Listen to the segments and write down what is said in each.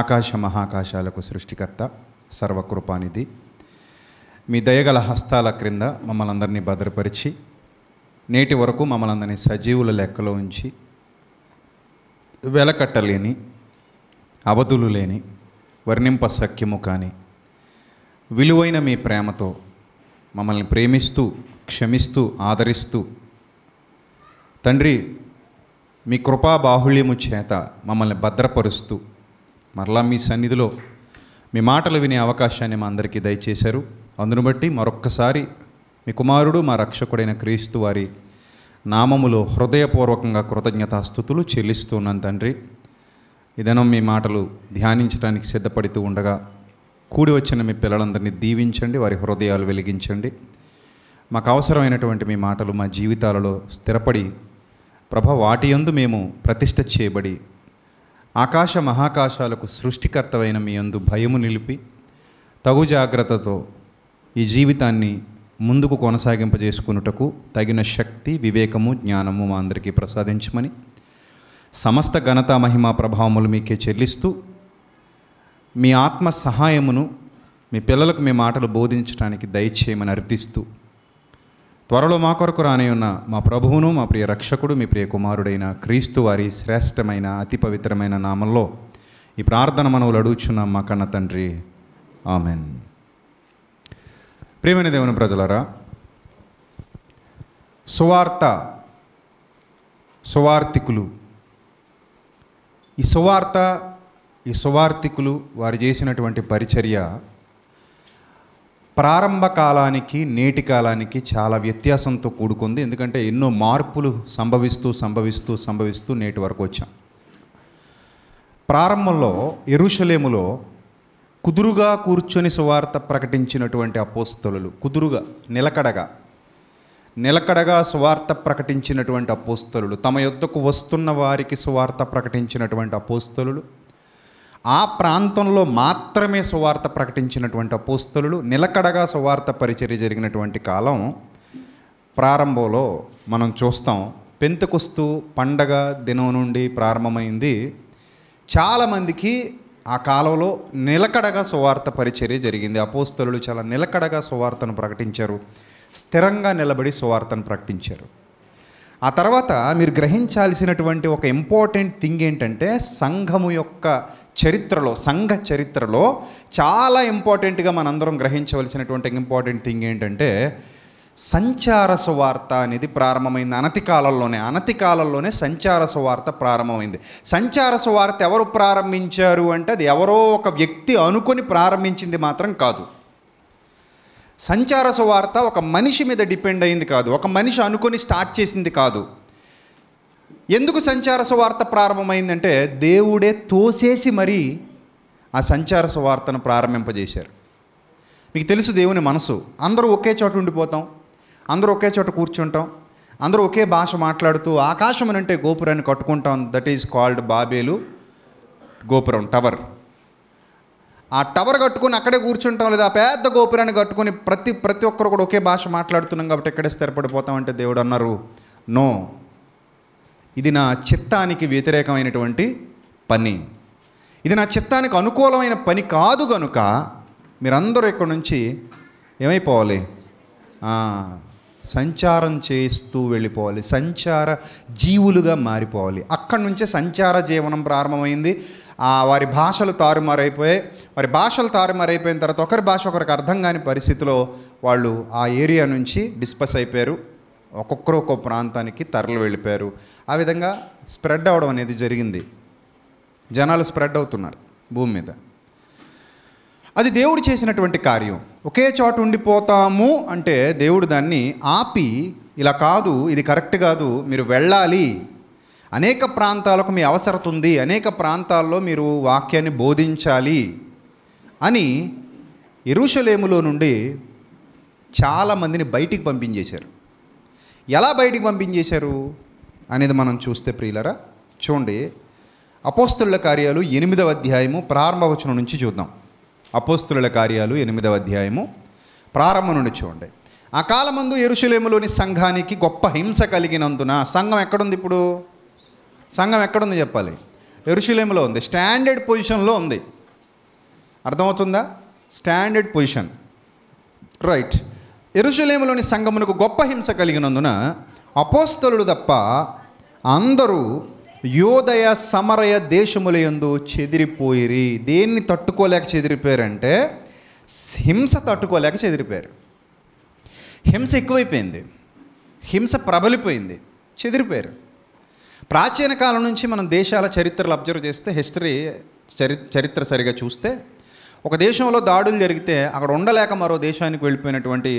ఆకాశ మహాకాశాలకు సృష్టికర్త సర్వకృపానిధి మీ దయగల హస్తాల క్రింద మమ్మల్ని అందరినీ భద్రపరిచి నేటి వరకు మమ్మల్ని అందరినీ సజీవుల లెక్కలో ఉంచి వెలకట్టలేని అవధులు లేని వర్ణింప సఖ్యము కానీ విలువైన మీ ప్రేమతో మమ్మల్ని ప్రేమిస్తూ క్షమిస్తూ ఆదరిస్తూ తండ్రి మీ కృపా బాహుళ్యము చేత మమ్మల్ని భద్రపరుస్తూ మరలా మీ సన్నిధిలో మీ మాటలు వినే అవకాశాన్ని మా అందరికీ దయచేశారు అందును బట్టి మరొక్కసారి మీ కుమారుడు మా రక్షకుడైన క్రీస్తు వారి నామములో హృదయపూర్వకంగా కృతజ్ఞతాస్థుతులు చెల్లిస్తున్నాను తండ్రి ఇదనం మీ మాటలు ధ్యానించడానికి సిద్ధపడుతూ ఉండగా కూడి వచ్చిన మీ పిల్లలందరినీ దీవించండి వారి హృదయాలు వెలిగించండి మాకు అవసరమైనటువంటి మీ మాటలు మా జీవితాలలో స్థిరపడి ప్రభ వాటి యందు మేము ప్రతిష్ట చేయబడి ఆకాశ మహాకాశాలకు సృష్టికర్తవైన మీ అందు భయము నిలిపి తగు జాగ్రత్తతో ఈ జీవితాన్ని ముందుకు కొనసాగింపజేసుకున్నటకు తగిన శక్తి వివేకము జ్ఞానము మా అందరికీ ప్రసాదించమని సమస్త ఘనత మహిమ ప్రభావములు మీకే చెల్లిస్తూ మీ ఆత్మ సహాయమును మీ పిల్లలకు మీ మాటలు బోధించడానికి దయచేయమని అర్థిస్తూ త్వరలో మా కొరకు రానియున్న మా ప్రభువును మా ప్రియ రక్షకుడు మీ ప్రియ కుమారుడైన క్రీస్తు వారి శ్రేష్టమైన అతి పవిత్రమైన నామంలో ఈ ప్రార్థన మనవులు అడుగుచున్నాం మా కన్న తండ్రి ఆమెన్ ప్రియమైన దేవుని ప్రజలరా సువార్త సువార్థికులు ఈ సువార్త ఈ సువార్థికులు వారు చేసినటువంటి పరిచర్య ప్రారంభ కాలానికి నేటి కాలానికి చాలా వ్యత్యాసంతో కూడుకుంది ఎందుకంటే ఎన్నో మార్పులు సంభవిస్తూ సంభవిస్తూ సంభవిస్తూ నేటి వరకు వచ్చాం ప్రారంభంలో ఎరుషలేములో కుదురుగా కూర్చొని సువార్త ప్రకటించినటువంటి అపోస్తలు కుదురుగా నిలకడగా నిలకడగా సువార్త ప్రకటించినటువంటి అపోస్తలు తమ యొద్దకు వస్తున్న వారికి సువార్త ప్రకటించినటువంటి అపోస్తలు ఆ ప్రాంతంలో మాత్రమే సువార్త ప్రకటించినటువంటి అపోస్తలు నిలకడగా సువార్త పరిచర్య జరిగినటువంటి కాలం ప్రారంభంలో మనం చూస్తాం పెంతకొస్తు పండగ దినం నుండి ప్రారంభమైంది చాలామందికి ఆ కాలంలో నిలకడగా సువార్త పరిచర్య జరిగింది అపోస్తలు చాలా నిలకడగా సువార్తను ప్రకటించారు స్థిరంగా నిలబడి సువార్తను ప్రకటించారు ఆ తర్వాత మీరు గ్రహించాల్సినటువంటి ఒక ఇంపార్టెంట్ థింగ్ ఏంటంటే సంఘము యొక్క చరిత్రలో సంఘ చరిత్రలో చాలా ఇంపార్టెంట్గా మనందరం గ్రహించవలసినటువంటి ఇంపార్టెంట్ థింగ్ ఏంటంటే సంచార సువార్త అనేది ప్రారంభమైంది అనతి కాలంలోనే అనతి కాలంలోనే సంచార సువార్త ప్రారంభమైంది సంచార సువార్త ఎవరు ప్రారంభించారు అంటే అది ఎవరో ఒక వ్యక్తి అనుకుని ప్రారంభించింది మాత్రం కాదు సంచార సువార్త ఒక మనిషి మీద డిపెండ్ అయింది కాదు ఒక మనిషి అనుకొని స్టార్ట్ చేసింది కాదు ఎందుకు సంచార సువార్త ప్రారంభమైందంటే దేవుడే తోసేసి మరీ ఆ సంచార సువార్తను ప్రారంభింపజేశారు మీకు తెలుసు దేవుని మనసు అందరూ ఒకే చోట ఉండిపోతాం అందరూ ఒకే చోట కూర్చుంటాం అందరూ ఒకే భాష మాట్లాడుతూ ఆకాశం అంటే గోపురాన్ని కట్టుకుంటాం దట్ ఈజ్ కాల్డ్ బాబేలు గోపురం టవర్ ఆ టవర్ కట్టుకుని అక్కడే కూర్చుంటాం లేదా పెద్ద గోపురాన్ని కట్టుకుని ప్రతి ప్రతి ఒక్కరు కూడా ఒకే భాష మాట్లాడుతున్నాం కాబట్టి ఇక్కడే స్థిరపడిపోతామంటే దేవుడు అన్నారు నో ఇది నా చిత్తానికి వ్యతిరేకమైనటువంటి పని ఇది నా చిత్తానికి అనుకూలమైన పని కాదు కనుక మీరందరూ ఇక్కడ నుంచి ఏమైపోవాలి సంచారం చేస్తూ వెళ్ళిపోవాలి సంచార జీవులుగా మారిపోవాలి అక్కడి నుంచే సంచార జీవనం ప్రారంభమైంది వారి భాషలు తారుమారైపోయాయి మరి భాషలు తారుమారైపోయిన తర్వాత ఒకరి భాష ఒకరికి అర్థం కాని పరిస్థితిలో వాళ్ళు ఆ ఏరియా నుంచి డిస్పస్ అయిపోయారు ఒక్కొక్కరు ఒక్కొక్క ప్రాంతానికి తరలి వెళ్ళిపోయారు ఆ విధంగా స్ప్రెడ్ అవడం అనేది జరిగింది జనాలు స్ప్రెడ్ అవుతున్నారు భూమి మీద అది దేవుడు చేసినటువంటి కార్యం ఒకే చోట ఉండిపోతాము అంటే దేవుడు దాన్ని ఆపి ఇలా కాదు ఇది కరెక్ట్ కాదు మీరు వెళ్ళాలి అనేక ప్రాంతాలకు మీ అవసరం ఉంది అనేక ప్రాంతాల్లో మీరు వాక్యాన్ని బోధించాలి అని ఎరుషలేములో నుండి చాలామందిని బయటికి పంపించేశారు ఎలా బయటికి పంపించేశారు అనేది మనం చూస్తే ప్రియులరా చూడండి అపోస్తుల కార్యాలు ఎనిమిదవ అధ్యాయము ప్రారంభవచనం నుంచి చూద్దాం అపోస్తుల కార్యాలు ఎనిమిదవ అధ్యాయము ప్రారంభం నుండి చూడండి ఆ కాలమందు ఎరుషులేములోని సంఘానికి గొప్ప హింస కలిగినందున సంఘం ఎక్కడుంది ఇప్పుడు సంఘం ఎక్కడుంది చెప్పాలి ఎరుషులేములో ఉంది స్టాండర్డ్ పొజిషన్లో ఉంది అర్థమవుతుందా స్టాండర్డ్ పొజిషన్ రైట్ ఎరుషలేములోని సంఘమునకు గొప్ప హింస కలిగినందున అపోస్తలుడు తప్ప అందరూ యోదయ సమరయ దేశములయందు చెదిరిపోయిరి దేన్ని తట్టుకోలేక చెదిరిపోయారంటే హింస తట్టుకోలేక చెదిరిపోయారు హింస ఎక్కువైపోయింది హింస ప్రబలిపోయింది చెదిరిపోయారు ప్రాచీన కాలం నుంచి మనం దేశాల చరిత్రలు అబ్జర్వ్ చేస్తే హిస్టరీ చరి చరిత్ర సరిగా చూస్తే ఒక దేశంలో దాడులు జరిగితే అక్కడ ఉండలేక మరో దేశానికి వెళ్ళిపోయినటువంటి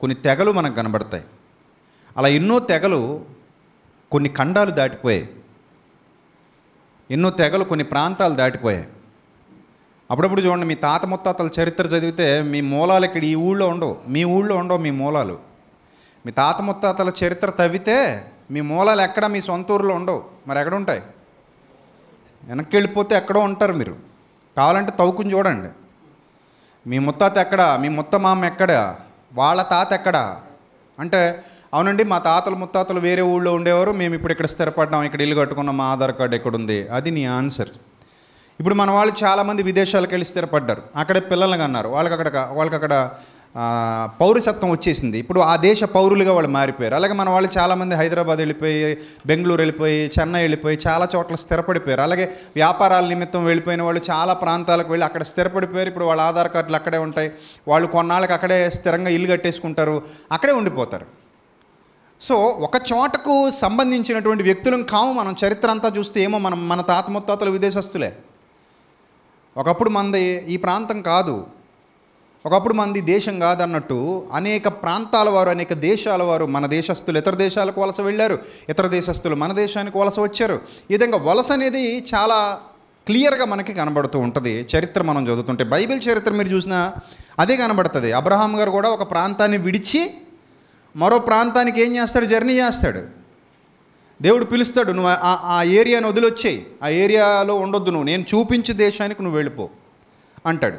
కొన్ని తెగలు మనకు కనబడతాయి అలా ఎన్నో తెగలు కొన్ని ఖండాలు దాటిపోయాయి ఎన్నో తెగలు కొన్ని ప్రాంతాలు దాటిపోయాయి అప్పుడప్పుడు చూడండి మీ తాత ముత్తాతల చరిత్ర చదివితే మీ మూలాలు ఇక్కడ ఈ ఊళ్ళో ఉండవు మీ ఊళ్ళో ఉండవు మీ మూలాలు మీ తాత ముత్తాతల చరిత్ర తవ్వితే మీ మూలాలు ఎక్కడ మీ సొంత ఊరిలో ఉండవు మరి ఎక్కడ ఉంటాయి వెనక్కి వెళ్ళిపోతే ఎక్కడో ఉంటారు మీరు కావాలంటే తవ్వుకుని చూడండి మీ ముత్తాత ఎక్కడ మీ ముత్తమామ ఎక్కడ వాళ్ళ తాత ఎక్కడ అంటే అవునండి మా తాతలు ముత్తాతలు వేరే ఊళ్ళో ఉండేవారు మేము ఇప్పుడు ఇక్కడ స్థిరపడ్డాం ఇక్కడ ఇల్లు కట్టుకున్నాం మా ఆధార్ కార్డు ఎక్కడుంది అది నీ ఆన్సర్ ఇప్పుడు మన వాళ్ళు చాలామంది విదేశాలకు వెళ్ళి స్థిరపడ్డారు అక్కడే పిల్లలు అన్నారు వాళ్ళకి అక్కడ వాళ్ళకి అక్కడ పౌరసత్వం వచ్చేసింది ఇప్పుడు ఆ దేశ పౌరులుగా వాళ్ళు మారిపోయారు అలాగే మన వాళ్ళు చాలామంది హైదరాబాద్ వెళ్ళిపోయి బెంగళూరు వెళ్ళిపోయి చెన్నై వెళ్ళిపోయి చాలా చోట్ల స్థిరపడిపోయారు అలాగే వ్యాపారాల నిమిత్తం వెళ్ళిపోయిన వాళ్ళు చాలా ప్రాంతాలకు వెళ్ళి అక్కడ స్థిరపడిపోయారు ఇప్పుడు వాళ్ళ ఆధార్ కార్డులు అక్కడే ఉంటాయి వాళ్ళు కొన్నాళ్ళకి అక్కడే స్థిరంగా ఇల్లు కట్టేసుకుంటారు అక్కడే ఉండిపోతారు సో ఒక చోటకు సంబంధించినటువంటి వ్యక్తులను కాము మనం చరిత్ర అంతా చూస్తే ఏమో మనం మన తాత ముత్తాతలు విదేశస్తులే ఒకప్పుడు మనది ఈ ప్రాంతం కాదు ఒకప్పుడు మంది దేశం కాదన్నట్టు అనేక ప్రాంతాల వారు అనేక దేశాల వారు మన దేశస్తులు ఇతర దేశాలకు వలస వెళ్ళారు ఇతర దేశస్తులు మన దేశానికి వలస వచ్చారు ఈ విధంగా వలస అనేది చాలా క్లియర్గా మనకి కనబడుతూ ఉంటుంది చరిత్ర మనం చదువుతుంటే బైబిల్ చరిత్ర మీరు చూసినా అదే కనబడుతుంది అబ్రహాం గారు కూడా ఒక ప్రాంతాన్ని విడిచి మరో ప్రాంతానికి ఏం చేస్తాడు జర్నీ చేస్తాడు దేవుడు పిలుస్తాడు నువ్వు ఆ ఏరియాను వదిలొచ్చేయి ఆ ఏరియాలో ఉండొద్దు నువ్వు నేను చూపించే దేశానికి నువ్వు వెళ్ళిపో అంటాడు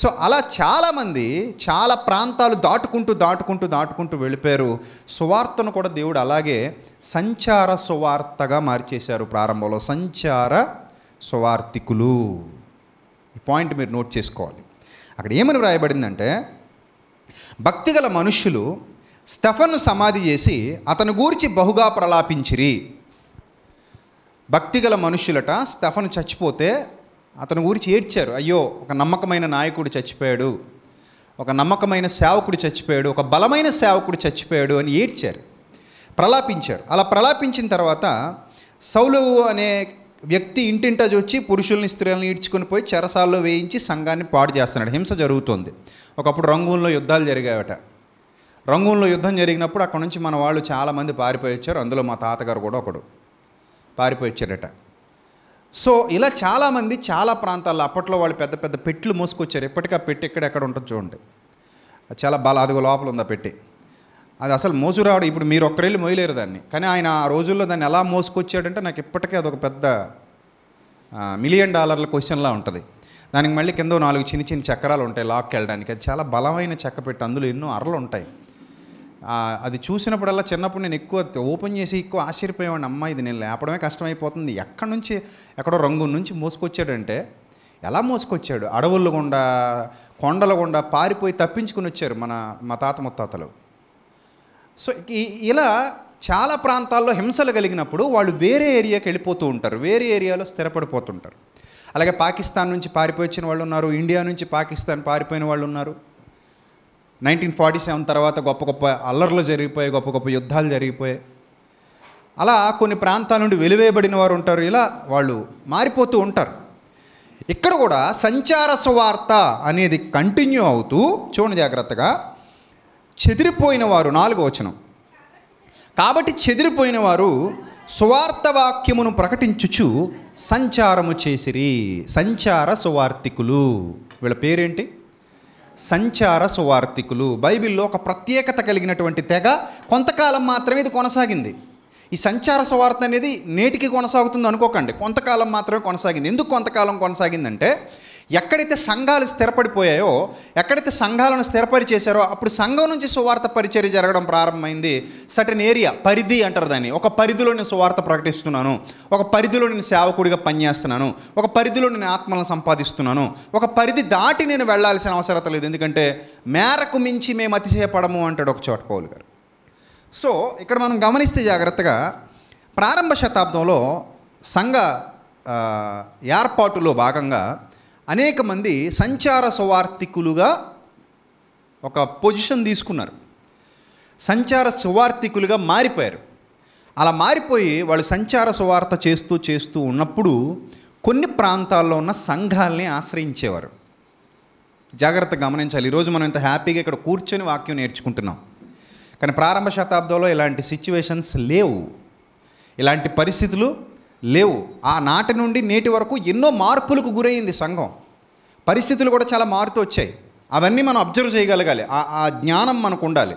సో అలా చాలామంది చాలా ప్రాంతాలు దాటుకుంటూ దాటుకుంటూ దాటుకుంటూ వెళ్ళిపోయారు సువార్తను కూడా దేవుడు అలాగే సంచార సువార్తగా మార్చేశారు ప్రారంభంలో సంచార సువార్తికులు ఈ పాయింట్ మీరు నోట్ చేసుకోవాలి అక్కడ ఏమని వ్రాయబడిందంటే భక్తిగల మనుష్యులు స్టెఫన్ను సమాధి చేసి అతను గూర్చి బహుగా ప్రలాపించిరి భక్తిగల మనుష్యులట స్టెఫన్ చచ్చిపోతే అతని గురించి ఏడ్చారు అయ్యో ఒక నమ్మకమైన నాయకుడు చచ్చిపోయాడు ఒక నమ్మకమైన సేవకుడు చచ్చిపోయాడు ఒక బలమైన సేవకుడు చచ్చిపోయాడు అని ఏడ్చారు ప్రలాపించారు అలా ప్రలాపించిన తర్వాత సౌలు అనే వ్యక్తి ఇంటింటా వచ్చి పురుషుల్ని స్త్రీలను ఈడ్చుకొని పోయి చెరసాల్లో వేయించి సంఘాన్ని పాడు చేస్తున్నాడు హింస జరుగుతుంది ఒకప్పుడు రంగూన్లో యుద్ధాలు జరిగాయట రంగూన్లో యుద్ధం జరిగినప్పుడు అక్కడ నుంచి మన వాళ్ళు చాలామంది పారిపోయి వచ్చారు అందులో మా తాతగారు కూడా ఒకడు పారిపోయి వచ్చాడట సో ఇలా చాలామంది చాలా ప్రాంతాల్లో అప్పట్లో వాళ్ళు పెద్ద పెద్ద పెట్లు మోసుకొచ్చారు ఎప్పటికీ ఆ పెట్టి ఎక్కడెక్కడ ఉంటుంది చూడండి చాలా బాగా అదిగో లోపల ఉంది ఆ పెట్టి అది అసలు మోసురావడం ఇప్పుడు మీరు ఒక్కరెళ్ళి మోయలేరు దాన్ని కానీ ఆయన ఆ రోజుల్లో దాన్ని ఎలా మోసుకొచ్చాడంటే నాకు ఇప్పటికే అదొక పెద్ద మిలియన్ డాలర్ల క్వశ్చన్లా ఉంటుంది దానికి మళ్ళీ కింద నాలుగు చిన్న చిన్న చక్రాలు ఉంటాయి లాక్కి వెళ్ళడానికి అది చాలా బలమైన చెక్క పెట్టి అందులో ఎన్నో అరలు ఉంటాయి అది చూసినప్పుడల్లా చిన్నప్పుడు నేను ఎక్కువ ఓపెన్ చేసి ఎక్కువ ఆశ్చర్యపోయేవాడిని అమ్మ ఇది నేను లేపడమే కష్టమైపోతుంది ఎక్కడి నుంచి ఎక్కడో రంగు నుంచి మోసుకొచ్చాడంటే ఎలా మోసుకొచ్చాడు అడవుల్లో గుండా కొండల గుండా పారిపోయి తప్పించుకుని వచ్చారు మన మా తాత ముత్తాతలు సో ఇలా చాలా ప్రాంతాల్లో హింసలు కలిగినప్పుడు వాళ్ళు వేరే ఏరియాకి వెళ్ళిపోతూ ఉంటారు వేరే ఏరియాలో స్థిరపడిపోతుంటారు అలాగే పాకిస్తాన్ నుంచి వచ్చిన వాళ్ళు ఉన్నారు ఇండియా నుంచి పాకిస్తాన్ పారిపోయిన వాళ్ళు ఉన్నారు నైన్టీన్ ఫార్టీ సెవెన్ తర్వాత గొప్ప గొప్ప అల్లర్లు జరిగిపోయాయి గొప్ప గొప్ప యుద్ధాలు జరిగిపోయాయి అలా కొన్ని ప్రాంతాల నుండి వెలివేయబడిన వారు ఉంటారు ఇలా వాళ్ళు మారిపోతూ ఉంటారు ఇక్కడ కూడా సంచార స్వార్త అనేది కంటిన్యూ అవుతూ చూడండి జాగ్రత్తగా చెదిరిపోయిన వారు నాలుగో వచనం కాబట్టి చెదిరిపోయిన వారు సువార్త వాక్యమును ప్రకటించుచు సంచారము చేసిరి సంచార సువార్తికులు వీళ్ళ పేరేంటి సంచార సువార్థికులు బైబిల్లో ఒక ప్రత్యేకత కలిగినటువంటి తెగ కొంతకాలం మాత్రమే ఇది కొనసాగింది ఈ సంచార సువార్త అనేది నేటికి కొనసాగుతుంది అనుకోకండి కొంతకాలం మాత్రమే కొనసాగింది ఎందుకు కొంతకాలం కొనసాగిందంటే ఎక్కడైతే సంఘాలు స్థిరపడిపోయాయో ఎక్కడైతే సంఘాలను స్థిరపరి చేశారో అప్పుడు సంఘం నుంచి సువార్త పరిచర్య జరగడం ప్రారంభమైంది సటన్ ఏరియా పరిధి అంటారు దాన్ని ఒక పరిధిలో నేను సువార్త ప్రకటిస్తున్నాను ఒక పరిధిలో నేను సేవకుడిగా పనిచేస్తున్నాను ఒక పరిధిలో నేను ఆత్మలను సంపాదిస్తున్నాను ఒక పరిధి దాటి నేను వెళ్లాల్సిన అవసరత లేదు ఎందుకంటే మేరకు మించి మేము అతిశయపడము అంటాడు ఒక చోట పౌలు గారు సో ఇక్కడ మనం గమనిస్తే జాగ్రత్తగా ప్రారంభ శతాబ్దంలో సంఘ ఏర్పాటులో భాగంగా అనేక మంది సంచార సువార్థికులుగా ఒక పొజిషన్ తీసుకున్నారు సంచార సువార్థికులుగా మారిపోయారు అలా మారిపోయి వాళ్ళు సంచార సువార్త చేస్తూ చేస్తూ ఉన్నప్పుడు కొన్ని ప్రాంతాల్లో ఉన్న సంఘాలని ఆశ్రయించేవారు జాగ్రత్త గమనించాలి ఈరోజు మనం ఇంత హ్యాపీగా ఇక్కడ కూర్చొని వాక్యం నేర్చుకుంటున్నాం కానీ ప్రారంభ శతాబ్దంలో ఇలాంటి సిచ్యువేషన్స్ లేవు ఇలాంటి పరిస్థితులు లేవు ఆ నాటి నుండి నేటి వరకు ఎన్నో మార్పులకు గురైంది సంఘం పరిస్థితులు కూడా చాలా మారుతూ వచ్చాయి అవన్నీ మనం అబ్జర్వ్ చేయగలగాలి ఆ జ్ఞానం మనకు ఉండాలి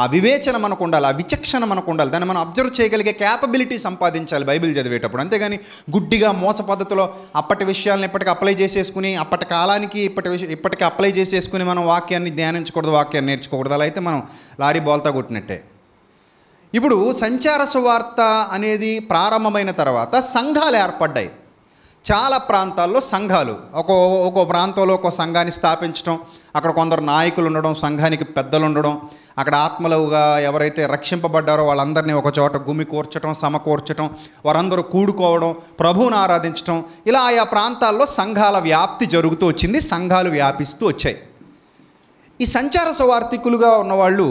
ఆ వివేచన మనకు ఉండాలి ఆ విచక్షణ మనకు ఉండాలి దాన్ని మనం అబ్జర్వ్ చేయగలిగే క్యాపబిలిటీ సంపాదించాలి బైబిల్ చదివేటప్పుడు అంతేగాని గుడ్డిగా మోస పద్ధతిలో అప్పటి విషయాలను ఇప్పటికి అప్లై చేసేసుకుని అప్పటి కాలానికి ఇప్పటి విషయం ఇప్పటికి అప్లై చేసేసుకుని మనం వాక్యాన్ని ధ్యానించకూడదు వాక్యాన్ని నేర్చుకోకూడదు అలా అయితే మనం లారీ బోల్తా కొట్టినట్టే ఇప్పుడు సంచార సువార్త అనేది ప్రారంభమైన తర్వాత సంఘాలు ఏర్పడ్డాయి చాలా ప్రాంతాల్లో సంఘాలు ఒక్కో ఒక్కో ప్రాంతంలో ఒక్కో సంఘాన్ని స్థాపించడం అక్కడ కొందరు నాయకులు ఉండడం సంఘానికి పెద్దలు ఉండడం అక్కడ ఆత్మలుగా ఎవరైతే రక్షింపబడ్డారో వాళ్ళందరినీ ఒక చోట గుమి కూర్చడం సమకూర్చడం వారందరూ కూడుకోవడం ప్రభువును ఆరాధించడం ఇలా ఆయా ప్రాంతాల్లో సంఘాల వ్యాప్తి జరుగుతూ వచ్చింది సంఘాలు వ్యాపిస్తూ వచ్చాయి ఈ సంచార సువార్థికులుగా ఉన్నవాళ్ళు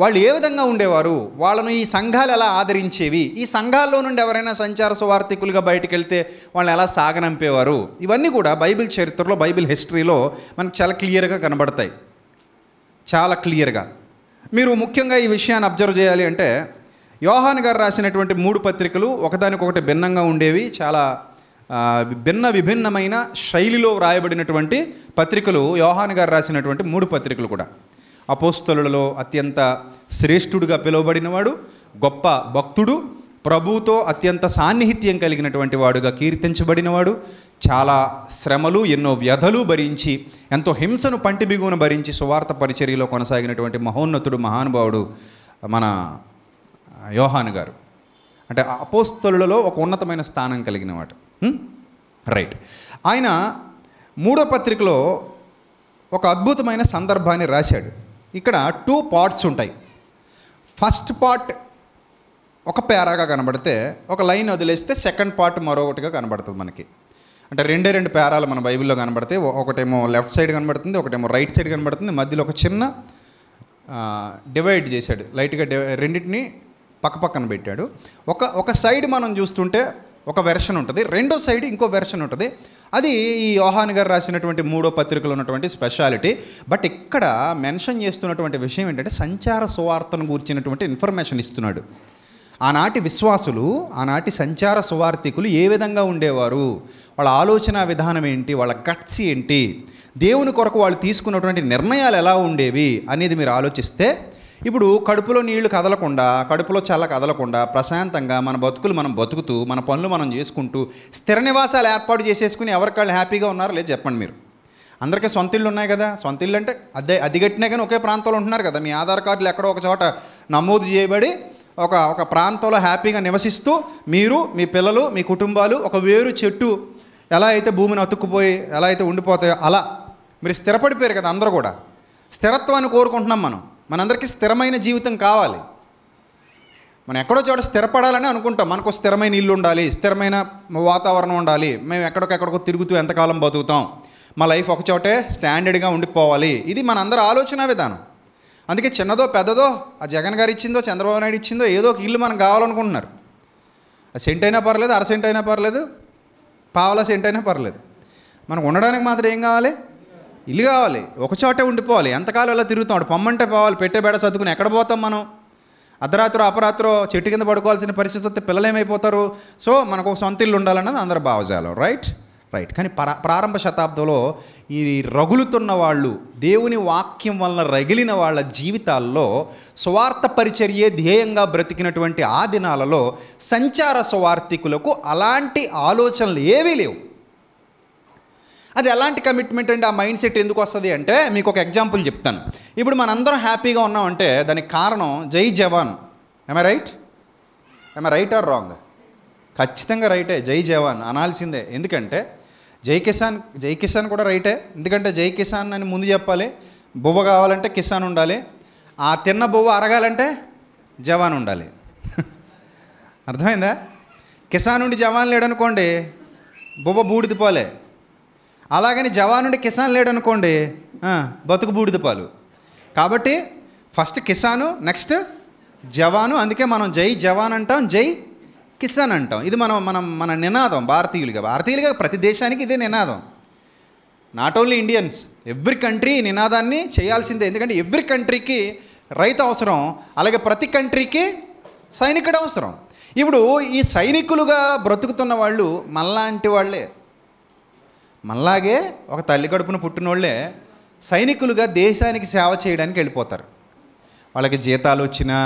వాళ్ళు ఏ విధంగా ఉండేవారు వాళ్ళను ఈ సంఘాలు ఎలా ఆదరించేవి ఈ సంఘాల్లో నుండి ఎవరైనా సంచార సువార్థికులుగా బయటకు వెళ్తే వాళ్ళని ఎలా సాగనంపేవారు ఇవన్నీ కూడా బైబిల్ చరిత్రలో బైబిల్ హిస్టరీలో మనకు చాలా క్లియర్గా కనబడతాయి చాలా క్లియర్గా మీరు ముఖ్యంగా ఈ విషయాన్ని అబ్జర్వ్ చేయాలి అంటే యోహాన్ గారు రాసినటువంటి మూడు పత్రికలు ఒకదానికొకటి భిన్నంగా ఉండేవి చాలా భిన్న విభిన్నమైన శైలిలో వ్రాయబడినటువంటి పత్రికలు యోహాన్ గారు రాసినటువంటి మూడు పత్రికలు కూడా అపోస్తలలో అత్యంత శ్రేష్ఠుడుగా పిలువబడినవాడు గొప్ప భక్తుడు ప్రభుతో అత్యంత సాన్నిహిత్యం కలిగినటువంటి వాడుగా కీర్తించబడినవాడు చాలా శ్రమలు ఎన్నో వ్యధలు భరించి ఎంతో హింసను పంటి బిగువను భరించి సువార్త పరిచర్యలో కొనసాగినటువంటి మహోన్నతుడు మహానుభావుడు మన యోహాన్ గారు అంటే అపోస్తలులలో ఒక ఉన్నతమైన స్థానం కలిగినవాడు రైట్ ఆయన మూడో పత్రికలో ఒక అద్భుతమైన సందర్భాన్ని రాశాడు ఇక్కడ టూ పార్ట్స్ ఉంటాయి ఫస్ట్ పార్ట్ ఒక పేరాగా కనబడితే ఒక లైన్ వదిలేస్తే సెకండ్ పార్ట్ మరొకటిగా కనబడుతుంది మనకి అంటే రెండే రెండు పేరాలు మన బైబిల్లో కనబడతాయి ఒకటేమో లెఫ్ట్ సైడ్ కనబడుతుంది ఒకటేమో రైట్ సైడ్ కనబడుతుంది మధ్యలో ఒక చిన్న డివైడ్ చేశాడు లైట్గా రెండింటిని పక్క పక్కన పెట్టాడు ఒక ఒక సైడ్ మనం చూస్తుంటే ఒక వెర్షన్ ఉంటుంది రెండో సైడ్ ఇంకో వెర్షన్ ఉంటుంది అది ఈ యోహాన్ గారు రాసినటువంటి మూడో పత్రికలో ఉన్నటువంటి స్పెషాలిటీ బట్ ఇక్కడ మెన్షన్ చేస్తున్నటువంటి విషయం ఏంటంటే సంచార సువార్తను గురించినటువంటి ఇన్ఫర్మేషన్ ఇస్తున్నాడు ఆనాటి విశ్వాసులు ఆనాటి సంచార సువార్థికులు ఏ విధంగా ఉండేవారు వాళ్ళ ఆలోచన విధానం ఏంటి వాళ్ళ కట్స్ ఏంటి దేవుని కొరకు వాళ్ళు తీసుకున్నటువంటి నిర్ణయాలు ఎలా ఉండేవి అనేది మీరు ఆలోచిస్తే ఇప్పుడు కడుపులో నీళ్లు కదలకుండా కడుపులో చల్ల కదలకుండా ప్రశాంతంగా మన బతుకులు మనం బతుకుతూ మన పనులు మనం చేసుకుంటూ స్థిర నివాసాలు ఏర్పాటు చేసేసుకుని ఎవరికాళ్ళు హ్యాపీగా ఉన్నారో లేదు చెప్పండి మీరు అందరికీ సొంత ఇళ్ళు ఉన్నాయి కదా సొంత ఇల్లు అంటే అదే అదిగట్టినా కానీ ఒకే ప్రాంతంలో ఉంటున్నారు కదా మీ ఆధార్ కార్డులు ఎక్కడో ఒక చోట నమోదు చేయబడి ఒక ఒక ప్రాంతంలో హ్యాపీగా నివసిస్తూ మీరు మీ పిల్లలు మీ కుటుంబాలు ఒక వేరు చెట్టు ఎలా అయితే భూమిని అతుక్కుపోయి ఎలా అయితే ఉండిపోతాయో అలా మీరు స్థిరపడిపోయారు కదా అందరూ కూడా స్థిరత్వాన్ని కోరుకుంటున్నాం మనం మనందరికీ స్థిరమైన జీవితం కావాలి మనం ఎక్కడో చోట స్థిరపడాలని అనుకుంటాం మనకు స్థిరమైన ఇల్లు ఉండాలి స్థిరమైన వాతావరణం ఉండాలి మేము ఎక్కడికెక్కడికో తిరుగుతూ ఎంతకాలం బతుకుతాం మా లైఫ్ ఒక చోటే స్టాండర్డ్గా ఉండిపోవాలి ఇది మనందరి ఆలోచన విధానం అందుకే చిన్నదో పెద్దదో ఆ జగన్ గారు ఇచ్చిందో చంద్రబాబు నాయుడు ఇచ్చిందో ఏదో ఒక ఇల్లు మనం కావాలనుకుంటున్నారు సెంట్ అయినా పర్లేదు అర సెంట్ అయినా పర్లేదు పావల సెంట్ అయినా పర్లేదు మనకు ఉండడానికి మాత్రం ఏం కావాలి ఇల్లు కావాలి ఒక చోటే ఉండిపోవాలి ఎంతకాలం అలా తిరుగుతాం అటు పమ్మంటే పోవాలి పెట్టే బేడ చదువుకుని ఎక్కడ పోతాం మనం అర్ధరాత్రో అపరాత్రో చెట్టు కింద పడుకోవాల్సిన పరిస్థితి వస్తే పిల్లలు ఏమైపోతారు సో మనకు ఒక సొంత ఇల్లు ఉండాలన్నది అందరూ భావజాలం రైట్ రైట్ కానీ ప్రారంభ శతాబ్దంలో ఈ రగులుతున్న వాళ్ళు దేవుని వాక్యం వలన రగిలిన వాళ్ళ జీవితాల్లో స్వార్థ పరిచర్యే ధ్యేయంగా బ్రతికినటువంటి ఆ దినాలలో సంచార స్వార్థికులకు అలాంటి ఆలోచనలు ఏవీ లేవు అది ఎలాంటి కమిట్మెంట్ అండి ఆ మైండ్ సెట్ ఎందుకు వస్తుంది అంటే మీకు ఒక ఎగ్జాంపుల్ చెప్తాను ఇప్పుడు మనందరం హ్యాపీగా ఉన్నామంటే దానికి కారణం జై జవాన్ ఎమ రైట్ ఎమ రైట్ ఆర్ రాంగ్ ఖచ్చితంగా రైటే జై జవాన్ అనాల్సిందే ఎందుకంటే జై కిసాన్ జై కిసాన్ కూడా రైటే ఎందుకంటే జై కిసాన్ అని ముందు చెప్పాలి బువ్వ కావాలంటే కిసాన్ ఉండాలి ఆ తిన్న బువ్వ అరగాలంటే జవాన్ ఉండాలి అర్థమైందా కిసాన్ నుండి జవాన్ లేడనుకోండి బువ్వ బూడిదిపోలే అలాగని జవానుడి కిసాన్ లేడు అనుకోండి బతుకు బూడిద పాలు కాబట్టి ఫస్ట్ కిసాను నెక్స్ట్ జవాను అందుకే మనం జై జవాన్ అంటాం జై కిసాన్ అంటాం ఇది మనం మనం మన నినాదం భారతీయులుగా భారతీయులుగా ప్రతి దేశానికి ఇదే నినాదం not only Indians every country నినాదాన్ని చేయాల్సిందే ఎందుకంటే ఎవ్రీ కంట్రీకి రైతు అవసరం అలాగే ప్రతి కంట్రీకి సైనికుడు అవసరం ఇప్పుడు ఈ సైనికులుగా బ్రతుకుతున్న వాళ్ళు మనలాంటి వాళ్ళే మనలాగే ఒక తల్లి కడుపున పుట్టినోళ్ళే సైనికులుగా దేశానికి సేవ చేయడానికి వెళ్ళిపోతారు వాళ్ళకి జీతాలు వచ్చినా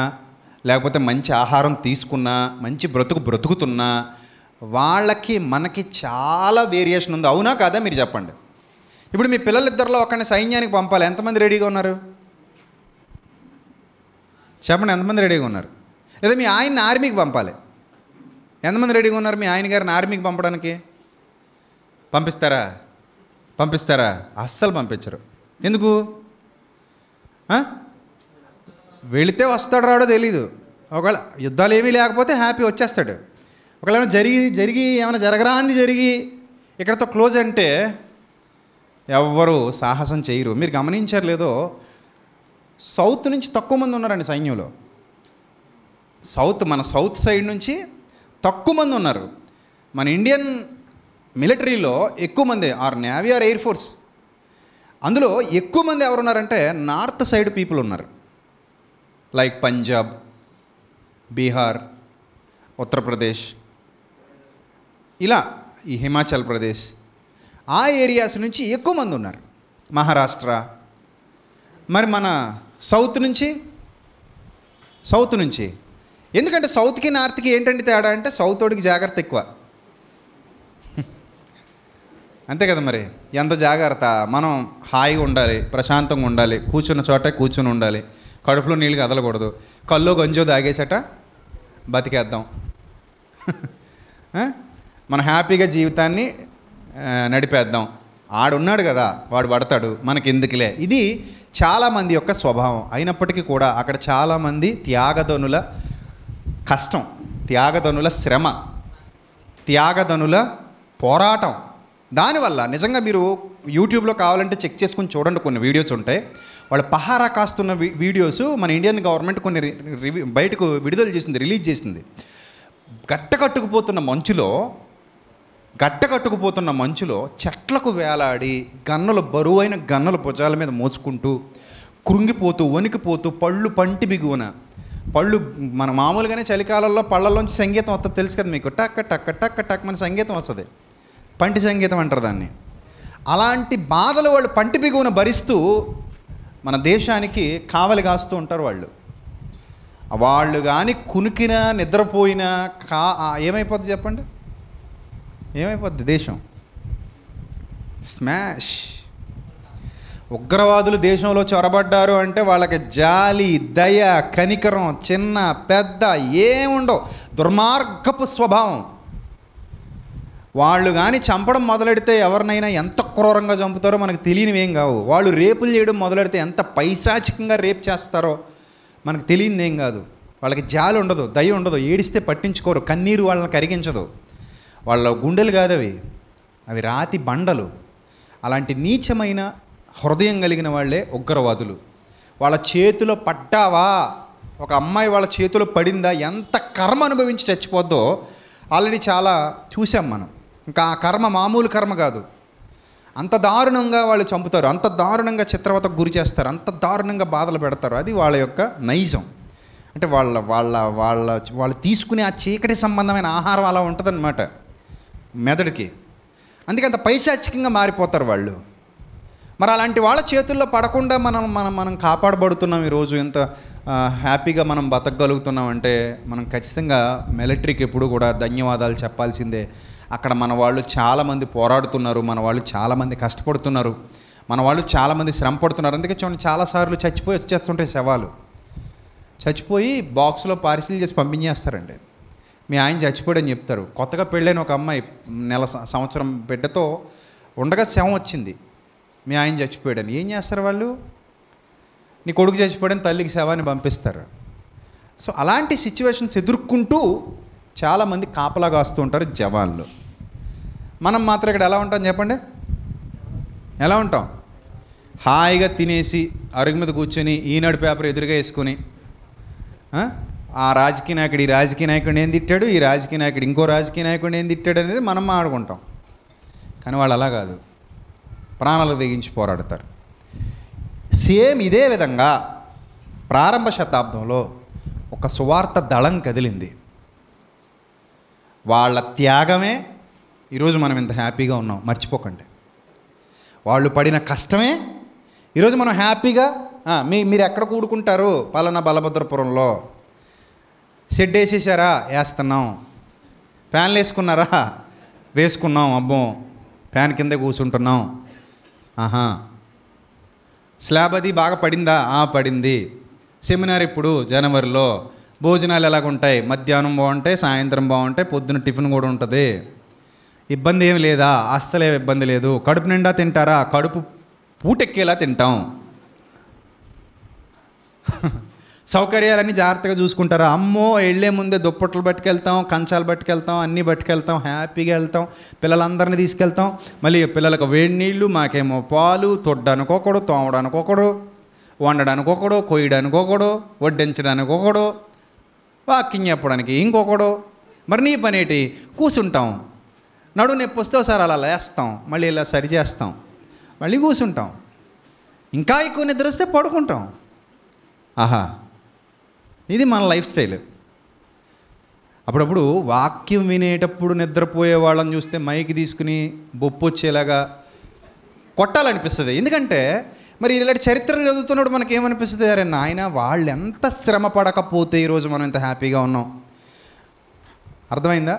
లేకపోతే మంచి ఆహారం తీసుకున్నా మంచి బ్రతుకు బ్రతుకుతున్నా వాళ్ళకి మనకి చాలా వేరియేషన్ ఉంది అవునా కాదా మీరు చెప్పండి ఇప్పుడు మీ పిల్లలిద్దరిలో ఒకరిని సైన్యానికి పంపాలి ఎంతమంది రెడీగా ఉన్నారు చెప్పండి ఎంతమంది రెడీగా ఉన్నారు లేదా మీ ఆయన్ని ఆర్మీకి పంపాలి ఎంతమంది రెడీగా ఉన్నారు మీ ఆయన గారిని ఆర్మీకి పంపడానికి పంపిస్తారా పంపిస్తారా అస్సలు పంపించరు ఎందుకు వెళితే వస్తాడు రాడో తెలీదు ఒకవేళ యుద్ధాలు ఏమీ లేకపోతే హ్యాపీ వచ్చేస్తాడు ఒకవేళ జరిగి జరిగి ఏమైనా జరగరాంది జరిగి ఇక్కడతో క్లోజ్ అంటే ఎవ్వరూ సాహసం చేయరు మీరు గమనించారు లేదో సౌత్ నుంచి తక్కువ మంది ఉన్నారండి సైన్యంలో సౌత్ మన సౌత్ సైడ్ నుంచి తక్కువ మంది ఉన్నారు మన ఇండియన్ మిలిటరీలో ఎక్కువ మంది or navy or air force అందులో ఎక్కువ మంది ఎవరున్నారంటే నార్త్ సైడ్ పీపుల్ ఉన్నారు లైక్ పంజాబ్ బీహార్ ఉత్తరప్రదేశ్ ఇలా ఈ హిమాచల్ ప్రదేశ్ ఆ ఏరియాస్ నుంచి ఎక్కువ మంది ఉన్నారు మహారాష్ట్ర మరి మన సౌత్ నుంచి సౌత్ నుంచి ఎందుకంటే సౌత్కి నార్త్కి ఏంటంటే తేడా అంటే సౌత్ వాడికి జాగ్రత్త ఎక్కువ అంతే కదా మరి ఎంత జాగ్రత్త మనం హాయిగా ఉండాలి ప్రశాంతంగా ఉండాలి కూర్చున్న చోట కూర్చుని ఉండాలి కడుపులో నీళ్ళు కదలకూడదు కళ్ళు గంజో తాగేసట బతికేద్దాం మన హ్యాపీగా జీవితాన్ని నడిపేద్దాం ఆడున్నాడు కదా వాడు పడతాడు మనకి ఎందుకులే ఇది చాలామంది యొక్క స్వభావం అయినప్పటికీ కూడా అక్కడ చాలామంది త్యాగధనుల కష్టం త్యాగధనుల శ్రమ త్యాగధనుల పోరాటం దానివల్ల నిజంగా మీరు యూట్యూబ్లో కావాలంటే చెక్ చేసుకుని చూడండి కొన్ని వీడియోస్ ఉంటాయి వాళ్ళు పహారా కాస్తున్న వీడియోస్ మన ఇండియన్ గవర్నమెంట్ కొన్ని బయటకు విడుదల చేసింది రిలీజ్ చేసింది గట్టకట్టుకుపోతున్న మంచులో గట్టకట్టుకుపోతున్న మంచులో చెట్లకు వేలాడి గన్నలు బరువైన గన్నలు భుజాల మీద మోసుకుంటూ కృంగిపోతూ వణికిపోతూ పళ్ళు పంటి బిగువన పళ్ళు మన మామూలుగానే చలికాలంలో పళ్ళల్లోంచి సంగీతం వస్తుంది తెలుసు కదా మీకు టక్ టక్ టక్ టక్ మన సంగీతం వస్తుంది పంటి సంగీతం అంటారు దాన్ని అలాంటి బాధలు వాళ్ళు పంటి బిగువను భరిస్తూ మన దేశానికి కావలి కాస్తూ ఉంటారు వాళ్ళు వాళ్ళు కానీ కునికినా నిద్రపోయినా కా ఏమైపోద్ది చెప్పండి ఏమైపోద్ది దేశం స్మాష్ ఉగ్రవాదులు దేశంలో చొరబడ్డారు అంటే వాళ్ళకి జాలి దయ కనికరం చిన్న పెద్ద ఏముండవు దుర్మార్గపు స్వభావం వాళ్ళు కానీ చంపడం మొదలెడితే ఎవరినైనా ఎంత క్రూరంగా చంపుతారో మనకు తెలియనివేం కావు వాళ్ళు రేపులు చేయడం మొదలెడితే ఎంత పైశాచికంగా రేపు చేస్తారో మనకు తెలియనిదేం కాదు వాళ్ళకి జాలి ఉండదు దయ ఉండదు ఏడిస్తే పట్టించుకోరు కన్నీరు వాళ్ళని కరిగించదు వాళ్ళ గుండెలు కాదవి అవి రాతి బండలు అలాంటి నీచమైన హృదయం కలిగిన వాళ్ళే ఉగ్రవాదులు వాళ్ళ చేతిలో పట్టావా ఒక అమ్మాయి వాళ్ళ చేతిలో పడిందా ఎంత కర్మ అనుభవించి చచ్చిపోద్దో ఆల్రెడీ చాలా చూసాం మనం ఇంకా ఆ కర్మ మామూలు కర్మ కాదు అంత దారుణంగా వాళ్ళు చంపుతారు అంత దారుణంగా చిత్రవతకు గురి చేస్తారు అంత దారుణంగా బాధలు పెడతారు అది వాళ్ళ యొక్క నైజం అంటే వాళ్ళ వాళ్ళ వాళ్ళ వాళ్ళు తీసుకునే ఆ చీకటి సంబంధమైన ఆహారం అలా ఉంటుందన్నమాట మెదడుకి అందుకే అంత పైశాచికంగా మారిపోతారు వాళ్ళు మరి అలాంటి వాళ్ళ చేతుల్లో పడకుండా మనం మనం మనం కాపాడబడుతున్నాం ఈరోజు ఎంత హ్యాపీగా మనం బతకగలుగుతున్నాం అంటే మనం ఖచ్చితంగా మిలిటరీకి ఎప్పుడు కూడా ధన్యవాదాలు చెప్పాల్సిందే అక్కడ మన వాళ్ళు చాలామంది పోరాడుతున్నారు మన వాళ్ళు చాలామంది కష్టపడుతున్నారు మన వాళ్ళు చాలామంది శ్రమ పడుతున్నారు అందుకే చూడండి చాలాసార్లు చచ్చిపోయి వచ్చేస్తుంటాయి శవాలు చచ్చిపోయి బాక్స్లో పార్సిల్ చేసి పంపించేస్తారండి మీ ఆయన చచ్చిపోయాడని చెప్తారు కొత్తగా పెళ్ళైన ఒక అమ్మాయి నెల సంవత్సరం బిడ్డతో ఉండగా శవం వచ్చింది మీ ఆయన చచ్చిపోయాడని ఏం చేస్తారు వాళ్ళు నీ కొడుకు చచ్చిపోయాడని తల్లికి శవాన్ని పంపిస్తారు సో అలాంటి సిచ్యువేషన్స్ ఎదుర్కొంటూ చాలామంది కాపలా కాస్తూ ఉంటారు జవాన్లు మనం మాత్రం ఇక్కడ ఎలా ఉంటాం చెప్పండి ఎలా ఉంటాం హాయిగా తినేసి అరుగు మీద కూర్చొని ఈనాడు పేపర్ ఎదురుగా వేసుకొని ఆ రాజకీయ నాయకుడు ఈ రాజకీయ నాయకుడిని ఏం తిట్టాడు ఈ రాజకీయ నాయకుడు ఇంకో రాజకీయ నాయకుడిని ఏం తిట్టాడు అనేది మనం ఆడుకుంటాం కానీ వాళ్ళు అలా కాదు ప్రాణాలకు తెగించి పోరాడతారు సేమ్ ఇదే విధంగా ప్రారంభ శతాబ్దంలో ఒక సువార్త దళం కదిలింది వాళ్ళ త్యాగమే ఈరోజు మనం ఇంత హ్యాపీగా ఉన్నాం మర్చిపోకండి వాళ్ళు పడిన కష్టమే ఈరోజు మనం హ్యాపీగా మీ మీరు ఎక్కడ కూడుకుంటారు పలానా బలభద్రపురంలో షెడ్ వేసేసారా వేస్తున్నాం ఫ్యాన్లు వేసుకున్నారా వేసుకున్నాం అబ్బో ఫ్యాన్ కింద కూర్చుంటున్నాం ఆహా స్లాబ్ అది బాగా పడిందా పడింది సెమినార్ ఇప్పుడు జనవరిలో భోజనాలు ఎలాగ ఉంటాయి మధ్యాహ్నం బాగుంటాయి సాయంత్రం బాగుంటాయి పొద్దున టిఫిన్ కూడా ఉంటుంది ఇబ్బంది ఏమి లేదా అస్సలే ఇబ్బంది లేదు కడుపు నిండా తింటారా కడుపు పూటెక్కేలా తింటాం సౌకర్యాలన్నీ జాగ్రత్తగా చూసుకుంటారా అమ్మో వెళ్ళే ముందే దుప్పట్లు పట్టుకెళ్తాం కంచాలు పట్టుకెళ్తాం అన్నీ పట్టుకెళ్తాం హ్యాపీగా వెళ్తాం పిల్లలందరినీ తీసుకెళ్తాం మళ్ళీ పిల్లలకు వేడి నీళ్ళు మాకేమో పాలు తొడ్డానికి ఒకడు తోమడానికి ఒకడు వండడానికి ఒకడు కొయ్యడానికి ఒకడు వడ్డించడానికి ఒకడు వాకింగ్ చెప్పడానికి ఇంకొకడు మరి నీ పనేటి కూర్చుంటాం నడు నేను వస్తే ఒకసారి అలా లేస్తాం మళ్ళీ ఇలా సరి చేస్తాం మళ్ళీ కూర్చుంటాం ఇంకా ఎక్కువ నిద్ర వస్తే పడుకుంటాం ఆహా ఇది మన లైఫ్ స్టైల్ అప్పుడప్పుడు వాక్యం వినేటప్పుడు నిద్రపోయే వాళ్ళని చూస్తే మైకి తీసుకుని బొప్పు వచ్చేలాగా కొట్టాలనిపిస్తుంది ఎందుకంటే మరి ఇలాంటి చరిత్రలు చదువుతున్నాడు మనకి ఏమనిపిస్తుంది అరే నాయన వాళ్ళు ఎంత శ్రమ పడకపోతే ఈరోజు మనం ఇంత హ్యాపీగా ఉన్నాం అర్థమైందా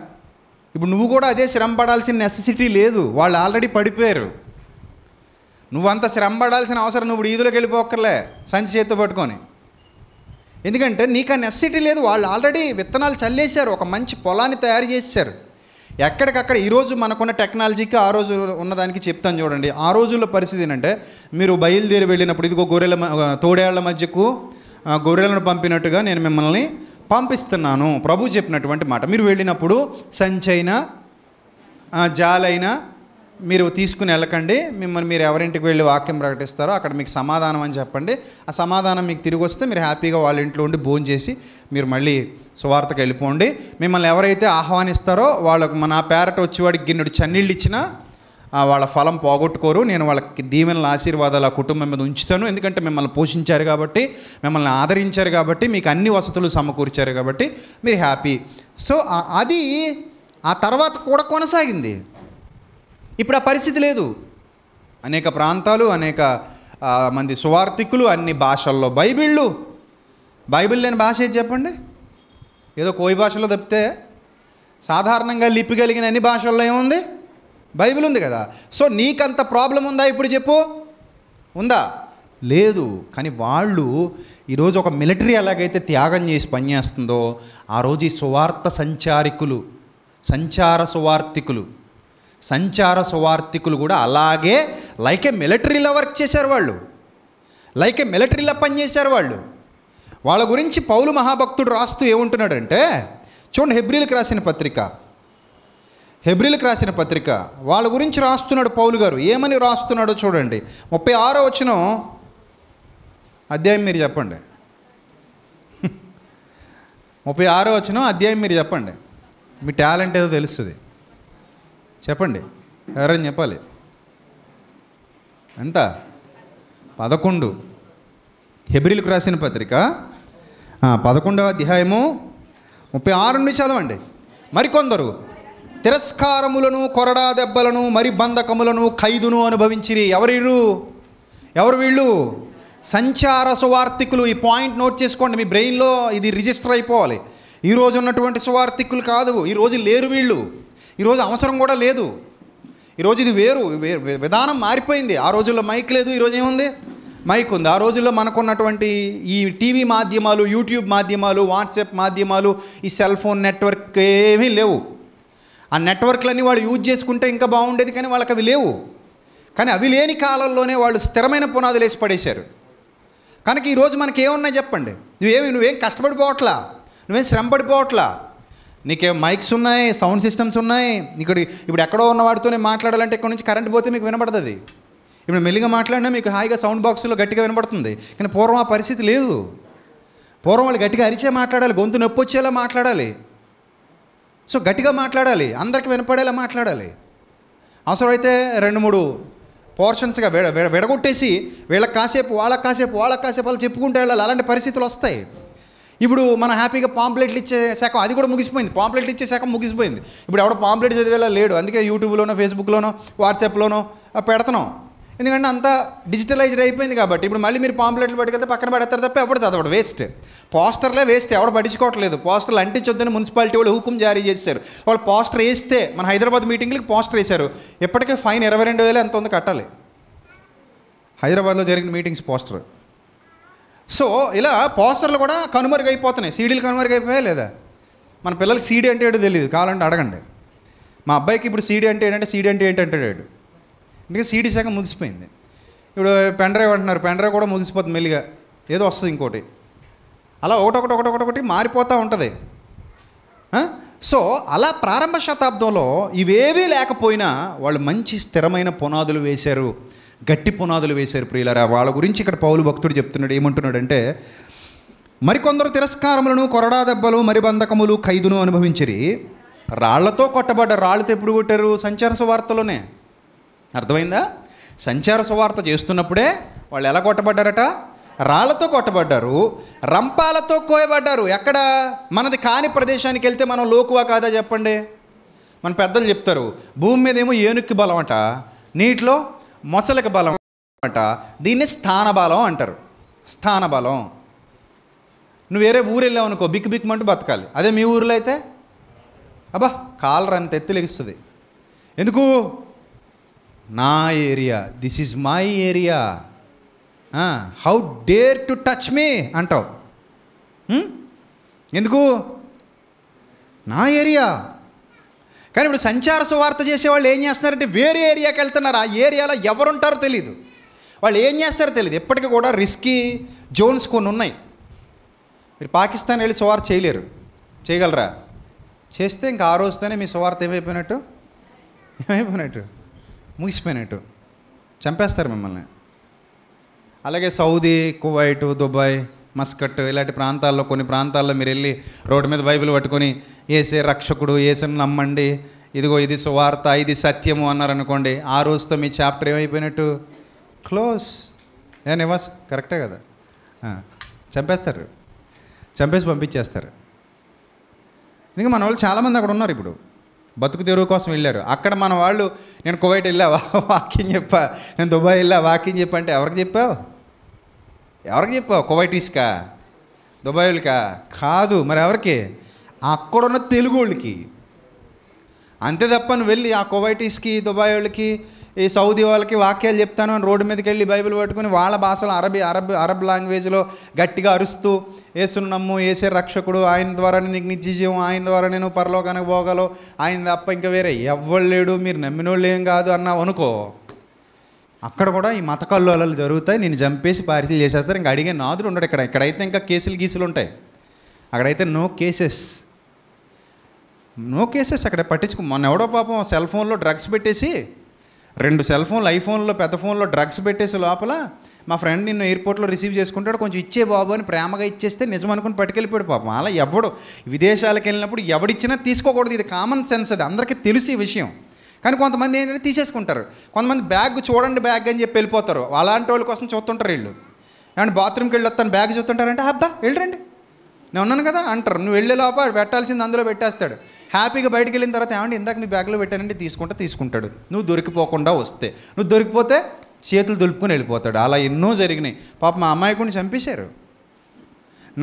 ఇప్పుడు నువ్వు కూడా అదే శ్రమ పడాల్సిన నెసెసిటీ లేదు వాళ్ళు ఆల్రెడీ పడిపోయారు నువ్వంత శ్రమ పడాల్సిన అవసరం నువ్వు ఈదులోకి వెళ్ళిపోక్కర్లే సంచి చేత్తో పట్టుకొని ఎందుకంటే నీకు ఆ నెస్సిటీ లేదు వాళ్ళు ఆల్రెడీ విత్తనాలు చల్లేశారు ఒక మంచి పొలాన్ని తయారు చేశారు ఎక్కడికక్కడ ఈరోజు మనకున్న టెక్నాలజీకి ఆ రోజు ఉన్నదానికి చెప్తాను చూడండి ఆ రోజుల్లో పరిస్థితి ఏంటంటే మీరు బయలుదేరి వెళ్ళినప్పుడు ఇదిగో గొర్రెల తోడేళ్ల మధ్యకు గొర్రెలను పంపినట్టుగా నేను మిమ్మల్ని పంపిస్తున్నాను ప్రభు చెప్పినటువంటి మాట మీరు వెళ్ళినప్పుడు సంచైన జాలైనా మీరు తీసుకుని వెళ్ళకండి మిమ్మల్ని మీరు ఎవరింటికి వెళ్ళి వాక్యం ప్రకటిస్తారో అక్కడ మీకు సమాధానం అని చెప్పండి ఆ సమాధానం మీకు తిరిగి వస్తే మీరు హ్యాపీగా వాళ్ళ ఇంట్లో ఉండి భోజనం చేసి మీరు మళ్ళీ సువార్తకు వెళ్ళిపోండి మిమ్మల్ని ఎవరైతే ఆహ్వానిస్తారో వాళ్ళకు నా పేరట వచ్చేవాడికి గిన్నెడు చన్నీళ్ళు ఇచ్చినా వాళ్ళ ఫలం పోగొట్టుకోరు నేను వాళ్ళకి దీవెనల ఆశీర్వాదాలు ఆ కుటుంబం మీద ఉంచుతాను ఎందుకంటే మిమ్మల్ని పోషించారు కాబట్టి మిమ్మల్ని ఆదరించారు కాబట్టి మీకు అన్ని వసతులు సమకూర్చారు కాబట్టి మీరు హ్యాపీ సో అది ఆ తర్వాత కూడా కొనసాగింది ఇప్పుడు ఆ పరిస్థితి లేదు అనేక ప్రాంతాలు అనేక మంది సువార్థికులు అన్ని భాషల్లో బైబిళ్ళు బైబిల్ లేని భాష ఏది చెప్పండి ఏదో కోయి భాషలో తప్పితే సాధారణంగా లిపి కలిగిన అన్ని భాషల్లో ఏముంది బైబిల్ ఉంది కదా సో నీకంత ప్రాబ్లం ఉందా ఇప్పుడు చెప్పు ఉందా లేదు కానీ వాళ్ళు ఈరోజు ఒక మిలిటరీ ఎలాగైతే త్యాగం చేసి పనిచేస్తుందో ఆ రోజు ఈ సువార్త సంచారికులు సంచార సువార్థికులు సంచార సువార్థికులు కూడా అలాగే లైక్ ఏ మిలిటరీలో వర్క్ చేశారు వాళ్ళు లైక్ ఏ మిలిటరీలో పనిచేశారు వాళ్ళు వాళ్ళ గురించి పౌలు మహాభక్తుడు రాస్తూ ఏముంటున్నాడంటే చూడండి హెబ్రిల్కి రాసిన పత్రిక హెబ్రిల్కి రాసిన పత్రిక వాళ్ళ గురించి రాస్తున్నాడు పౌలు గారు ఏమని రాస్తున్నాడో చూడండి ముప్పై ఆరో వచ్చిన అధ్యాయం మీరు చెప్పండి ముప్పై ఆరో వచ్చిన అధ్యాయం మీరు చెప్పండి మీ టాలెంట్ ఏదో తెలుస్తుంది చెప్పండి ఎవరైనా చెప్పాలి ఎంత పదకొండు హెబ్రిలకు రాసిన పత్రిక పదకొండవ అధ్యాయము ముప్పై ఆరు నుండి చదవండి మరికొందరు తిరస్కారములను కొరడా దెబ్బలను మరి బంధకములను ఖైదును అనుభవించిరి ఎవరిరు ఎవరు వీళ్ళు సంచార సువార్థికులు ఈ పాయింట్ నోట్ చేసుకోండి మీ బ్రెయిన్లో ఇది రిజిస్టర్ అయిపోవాలి ఈరోజు ఉన్నటువంటి సువార్థికులు కాదు ఈరోజు లేరు వీళ్ళు ఈరోజు అవసరం కూడా లేదు ఈరోజు ఇది వేరు విధానం మారిపోయింది ఆ రోజుల్లో మైక్ లేదు ఈరోజు ఏముంది మైక్ ఉంది ఆ రోజుల్లో మనకున్నటువంటి ఈ టీవీ మాధ్యమాలు యూట్యూబ్ మాధ్యమాలు వాట్సాప్ మాధ్యమాలు ఈ సెల్ ఫోన్ నెట్వర్క్ ఏమీ లేవు ఆ నెట్వర్క్లన్నీ వాళ్ళు యూజ్ చేసుకుంటే ఇంకా బాగుండేది కానీ వాళ్ళకి అవి లేవు కానీ అవి లేని కాలంలోనే వాళ్ళు స్థిరమైన పునాదులు వేసి పడేశారు కనుక ఈరోజు మనకి ఏమున్నాయి చెప్పండి నువ్వేమి నువ్వేం కష్టపడిపోవట్లా నువ్వేం శ్రమపడిపోవట్లా నీకే మైక్స్ ఉన్నాయి సౌండ్ సిస్టమ్స్ ఉన్నాయి ఇక్కడ ఇప్పుడు ఎక్కడో ఉన్న వాటితో మాట్లాడాలంటే ఇక్కడ నుంచి కరెంట్ పోతే మీకు వినబడుతుంది ఇప్పుడు మెల్లిగా మాట్లాడినా మీకు హాయిగా సౌండ్ బాక్స్లో గట్టిగా వినబడుతుంది కానీ పూర్వం ఆ పరిస్థితి లేదు పూర్వం వాళ్ళు గట్టిగా అరిచే మాట్లాడాలి గొంతు నొప్పి వచ్చేలా మాట్లాడాలి సో గట్టిగా మాట్లాడాలి అందరికి వినపడేలా మాట్లాడాలి అవసరమైతే రెండు మూడు పోర్షన్స్గా విడ విడ విడగొట్టేసి వీళ్ళకి కాసేపు వాళ్ళకి కాసేపు వాళ్ళకి కాసేపు వాళ్ళు చెప్పుకుంటూ వెళ్ళాలి అలాంటి పరిస్థితులు వస్తాయి ఇప్పుడు మన హ్యాపీగా పాంప్లెట్లు ఇచ్చే శాఖ అది కూడా ముగిసిపోయింది పాంప్లెట్లు ఇచ్చే శాఖ ముగిసిపోయింది ఇప్పుడు ఎవడో పాంప్లెట్ చదివేలా లేడు అందుకే యూట్యూబ్లోనో ఫేస్బుక్లోనో వాట్సాప్లోనో పెడతాం ఎందుకంటే అంతా డిజిటలైజ్డ్ అయిపోయింది కాబట్టి ఇప్పుడు మళ్ళీ మీరు పాంప్లెట్లు పట్టుకెళ్తే పక్కన పడతారు తప్ప ఎవడు చదవడు వేస్ట్ పోస్టర్లే వేస్ట్ ఎవడు పట్టించుకోవట్లేదు పోస్టర్లు అంటించొద్దని మున్సిపాలిటీ వాళ్ళు హుకుం జారీ చేశారు వాళ్ళు పోస్టర్ వేస్తే మన హైదరాబాద్ మీటింగ్లకి పోస్టర్ వేశారు ఇప్పటికే ఫైన్ ఇరవై రెండు వేలు ఎంత ఉందో కట్టాలి హైదరాబాద్లో జరిగిన మీటింగ్స్ పోస్టర్ సో ఇలా పోస్టర్లు కూడా కనుమరుగైపోతున్నాయి సీడీలు కనుమరుగైపోయా లేదా మన పిల్లలకి సీడీ అంటే ఏంటో తెలియదు కావాలంటే అడగండి మా అబ్బాయికి ఇప్పుడు సీడీ అంటే ఏంటంటే సీడీ అంటే ఏంటంటాడు ఇంకా సీడీ శాఖ ముగిసిపోయింది ఇప్పుడు పెన్ డ్రైవ్ అంటున్నారు పెన్ డ్రైవ్ కూడా ముగిసిపోతుంది మెల్లిగా ఏదో వస్తుంది ఇంకోటి అలా ఒకటొకటి ఒకటొకటి మారిపోతూ ఉంటుంది సో అలా ప్రారంభ శతాబ్దంలో ఇవేవీ లేకపోయినా వాళ్ళు మంచి స్థిరమైన పునాదులు వేశారు గట్టి పునాదులు వేశారు ప్రియులరా వాళ్ళ గురించి ఇక్కడ పౌలు భక్తుడు చెప్తున్నాడు ఏమంటున్నాడంటే మరికొందరు తిరస్కారములను కొరడా దెబ్బలు మరి బంధకములు ఖైదును అనుభవించిరి రాళ్లతో కొట్టబడ్డ రాళ్ళతో ఎప్పుడు కొట్టారు సంచార సువార్తలోనే అర్థమైందా సంచార సువార్త చేస్తున్నప్పుడే వాళ్ళు ఎలా కొట్టబడ్డారట రాళ్లతో కొట్టబడ్డారు రంపాలతో కోయబడ్డారు ఎక్కడ మనది కాని ప్రదేశానికి వెళ్తే మనం లోకువా కాదా చెప్పండి మన పెద్దలు చెప్తారు భూమి మీద ఏమో ఏనుక్కి బలం అంట నీటిలో మొసలికి బలం అంట దీన్ని స్థానబలం అంటారు స్థానబలం నువ్వు వేరే ఊరు వెళ్ళావు అనుకో బిక్కు బిక్కుమంటూ బతకాలి అదే మీ ఊరిలో అయితే అబ్బా కాలర్ అంత ఎత్తులెగుస్తుంది ఎందుకు నా area this is my area how dare to touch me అంటావు hmm? ఎందుకు నా ఏరియా కానీ ఇప్పుడు సంచార సువార్త చేసేవాళ్ళు ఏం చేస్తున్నారంటే వేరే ఏరియాకి వెళ్తున్నారు ఆ ఏరియాలో ఎవరుంటారో తెలియదు వాళ్ళు ఏం చేస్తారో తెలియదు ఎప్పటికీ కూడా రిస్కీ జోన్స్ కొన్ని ఉన్నాయి మీరు పాకిస్తాన్ వెళ్ళి సువార్త చేయలేరు చేయగలరా చేస్తే ఇంకా ఆ రోజుతోనే మీ సువార్త ఏమైపోయినట్టు ఏమైపోయినట్టు ముగిసిపోయినట్టు చంపేస్తారు మిమ్మల్ని అలాగే సౌదీ కువైట్ దుబాయ్ మస్కట్ ఇలాంటి ప్రాంతాల్లో కొన్ని ప్రాంతాల్లో మీరు వెళ్ళి రోడ్డు మీద బైబిల్ పట్టుకొని ఏసే రక్షకుడు ఏసని నమ్మండి ఇదిగో ఇది సువార్త ఇది సత్యము అన్నారనుకోండి ఆ రోజుతో మీ చాప్టర్ ఏమైపోయినట్టు క్లోజ్ ఏ నివాస్ కరెక్టే కదా చంపేస్తారు చంపేసి పంపించేస్తారు ఇంకా మన వాళ్ళు చాలామంది అక్కడ ఉన్నారు ఇప్పుడు బతుకు తెరువు కోసం వెళ్ళారు అక్కడ మన వాళ్ళు నేను కువైట్ వెళ్ళా వాకింగ్ చెప్పా నేను దుబాయ్ వెళ్ళా వాకింగ్ చెప్పంటే ఎవరికి చెప్పావు ఎవరికి చెప్పావు కువైటీస్కా దుబాయ్లకా కాదు మరి ఎవరికి అక్కడున్న తెలుగు వాళ్ళకి అంతే తప్ప నువ్వు వెళ్ళి ఆ కువైటీస్కి దుబాయ్ వాళ్ళకి ఈ సౌదీ వాళ్ళకి వాక్యాలు చెప్తాను అని రోడ్డు మీదకి వెళ్ళి బైబిల్ పట్టుకుని వాళ్ళ భాషలో అరబీ అరబ్ అరబ్ లాంగ్వేజ్లో గట్టిగా అరుస్తూ ఏసును నమ్ము ఏసే రక్షకుడు ఆయన ద్వారా నీకు నిజీజీవం ఆయన ద్వారా నేను పరలోకానికి పోగలవు ఆయన తప్ప ఇంకా వేరే ఎవ్వరు లేడు మీరు నమ్మినోళ్ళు ఏం కాదు అన్నావు అనుకో అక్కడ కూడా ఈ మత కల్లోలాలు జరుగుతాయి నేను చంపేసి పార్టీలు చేసేస్తారు ఇంకా అడిగే నాదులు ఉండడు ఇక్కడ ఇక్కడైతే ఇంకా కేసులు గీసులు ఉంటాయి అక్కడైతే నో కేసెస్ నో కేసెస్ అక్కడ పట్టించుకో మొన్న ఎవడో పాపం సెల్ ఫోన్లో డ్రగ్స్ పెట్టేసి రెండు సెల్ ఫోన్లు ఐఫోన్లో పెద్ద ఫోన్లో డ్రగ్స్ పెట్టేసి లోపల మా ఫ్రెండ్ నిన్ను ఎయిర్పోర్ట్లో రిసీవ్ చేసుకుంటాడు కొంచెం ఇచ్చే బాబు అని ప్రేమగా ఇచ్చేస్తే నిజం అనుకుని పట్టుకెళ్ళిపోయాడు పాపం అలా ఎవడు విదేశాలకు వెళ్ళినప్పుడు ఎవడిచ్చినా తీసుకోకూడదు ఇది కామన్ సెన్స్ అది అందరికీ తెలిసి విషయం కానీ కొంతమంది ఏంటంటే తీసేసుకుంటారు కొంతమంది బ్యాగ్ చూడండి బ్యాగ్ అని చెప్పి వెళ్ళిపోతారు అలాంటి వాళ్ళ కోసం చూస్తుంటారు వీళ్ళు అండ్ బాత్రూమ్కి వెళ్ళి వస్తాను బ్యాగ్ చూస్తుంటారంటే అబ్బా వెళ్ళరండి నేను ఉన్నాను కదా అంటారు నువ్వు వెళ్ళే లోప పెట్టాల్సింది అందులో పెట్టేస్తాడు హ్యాపీగా బయటకు వెళ్ళిన తర్వాత ఏమంటే ఇందాక మీ బ్యాగ్లో పెట్టానంటే తీసుకుంటే తీసుకుంటాడు నువ్వు దొరికిపోకుండా వస్తే నువ్వు దొరికిపోతే చేతులు దులుపుకొని వెళ్ళిపోతాడు అలా ఎన్నో జరిగినాయి పాప మా అమ్మాయికుని చంపేశారు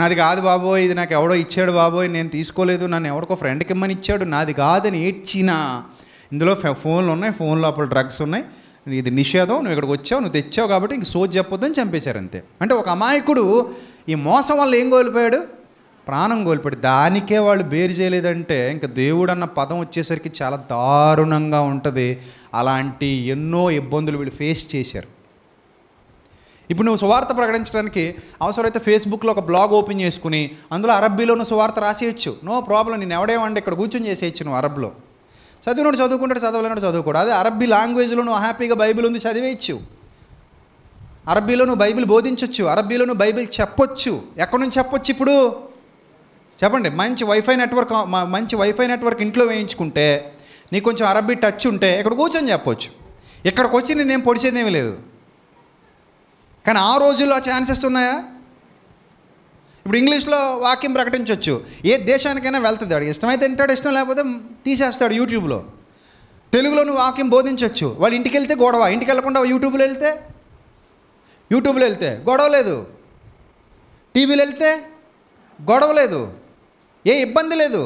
నాది కాదు బాబోయ్ ఇది నాకు ఎవడో ఇచ్చాడు బాబోయ్ నేను తీసుకోలేదు నన్ను ఎవరికో ఫ్రెండ్కి ఇమ్మని ఇచ్చాడు నాది కాదని ఏడ్చినా ఇందులో ఫోన్లు ఉన్నాయి ఫోన్లో అప్పుడు డ్రగ్స్ ఉన్నాయి ఇది నిషేధం నువ్వు ఇక్కడికి వచ్చావు నువ్వు తెచ్చావు కాబట్టి ఇంక సోజ్ చెప్పొద్దని చంపేశారు అంతే అంటే ఒక అమాయకుడు ఈ మోసం వల్ల ఏం కోల్పోయాడు ప్రాణం కోల్పోయి దానికే వాళ్ళు బేరు చేయలేదంటే ఇంకా దేవుడు అన్న పదం వచ్చేసరికి చాలా దారుణంగా ఉంటుంది అలాంటి ఎన్నో ఇబ్బందులు వీళ్ళు ఫేస్ చేశారు ఇప్పుడు నువ్వు సువార్త ప్రకటించడానికి అవసరమైతే ఫేస్బుక్లో ఒక బ్లాగ్ ఓపెన్ చేసుకుని అందులో అరబ్బీలో నువ్వు సువార్త రాసేయచ్చు నో ప్రాబ్లం నేను ఎవడే వండి ఇక్కడ కూర్చొని చేసేయచ్చు నువ్వు అరబ్లో చదివినోడు చదువుకుంటాడు చదవలేనోడు చదువుకోడు అదే అరబ్బీ లాంగ్వేజ్లో నువ్వు హ్యాపీగా బైబిల్ ఉంది చదివేయచ్చు అరబ్బీలో నువ్వు బైబిల్ బోధించవచ్చు అరబ్బీలో నువ్వు బైబిల్ చెప్పొచ్చు ఎక్కడి నుంచి చెప్పొచ్చు ఇప్పుడు చెప్పండి మంచి వైఫై నెట్వర్క్ మంచి వైఫై నెట్వర్క్ ఇంట్లో వేయించుకుంటే నీకు కొంచెం అరబ్బి టచ్ ఉంటే ఇక్కడ కూర్చొని చెప్పొచ్చు ఇక్కడికి వచ్చి నేనేం పొడిచేదేమీ లేదు కానీ ఆ రోజుల్లో ఛాన్సెస్ ఉన్నాయా ఇప్పుడు ఇంగ్లీష్లో వాక్యం ప్రకటించవచ్చు ఏ దేశానికైనా వెళ్తుంది ఇష్టమైతే తింటాడు ఇష్టం లేకపోతే తీసేస్తాడు యూట్యూబ్లో తెలుగులో నువ్వు వాక్యం బోధించవచ్చు వాళ్ళు ఇంటికి వెళ్తే గొడవ ఇంటికి వెళ్లకుండా యూట్యూబ్లో వెళ్తే యూట్యూబ్లో వెళ్తే గొడవ లేదు టీవీలో వెళ్తే గొడవ లేదు ఏ ఇబ్బంది లేదు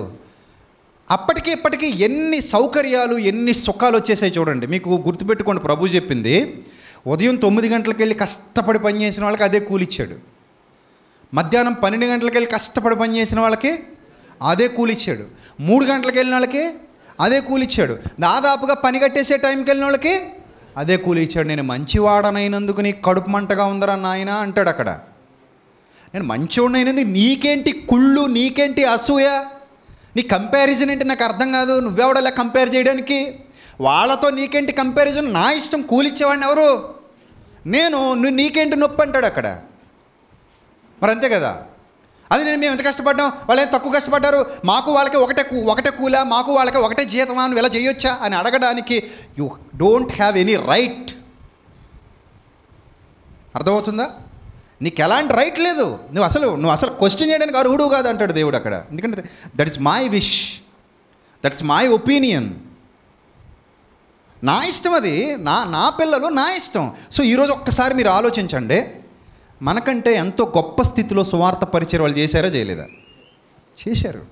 అప్పటికి ఇప్పటికీ ఎన్ని సౌకర్యాలు ఎన్ని సుఖాలు వచ్చేసాయి చూడండి మీకు గుర్తుపెట్టుకోండి ప్రభు చెప్పింది ఉదయం తొమ్మిది గంటలకు వెళ్ళి కష్టపడి పనిచేసిన వాళ్ళకి అదే కూలిచ్చాడు మధ్యాహ్నం పన్నెండు గంటలకు వెళ్ళి కష్టపడి పనిచేసిన వాళ్ళకి అదే కూలిచ్చాడు మూడు గంటలకు వెళ్ళిన వాళ్ళకి అదే కూలిచ్చాడు దాదాపుగా పని కట్టేసే టైంకి వెళ్ళిన వాళ్ళకి అదే కూలిచ్చాడు నేను మంచివాడనైనందుకు నీ కడుపు మంటగా ఉందరా నాయన అంటాడు అక్కడ నేను మంచోడినైనది నీకేంటి కుళ్ళు నీకేంటి అసూయ నీ కంపారిజన్ ఏంటి నాకు అర్థం కాదు నువ్వెవడలా కంపేర్ చేయడానికి వాళ్ళతో నీకేంటి కంపారిజన్ నా ఇష్టం కూలిచ్చేవాడిని ఎవరు నేను నువ్వు నీకేంటి నొప్పి అంటాడు అక్కడ మరి అంతే కదా అది నేను మేము ఎంత కష్టపడ్డాం వాళ్ళు ఏం తక్కువ కష్టపడ్డారు మాకు వాళ్ళకి ఒకటే ఒకటే కూల మాకు వాళ్ళకి ఒకటే జీతమా నువ్వు ఇలా చేయొచ్చా అని అడగడానికి you don't have any right అర్థమవుతుందా నీకు ఎలాంటి రైట్ లేదు నువ్వు అసలు నువ్వు అసలు క్వశ్చన్ చేయడానికి అర్హుడు కాదు అంటాడు దేవుడు అక్కడ ఎందుకంటే that is my wish that is my opinion నా ఇష్టం అది నా నా పిల్లలు నా ఇష్టం సో ఈరోజు ఒక్కసారి మీరు ఆలోచించండి మనకంటే ఎంతో గొప్ప స్థితిలో సువార్త పరిచయం వాళ్ళు చేశారో చేయలేదా చేశారు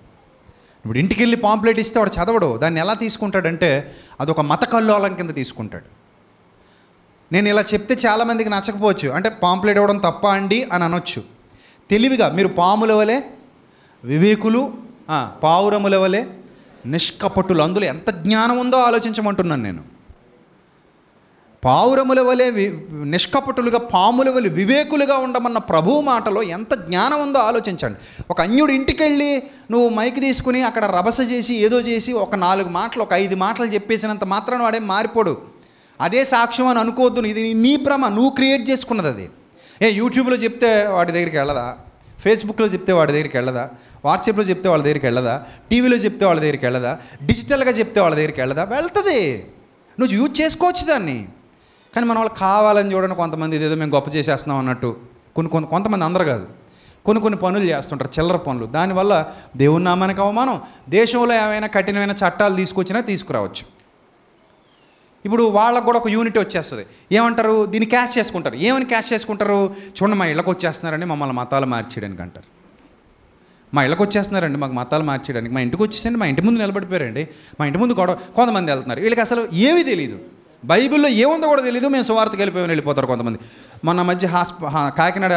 ఇప్పుడు ఇంటికి వెళ్ళి పాంప్లెట్ ఇస్తే వాడు చదవడు దాన్ని ఎలా తీసుకుంటాడంటే అదొక మత కల్లోలం కింద తీసుకుంటాడు నేను ఇలా చెప్తే చాలామందికి నచ్చకపోవచ్చు అంటే పాంప్లెట్ ఇవ్వడం తప్ప అండి అని అనొచ్చు తెలివిగా మీరు పాముల వలె వివేకులు పావురముల వలె నిష్కపటులు అందులో ఎంత జ్ఞానం ఉందో ఆలోచించమంటున్నాను నేను పావురముల వలె నిష్కపటులుగా పాముల వలె వివేకులుగా ఉండమన్న ప్రభు మాటలో ఎంత జ్ఞానం ఉందో ఆలోచించండి ఒక అన్యుడు ఇంటికి వెళ్ళి నువ్వు మైక్ తీసుకుని అక్కడ రభస చేసి ఏదో చేసి ఒక నాలుగు మాటలు ఒక ఐదు మాటలు చెప్పేసినంత మాత్రం వాడే మారిపోడు అదే సాక్ష్యం అని అనుకోవద్దు ఇది నీ భ్రమ నువ్వు క్రియేట్ చేసుకున్నది అది ఏ యూట్యూబ్లో చెప్తే వాటి దగ్గరికి వెళ్ళదా ఫేస్బుక్లో చెప్తే వాడి దగ్గరికి వెళ్ళదా వాట్సాప్లో చెప్తే వాళ్ళ దగ్గరికి వెళ్ళదా టీవీలో చెప్తే వాళ్ళ దగ్గరికి వెళ్ళదా డిజిటల్గా చెప్తే వాళ్ళ దగ్గరికి వెళ్ళదా వెళ్తుంది నువ్వు యూజ్ చేసుకోవచ్చు దాన్ని కానీ మన వాళ్ళు కావాలని చూడండి కొంతమంది ఇదేదో మేము గొప్ప చేసేస్తున్నాం అన్నట్టు కొన్ని కొంత కొంతమంది అందరు కాదు కొన్ని కొన్ని పనులు చేస్తుంటారు చిల్లర పనులు దానివల్ల దేవుని నామానికి అవమానం దేశంలో ఏమైనా కఠినమైన చట్టాలు తీసుకొచ్చినా తీసుకురావచ్చు ఇప్పుడు వాళ్ళకు కూడా ఒక యూనిట్ వచ్చేస్తుంది ఏమంటారు దీన్ని క్యాష్ చేసుకుంటారు ఏమని క్యాష్ చేసుకుంటారు చూడండి మా ఇళ్ళకి వచ్చేస్తున్నారని మమ్మల్ని మతాలు మార్చేయడానికి అంటారు మా ఇళ్ళకి వచ్చేస్తున్నారండి మాకు మతాలు మార్చేయడానికి మా ఇంటికి వచ్చేసండి మా ఇంటి ముందు నిలబడిపోయారండి మా ఇంటి ముందు గొడవ కొంతమంది వెళ్తున్నారు వీళ్ళకి అసలు ఏమీ తెలియదు బైబిల్లో ఏముందో కూడా తెలియదు మేము సువార్త వెళ్ళిపోయామని వెళ్ళిపోతారు కొంతమంది మొన్న మధ్య హాస్ప కాకినాడ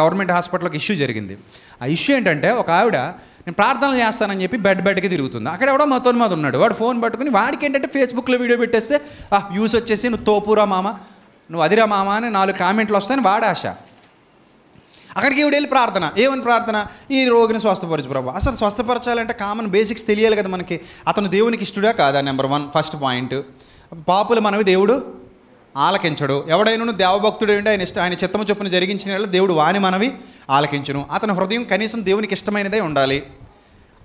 గవర్నమెంట్ హాస్పిటల్కి ఇష్యూ జరిగింది ఆ ఇష్యూ ఏంటంటే ఒక ఆవిడ నేను ప్రార్థన చేస్తానని చెప్పి బెడ్ బెడ్కి తిరుగుతుంది అక్కడ ఎవడో మతోన్ మాది ఉన్నాడు వాడు ఫోన్ పట్టుకుని వాడికి ఏంటంటే ఫేస్బుక్లో వీడియో పెట్టేస్తే ఆ వ్యూస్ వచ్చేసి నువ్వు తోపురా మామ నువ్వు అదిరా మామ అని నాలుగు కామెంట్లు వస్తాయని వాడాశ అక్కడికి ఈవిడ వెళ్ళి ప్రార్థన ఏమని ప్రార్థన ఈ రోగిని స్వస్థపరచు ప్రభు అసలు స్వస్థపరచాలంటే కామన్ బేసిక్స్ తెలియాలి కదా మనకి అతను దేవునికి ఇష్టడా కాదా నెంబర్ వన్ ఫస్ట్ పాయింట్ పాపులు మనవి దేవుడు ఆలకించడు ఎవడైనా దేవభక్తుడు అంటే ఆయన ఇష్ట ఆయన చిత్తము చొప్పున జరిగించిన దేవుడు వాని మనవి ఆలకించును అతని హృదయం కనీసం దేవునికి ఇష్టమైనదే ఉండాలి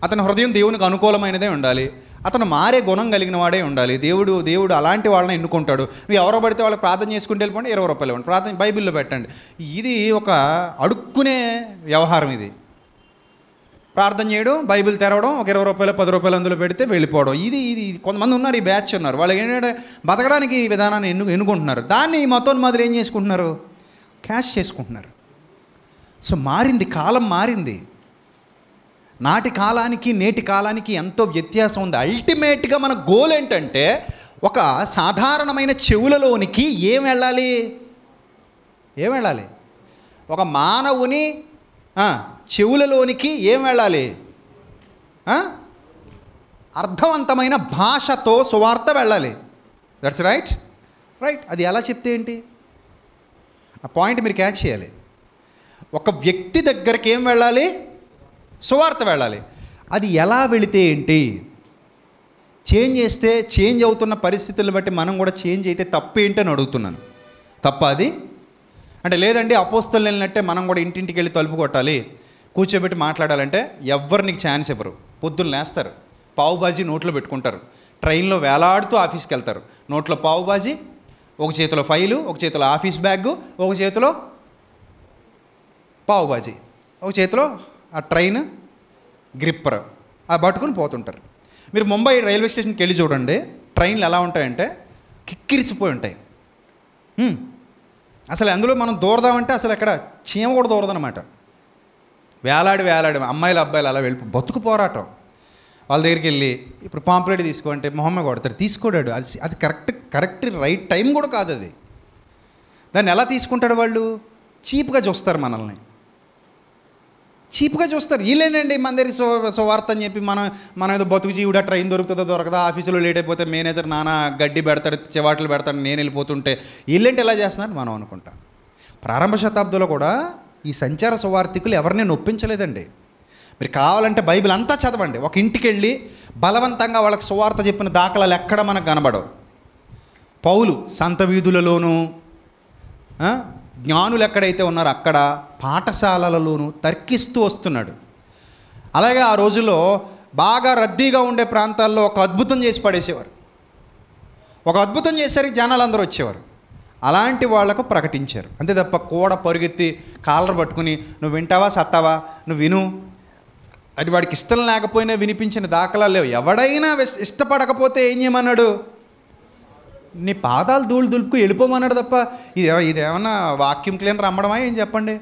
అతని హృదయం దేవునికి అనుకూలమైనదే ఉండాలి అతను మారే గుణం కలిగిన వాడే ఉండాలి దేవుడు దేవుడు అలాంటి వాళ్ళని ఎన్నుకుంటాడు నువ్వు ఎవరో పడితే వాళ్ళు ప్రార్థన చేసుకుంటే వెళ్ళిపోండి ఇరవై రూపాయలు ఇవ్వండి ప్రార్థన బైబిల్లో పెట్టండి ఇది ఒక అడుక్కునే వ్యవహారం ఇది ప్రార్థన చేయడం బైబిల్ తెరవడం ఒక ఇరవై రూపాయలు పది రూపాయలు అందులో పెడితే వెళ్ళిపోవడం ఇది ఇది కొంతమంది ఉన్నారు ఈ బ్యాచ్ ఉన్నారు వాళ్ళు ఏంటంటే బతకడానికి ఈ విధానాన్ని ఎన్ను ఎన్నుకుంటున్నారు దాన్ని మాదిరి ఏం చేసుకుంటున్నారు క్యాష్ చేసుకుంటున్నారు సో మారింది కాలం మారింది నాటి కాలానికి నేటి కాలానికి ఎంతో వ్యత్యాసం ఉంది అల్టిమేట్గా మన గోల్ ఏంటంటే ఒక సాధారణమైన చెవులలోనికి ఏం వెళ్ళాలి ఏం వెళ్ళాలి ఒక మానవుని చెవులలోనికి ఏం వెళ్ళాలి అర్థవంతమైన భాషతో సువార్త వెళ్ళాలి దట్స్ రైట్ రైట్ అది ఎలా చెప్తే ఏంటి ఆ పాయింట్ మీరు క్యాచ్ చేయాలి ఒక వ్యక్తి దగ్గరికి ఏం వెళ్ళాలి సువార్త వెళ్ళాలి అది ఎలా వెళితే ఏంటి చేంజ్ చేస్తే చేంజ్ అవుతున్న పరిస్థితులను బట్టి మనం కూడా చేంజ్ అయితే అని అడుగుతున్నాను తప్ప అది అంటే లేదండి అపోస్తలు వెళ్ళినట్టే మనం కూడా ఇంటింటికి వెళ్ళి తలుపు కొట్టాలి కూర్చోబెట్టి మాట్లాడాలంటే ఎవ్వరు నీకు ఛాన్స్ ఇవ్వరు పొద్దున్న లేస్తారు పావుబాజీ నోట్లో పెట్టుకుంటారు ట్రైన్లో వేలాడుతూ ఆఫీస్కి వెళ్తారు నోట్లో పావుబాజీ ఒక చేతిలో ఫైలు ఒక చేతిలో ఆఫీస్ బ్యాగ్ ఒక చేతిలో పావుబాజీ ఒక చేతిలో ఆ ట్రైన్ గ్రిప్పర్ ఆ పట్టుకుని పోతుంటారు మీరు ముంబై రైల్వే స్టేషన్కి వెళ్ళి చూడండి ట్రైన్లు ఎలా ఉంటాయంటే కిక్కిరిసిపోయి ఉంటాయి అసలు అందులో మనం దూరదామంటే అసలు అక్కడ చీమ కూడా దూరదనమాట వేలాడి వేలాడి అమ్మాయిలు అబ్బాయిలు అలా వెళ్ళి బతుకు పోరాటం వాళ్ళ దగ్గరికి వెళ్ళి ఇప్పుడు పాంప్లెట్ అంటే మొహమ్మ కొడతాడు తీసుకోడాడు అది అది కరెక్ట్ కరెక్ట్ రైట్ టైం కూడా కాదు అది దాన్ని ఎలా తీసుకుంటాడు వాళ్ళు చీప్గా చూస్తారు మనల్ని చీప్గా చూస్తారు వీళ్ళేనండి మన దగ్గర సో సువార్త అని చెప్పి మనం మనం ఏదో బతుకు జీవుడా ట్రైన్ దొరుకుతుందో దొరకదా ఆఫీసులో లేట్ అయిపోతే మేనేజర్ నానా గడ్డి పెడతాడు చెవాట్లు పెడతాడు నేను వెళ్ళిపోతుంటే వీళ్ళేంటి ఎలా చేస్తున్నాడు మనం అనుకుంటాం ప్రారంభ శతాబ్దంలో కూడా ఈ సంచార సువార్థికులు ఎవరిని నొప్పించలేదండి మీరు కావాలంటే బైబిల్ అంతా చదవండి ఒక ఇంటికి వెళ్ళి బలవంతంగా వాళ్ళకి సువార్త చెప్పిన దాఖలాలు ఎక్కడ మనకు కనబడవు పౌలు సంత వీధులలోనూ జ్ఞానులు ఎక్కడైతే ఉన్నారో అక్కడ పాఠశాలలలోనూ తర్కిస్తూ వస్తున్నాడు అలాగే ఆ రోజుల్లో బాగా రద్దీగా ఉండే ప్రాంతాల్లో ఒక అద్భుతం చేసి పడేసేవారు ఒక అద్భుతం చేసేసరికి జనాలు అందరూ వచ్చేవారు అలాంటి వాళ్లకు ప్రకటించారు అంతే తప్ప కూడ పరుగెత్తి కాలర్ పట్టుకుని నువ్వు వింటావా సత్తావా నువ్వు విను అది వాడికి ఇష్టం లేకపోయినా వినిపించిన దాఖలా లేవు ఎవడైనా ఇష్టపడకపోతే ఏం చేయమన్నాడు నీ పాదాలు ధూళి దులుపుకు వెళ్ళిపోమన్నాడు తప్ప ఇది ఇదేమన్నా వాక్యూమ్ క్లీన్ అమ్మడమా ఏం చెప్పండి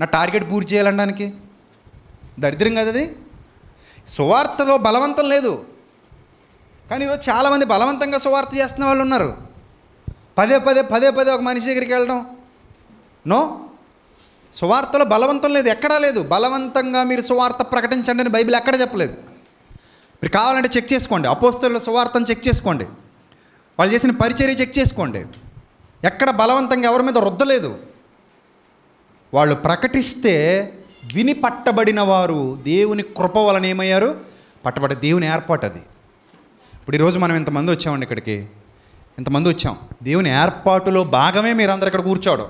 నా టార్గెట్ పూర్తి చేయాలనడానికి దరిద్రం కదా అది సువార్తలో బలవంతం లేదు కానీ ఈరోజు చాలామంది బలవంతంగా సువార్త చేస్తున్న వాళ్ళు ఉన్నారు పదే పదే పదే పదే ఒక మనిషి దగ్గరికి వెళ్ళడం నో సువార్తలో బలవంతం లేదు ఎక్కడా లేదు బలవంతంగా మీరు సువార్త ప్రకటించండి అని బైబిల్ ఎక్కడ చెప్పలేదు మీరు కావాలంటే చెక్ చేసుకోండి అపోస్తుల సువార్తను చెక్ చేసుకోండి వాళ్ళు చేసిన పరిచర్య చెక్ చేసుకోండి ఎక్కడ బలవంతంగా ఎవరి మీద రుద్దలేదు వాళ్ళు ప్రకటిస్తే విని పట్టబడిన వారు దేవుని కృప వలన ఏమయ్యారు పట్టబడి దేవుని ఏర్పాటు అది ఇప్పుడు ఈరోజు మనం ఇంతమంది వచ్చామండి ఇక్కడికి ఇంతమంది వచ్చాం దేవుని ఏర్పాటులో భాగమే మీరందరూ ఇక్కడ కూర్చోవడం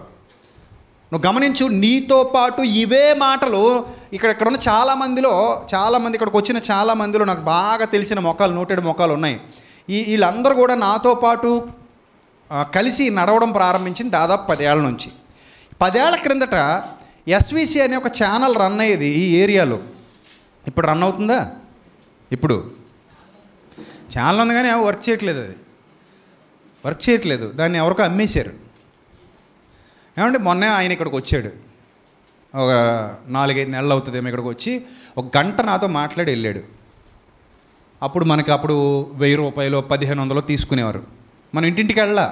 నువ్వు గమనించు నీతో పాటు ఇవే మాటలు ఇక్కడ ఇక్కడ ఉన్న చాలామందిలో చాలామంది ఇక్కడికి వచ్చిన చాలామందిలో నాకు బాగా తెలిసిన మొక్కలు నూటెడు మొక్కలు ఉన్నాయి ఈ వీళ్ళందరూ కూడా నాతో పాటు కలిసి నడవడం ప్రారంభించింది దాదాపు పదేళ్ల నుంచి పదేళ్ల క్రిందట ఎస్విసి అనే ఒక ఛానల్ రన్ అయ్యేది ఈ ఏరియాలో ఇప్పుడు రన్ అవుతుందా ఇప్పుడు ఛానల్ ఉంది కానీ వర్క్ చేయట్లేదు అది వర్క్ చేయట్లేదు దాన్ని ఎవరికో అమ్మేశారు ఏమంటే మొన్న ఆయన ఇక్కడికి వచ్చాడు ఒక నాలుగైదు నెలలు అవుతుందేమో ఇక్కడికి వచ్చి ఒక గంట నాతో మాట్లాడి వెళ్ళాడు అప్పుడు మనకి అప్పుడు వెయ్యి రూపాయలు పదిహేను వందలు తీసుకునేవారు మన ఇంటింటికి వెళ్ళా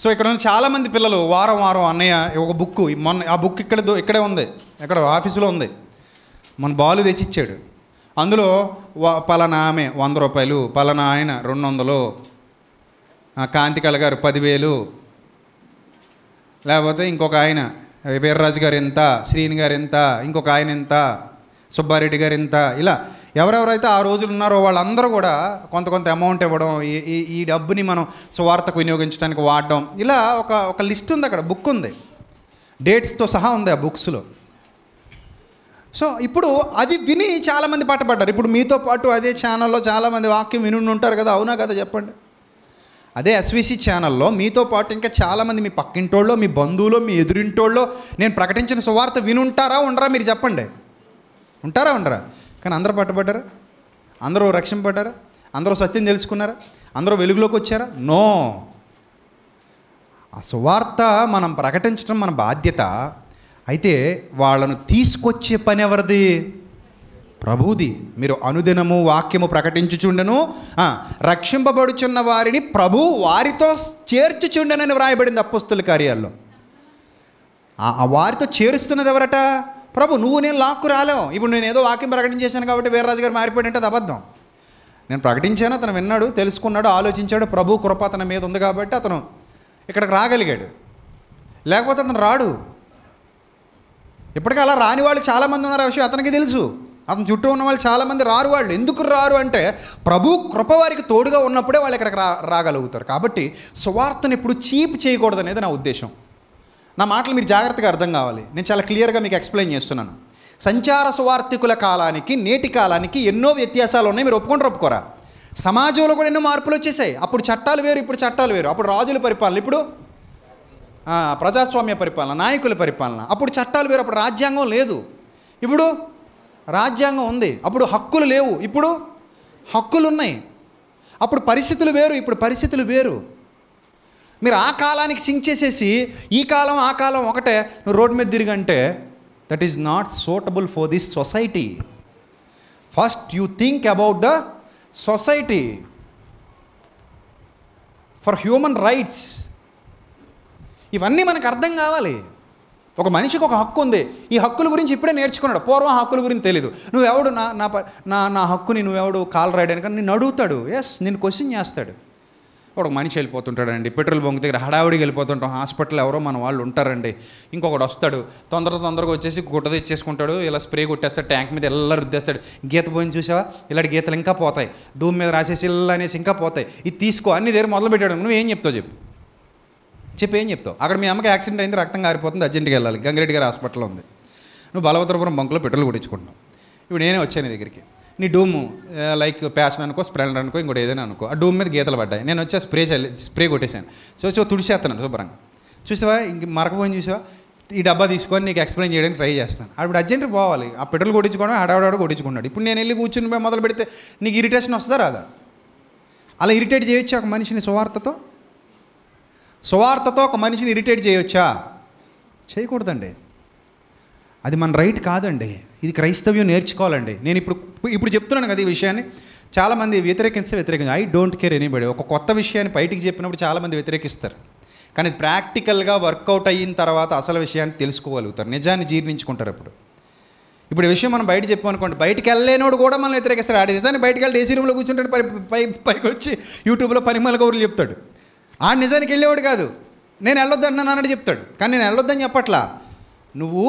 సో ఇక్కడ ఉన్న చాలామంది పిల్లలు వారం వారం అన్నయ్య ఒక బుక్ మొన్న ఆ బుక్ ఇక్కడ ఇక్కడే ఉంది ఇక్కడ ఆఫీసులో ఉంది మన బాలు తెచ్చిచ్చాడు అందులో పలానా ఆమె వంద రూపాయలు పలానా ఆయన రెండు వందలు కాంతికళ గారు పదివేలు లేకపోతే ఇంకొక ఆయన వీర్రాజు గారు ఎంత శ్రీని గారు ఎంత ఇంకొక ఆయన ఎంత సుబ్బారెడ్డి గారు ఎంత ఇలా ఎవరెవరైతే ఆ రోజులు ఉన్నారో వాళ్ళందరూ కూడా కొంత కొంత అమౌంట్ ఇవ్వడం ఈ ఈ డబ్బుని మనం స్వార్థకు వినియోగించడానికి వాడడం ఇలా ఒక ఒక లిస్ట్ ఉంది అక్కడ బుక్ ఉంది డేట్స్తో సహా ఉంది ఆ బుక్స్లో సో ఇప్పుడు అది విని చాలామంది పట్టబడ్డారు ఇప్పుడు మీతో పాటు అదే ఛానల్లో చాలామంది వాక్యం విని ఉంటారు కదా అవునా కదా చెప్పండి అదే ఎస్విసి ఛానల్లో మీతో పాటు ఇంకా చాలామంది మీ పక్కింటోళ్ళో మీ బంధువులు మీ ఎదురింటోళ్ళో నేను ప్రకటించిన సువార్త వినుంటారా ఉండరా మీరు చెప్పండి ఉంటారా ఉండరా కానీ అందరూ పట్టబడ్డారా అందరూ రక్షింపబడ్డారా అందరూ సత్యం తెలుసుకున్నారా అందరూ వెలుగులోకి వచ్చారా నో ఆ సువార్త మనం ప్రకటించడం మన బాధ్యత అయితే వాళ్ళను తీసుకొచ్చే పని ఎవరిది ప్రభుది మీరు అనుదినము వాక్యము ప్రకటించుచుండెను రక్షింపబడుచున్న వారిని ప్రభు వారితో చేర్చుచుండెనని వ్రాయబడింది అప్పుస్తుల కార్యాల్లో ఆ వారితో చేరుస్తున్నది ఎవరట ప్రభు నువ్వు నేను లాక్కు రాలేవు ఇప్పుడు నేను ఏదో వాక్యం ప్రకటించేశాను కాబట్టి వీరరాజు గారు మారిపోయినట్టు అది అబద్ధం నేను ప్రకటించాను అతను విన్నాడు తెలుసుకున్నాడు ఆలోచించాడు ప్రభు కృప అతని మీద ఉంది కాబట్టి అతను ఇక్కడికి రాగలిగాడు లేకపోతే అతను రాడు ఇప్పటికీ అలా రాని వాళ్ళు చాలామంది ఉన్నారు ఆ విషయం అతనికి తెలుసు అతని చుట్టూ ఉన్న వాళ్ళు చాలామంది రారు వాళ్ళు ఎందుకు రారు అంటే ప్రభు కృప వారికి తోడుగా ఉన్నప్పుడే వాళ్ళు ఇక్కడికి రా రాగలుగుతారు కాబట్టి సువార్తను ఇప్పుడు చీప్ చేయకూడదు అనేది నా ఉద్దేశం నా మాటలు మీరు జాగ్రత్తగా అర్థం కావాలి నేను చాలా క్లియర్గా మీకు ఎక్స్ప్లెయిన్ చేస్తున్నాను సంచార సువార్థికుల కాలానికి నేటి కాలానికి ఎన్నో వ్యత్యాసాలు ఉన్నాయి మీరు ఒప్పుకుంటారు ఒప్పుకోరా సమాజంలో కూడా ఎన్నో మార్పులు వచ్చేసాయి అప్పుడు చట్టాలు వేరు ఇప్పుడు చట్టాలు వేరు అప్పుడు రాజుల పరిపాలన ఇప్పుడు ప్రజాస్వామ్య పరిపాలన నాయకుల పరిపాలన అప్పుడు చట్టాలు వేరు అప్పుడు రాజ్యాంగం లేదు ఇప్పుడు రాజ్యాంగం ఉంది అప్పుడు హక్కులు లేవు ఇప్పుడు హక్కులు ఉన్నాయి అప్పుడు పరిస్థితులు వేరు ఇప్పుడు పరిస్థితులు వేరు మీరు ఆ కాలానికి సింక్ చేసేసి ఈ కాలం ఆ కాలం ఒకటే నువ్వు రోడ్డు మీద తిరిగంటే that is not suitable for this society first you think about the society for human rights ఇవన్నీ మనకు అర్థం కావాలి ఒక మనిషికి ఒక హక్కు ఉంది ఈ హక్కుల గురించి ఇప్పుడే నేర్చుకున్నాడు పూర్వం హక్కుల గురించి తెలీదు నువ్వెవడు నా నా నా నా హక్కుని నువ్వెవడు కాల్ రాయడానికి నిన్ను అడుగుతాడు ఎస్ నేను క్వశ్చన్ చేస్తాడు ఒక మనిషి వెళ్ళిపోతుంటాడండి పెట్రోల్ బంక్ దగ్గర హడావిడికి వెళ్ళిపోతుంటాం హాస్పిటల్ ఎవరో మన వాళ్ళు ఉంటారండి ఇంకొకడు వస్తాడు తొందర తొందరగా వచ్చేసి గుట్ట తెచ్చేసుకుంటాడు ఇలా స్ప్రే కొట్టేస్తాడు ట్యాంక్ మీద ఎల్లా రుద్దేస్తాడు గీత పోయిన చూసావా ఇలాంటి గీతలు ఇంకా పోతాయి డూమ్ మీద రాసేసి ఇలా అనేసి ఇంకా పోతాయి ఇది తీసుకో అన్ని దగ్గర మొదలు పెట్టాడు నువ్వు ఏం చెప్తావు చెప్పు చెప్పి ఏం చెప్తావు అక్కడ మీ అమ్మకి యాక్సిడెంట్ అయింది రక్తం కారిపోతుంది అర్జెంట్గా వెళ్ళాలి గంగిరెడ్డి గారి హాస్పిటల్లో ఉంది నువ్వు బలవద్రపురం బంకులో పెట్రోల్ కొట్టించుకుంటున్నావు ఇప్పుడు నేనే వచ్చాను దగ్గరికి నీ డూమ్ లైక్ ప్యాషన్ అనుకో స్ప్రెండర్ అనుకో ఇంకోటి ఏదైనా అనుకో ఆ డూమ్ మీద గీతలు పడ్డాయి నేను వచ్చా స్ప్రే స్ప్రే కొట్టేశాను సో సో తుడిచేస్తున్నాను శుభ్రంగా చూసావా ఇంక మరకపోయిన చూసావా ఈ డబ్బా తీసుకొని నీకు ఎక్స్ప్లెయిన్ చేయడానికి ట్రై చేస్తాను అప్పుడు అర్జెంట్ పోవాలి ఆ పెట్రోల్ కొట్టించుకోవడం ఆడవాడు కొట్టించుకున్నాడు ఇప్పుడు నేను వెళ్ళి కూర్చుని మొదలు పెడితే నీకు ఇరిటేషన్ వస్తుందా రాదా అలా ఇరిటేట్ చేయొచ్చు ఒక మనిషిని సువార్తతో సువార్తతో ఒక మనిషిని ఇరిటేట్ చేయొచ్చా చేయకూడదండి అది మన రైట్ కాదండి ఇది క్రైస్తవ్యం నేర్చుకోవాలండి నేను ఇప్పుడు ఇప్పుడు చెప్తున్నాను కదా ఈ విషయాన్ని చాలామంది వ్యతిరేకిస్తే వ్యతిరేకించారు ఐ డోంట్ కేర్ ఎనీబడి ఒక కొత్త విషయాన్ని బయటికి చెప్పినప్పుడు చాలామంది వ్యతిరేకిస్తారు కానీ ప్రాక్టికల్గా వర్కౌట్ అయిన తర్వాత అసలు విషయాన్ని తెలుసుకోగలుగుతారు నిజాన్ని జీర్ణించుకుంటారు అప్పుడు ఇప్పుడు విషయం మనం బయట చెప్పామనుకోండి బయటకు వెళ్ళలేనోడు కూడా మనం వ్యతిరేకిస్తారు ఆడి నిజాన్ని బయటకు వెళ్ళి ఏసీ రూమ్లో కూర్చుంటాడు పై పై పైకి వచ్చి యూట్యూబ్లో పరిమళ గౌరులు చెప్తాడు ఆ నిజానికి వెళ్ళేవాడు కాదు నేను వెళ్ళొద్దన్నాను అన్నాడు చెప్తాడు కానీ నేను వెళ్ళొద్దని చెప్పట్లా నువ్వు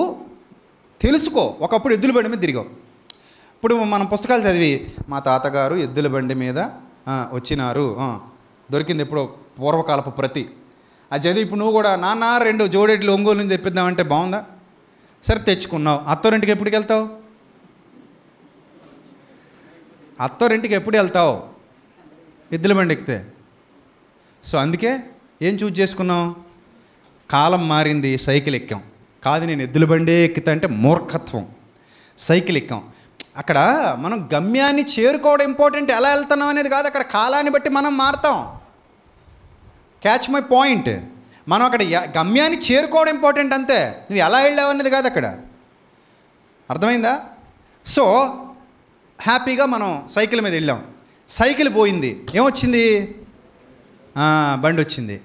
తెలుసుకో ఒకప్పుడు ఎద్దుల బండి మీద తిరిగావు ఇప్పుడు మనం పుస్తకాలు చదివి మా తాతగారు ఎద్దుల బండి మీద వచ్చినారు దొరికింది ఎప్పుడో పూర్వకాలపు ప్రతి ఆ చదివి ఇప్పుడు నువ్వు కూడా నాన్న రెండు జోడేట్లు ఒంగోలు నుంచి తెప్పిద్దామంటే బాగుందా సరే తెచ్చుకున్నావు అత్తోరింటికి ఎప్పటికి వెళ్తావు అత్తోరింటికి ఎప్పుడు వెళ్తావు ఎద్దుల బండి ఎక్కితే సో అందుకే ఏం చూజ్ చేసుకున్నాం కాలం మారింది సైకిల్ ఎక్కాం కాదు నేను ఎద్దుల బండి ఎక్కుతా అంటే మూర్ఖత్వం సైకిల్ ఎక్కాం అక్కడ మనం గమ్యాన్ని చేరుకోవడం ఇంపార్టెంట్ ఎలా వెళ్తున్నాం అనేది కాదు అక్కడ కాలాన్ని బట్టి మనం మారుతాం క్యాచ్ మై పాయింట్ మనం అక్కడ గమ్యాన్ని చేరుకోవడం ఇంపార్టెంట్ అంతే నువ్వు ఎలా వెళ్ళావు అనేది కాదు అక్కడ అర్థమైందా సో హ్యాపీగా మనం సైకిల్ మీద వెళ్ళాం సైకిల్ పోయింది ఏమొచ్చింది బండి వచ్చింది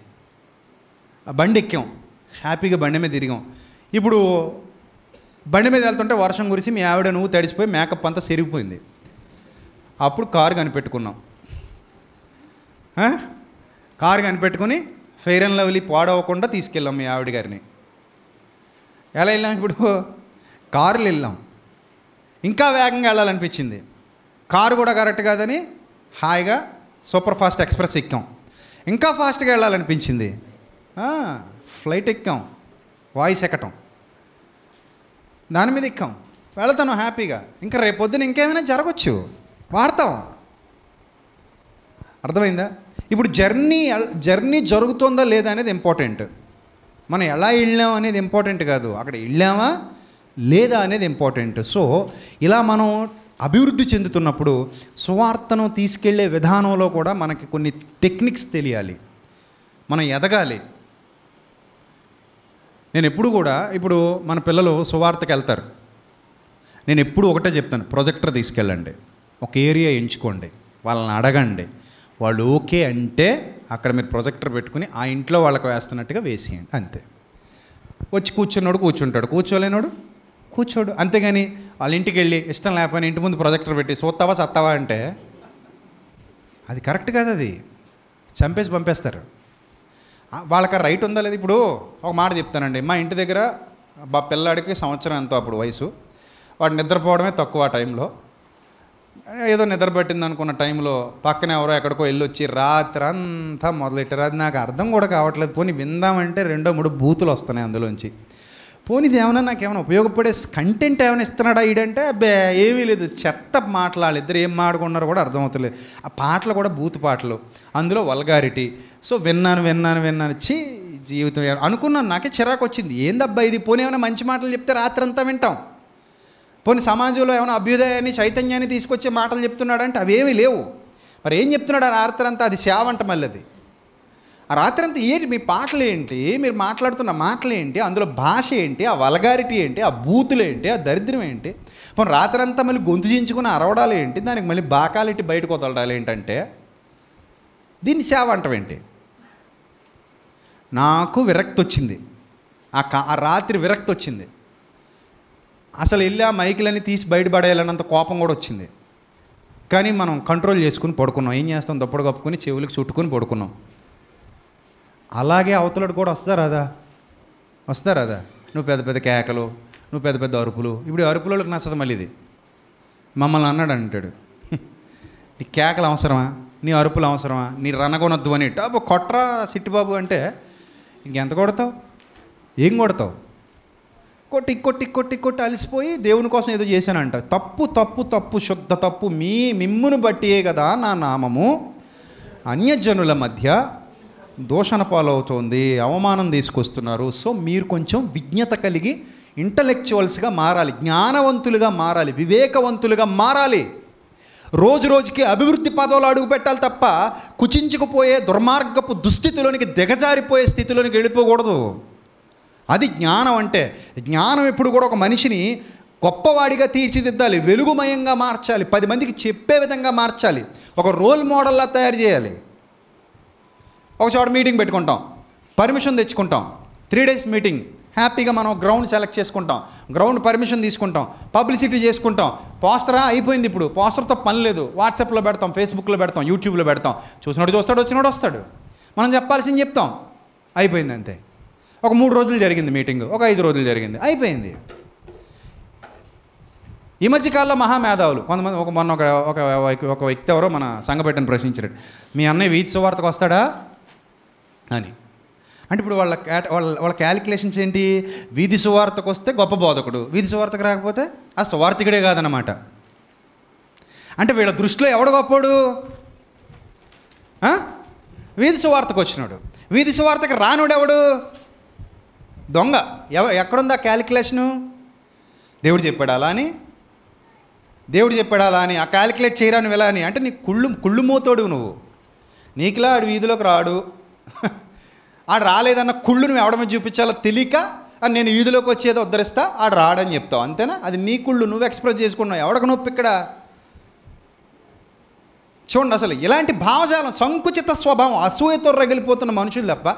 బండి ఎక్కాం హ్యాపీగా బండి మీద తిరిగాం ఇప్పుడు బండి మీద వెళ్తుంటే వర్షం గురించి మీ ఆవిడ నువ్వు తడిసిపోయి మేకప్ అంతా సెరిగిపోయింది అప్పుడు కారు కనిపెట్టుకున్నాం కారు కనిపెట్టుకుని ఫెయిర్ అండ్ లవ్లీ పాడవకుండా తీసుకెళ్ళాం మీ ఆవిడ గారిని ఎలా వెళ్ళాం ఇప్పుడు కారులు వెళ్ళాం ఇంకా వేగంగా వెళ్ళాలనిపించింది కారు కూడా కరెక్ట్ కాదని హాయిగా సూపర్ ఫాస్ట్ ఎక్స్ప్రెస్ ఎక్కాం ఇంకా ఫాస్ట్గా వెళ్ళాలనిపించింది ఫ్లైట్ ఎక్కాం వాయిస్ ఎక్కటం దాని మీద ఎక్కాం వెళతాను హ్యాపీగా ఇంకా రేపు పొద్దున ఇంకేమైనా జరగచ్చు వాడతాం అర్థమైందా ఇప్పుడు జర్నీ జర్నీ జరుగుతుందా లేదా అనేది ఇంపార్టెంట్ మనం ఎలా వెళ్ళాం అనేది ఇంపార్టెంట్ కాదు అక్కడ వెళ్ళామా లేదా అనేది ఇంపార్టెంట్ సో ఇలా మనం అభివృద్ధి చెందుతున్నప్పుడు సువార్తను తీసుకెళ్లే విధానంలో కూడా మనకి కొన్ని టెక్నిక్స్ తెలియాలి మనం ఎదగాలి నేను ఎప్పుడు కూడా ఇప్పుడు మన పిల్లలు సువార్తకు వెళ్తారు నేను ఎప్పుడు ఒకటే చెప్తాను ప్రొజెక్టర్ తీసుకెళ్ళండి ఒక ఏరియా ఎంచుకోండి వాళ్ళని అడగండి వాళ్ళు ఓకే అంటే అక్కడ మీరు ప్రొజెక్టర్ పెట్టుకుని ఆ ఇంట్లో వాళ్ళకు వేస్తున్నట్టుగా వేసేయండి అంతే వచ్చి కూర్చున్నాడు కూర్చుంటాడు కూర్చోలేనోడు కూర్చోడు అంతేగాని వాళ్ళ ఇంటికి వెళ్ళి ఇష్టం లేకపోయినా ఇంటి ముందు ప్రొజెక్టర్ పెట్టి సోత్తావా సత్తావా అంటే అది కరెక్ట్ కాదు అది చంపేసి పంపేస్తారు వాళ్ళకి రైట్ ఉందా లేదు ఇప్పుడు ఒక మాట చెప్తానండి మా ఇంటి దగ్గర మా పిల్లాడికి సంవత్సరం ఎంతో అప్పుడు వయసు వాడు నిద్రపోవడమే తక్కువ ఆ టైంలో ఏదో నిద్ర పట్టింది అనుకున్న టైంలో పక్కన ఎవరో ఎక్కడికో వెళ్ళొచ్చి రాత్రంతా మొదలెట్టారు అది నాకు అర్థం కూడా కావట్లేదు పోనీ విందామంటే రెండో మూడు బూతులు వస్తున్నాయి అందులోంచి పోనీ ఏమైనా నాకు ఏమైనా ఉపయోగపడే కంటెంట్ ఏమైనా ఇస్తున్నాడా ఈడంటే అబ్బే ఏమీ లేదు చెత్త మాట్లాడాలి ఇద్దరు ఏం మాడుకున్నారో కూడా అర్థమవుతలేదు ఆ పాటలు కూడా బూత్ పాటలు అందులో వల్గారిటీ సో విన్నాను విన్నాను విన్నాను చి జీవితం అనుకున్నాను నాకే చిరాకు వచ్చింది ఏందబ్బా ఇది పోనీ ఏమైనా మంచి మాటలు చెప్తే రాత్రంతా వింటాం పోనీ సమాజంలో ఏమైనా అభ్యుదయాన్ని చైతన్యాన్ని తీసుకొచ్చే మాటలు చెప్తున్నాడంటే అవేమీ లేవు మరి ఏం చెప్తున్నాడు ఆ రాత్రంతా అది సేవ అంట మళ్ళీ ఆ రాత్రి అంతా ఏంటి మీ పాటలు ఏంటి మీరు మాట్లాడుతున్న మాటలు ఏంటి అందులో భాష ఏంటి ఆ వలగారిటీ ఏంటి ఆ బూతులు ఏంటి ఆ దరిద్రం ఏంటి మనం రాత్రి అంతా మళ్ళీ గొంతు చించుకుని అరవడాలు ఏంటి దానికి మళ్ళీ బాకాలెట్టి బయటకు వదలడాలు ఏంటంటే దీన్ని సేవ ఏంటి నాకు విరక్తి వచ్చింది ఆ కా ఆ రాత్రి విరక్తి వచ్చింది అసలు వెళ్ళి ఆ మైకులన్నీ తీసి బయటపడేయాలన్నంత కోపం కూడా వచ్చింది కానీ మనం కంట్రోల్ చేసుకుని పడుకున్నాం ఏం చేస్తాం దప్పుడు కప్పుకొని చెవులకు చుట్టుకొని పడుకున్నాం అలాగే అవతలడు కూడా వస్తారు అదా వస్తారు అదా నువ్వు పెద్ద పెద్ద కేకలు నువ్వు పెద్ద పెద్ద అరుపులు ఇప్పుడు అరుపులకి నచ్చదు మళ్ళీ ఇది మమ్మల్ని అన్నాడు అంటాడు నీ కేకలు అవసరమా నీ అరుపులు అవసరమా నీ రనగొనొద్దు అని టాబు కొట్రా సిట్టిబాబు అంటే ఇంకెంత కొడతావు ఏం కొడతావు కొట్టి కొట్టి కొట్టి కొట్టి అలసిపోయి దేవుని కోసం ఏదో చేశానంట తప్పు తప్పు తప్పు శుద్ధ తప్పు మీ మిమ్మును బట్టియే కదా నా నామము అన్యజనుల మధ్య దోషణ పాలవుతోంది అవమానం తీసుకొస్తున్నారు సో మీరు కొంచెం విజ్ఞత కలిగి ఇంటలెక్చువల్స్గా మారాలి జ్ఞానవంతులుగా మారాలి వివేకవంతులుగా మారాలి రోజు రోజుకి అభివృద్ధి పదవులు అడుగు పెట్టాలి తప్ప కుచించుకుపోయే దుర్మార్గపు దుస్థితిలోనికి దిగజారిపోయే స్థితిలోనికి వెళ్ళిపోకూడదు అది జ్ఞానం అంటే జ్ఞానం ఎప్పుడు కూడా ఒక మనిషిని గొప్పవాడిగా తీర్చిదిద్దాలి వెలుగుమయంగా మార్చాలి పది మందికి చెప్పే విధంగా మార్చాలి ఒక రోల్ మోడల్లా తయారు చేయాలి ఒక చోట మీటింగ్ పెట్టుకుంటాం పర్మిషన్ తెచ్చుకుంటాం త్రీ డేస్ మీటింగ్ హ్యాపీగా మనం గ్రౌండ్ సెలెక్ట్ చేసుకుంటాం గ్రౌండ్ పర్మిషన్ తీసుకుంటాం పబ్లిసిటీ చేసుకుంటాం పోస్టరా అయిపోయింది ఇప్పుడు పోస్టర్తో పని లేదు వాట్సాప్లో పెడతాం ఫేస్బుక్లో పెడతాం యూట్యూబ్లో పెడతాం చూసినోడు చూస్తాడు వచ్చినప్పుడు వస్తాడు మనం చెప్పాల్సింది చెప్తాం అయిపోయింది అంతే ఒక మూడు రోజులు జరిగింది మీటింగ్ ఒక ఐదు రోజులు జరిగింది అయిపోయింది ఈ మధ్యకాలంలో మహామేధావులు కొంతమంది ఒక మొన్న ఒక ఒక వ్యక్తి ఎవరో మన సంఘపెట్టని ప్రశ్నించారు మీ అన్నయ్య వీధి సువార్తకు వస్తాడా అని అంటే ఇప్పుడు వాళ్ళ వాళ్ళ వాళ్ళ క్యాలిక్యులేషన్స్ ఏంటి వీధి సువార్తకు వస్తే గొప్ప బోధకుడు వీధి సువార్తకు రాకపోతే ఆ సువార్థికుడే కాదనమాట అంటే వీళ్ళ దృష్టిలో ఎవడు గొప్పడు వీధి సువార్తకు వచ్చినాడు వీధి సువార్తకి ఎవడు దొంగ ఎవ ఎక్కడుందా క్యాలిక్యులేషను దేవుడు చెప్పాడు అలా అని దేవుడు చెప్పాడు అలా అని ఆ క్యాలిక్యులేట్ చేయరాను ఎలా అని అంటే నీ కుళ్ళు కుళ్ళు మూతోడు నువ్వు నీకులా ఆడు వీధిలోకి రాడు ఆడు రాలేదన్న కుళ్ళు నువ్వు ఎవడమే చూపించాలో తెలియక అని నేను ఈదులోకి వచ్చేదో ఉద్ధరిస్తా ఆడు రాడని చెప్తావు అంతేనా అది నీ కుళ్ళు నువ్వు ఎక్స్ప్రెస్ చేసుకున్నావు ఎవడకు నొప్పి ఇక్కడ చూడండి అసలు ఇలాంటి భావజాలం సంకుచిత స్వభావం అసూయతో రగిలిపోతున్న మనుషులు తప్ప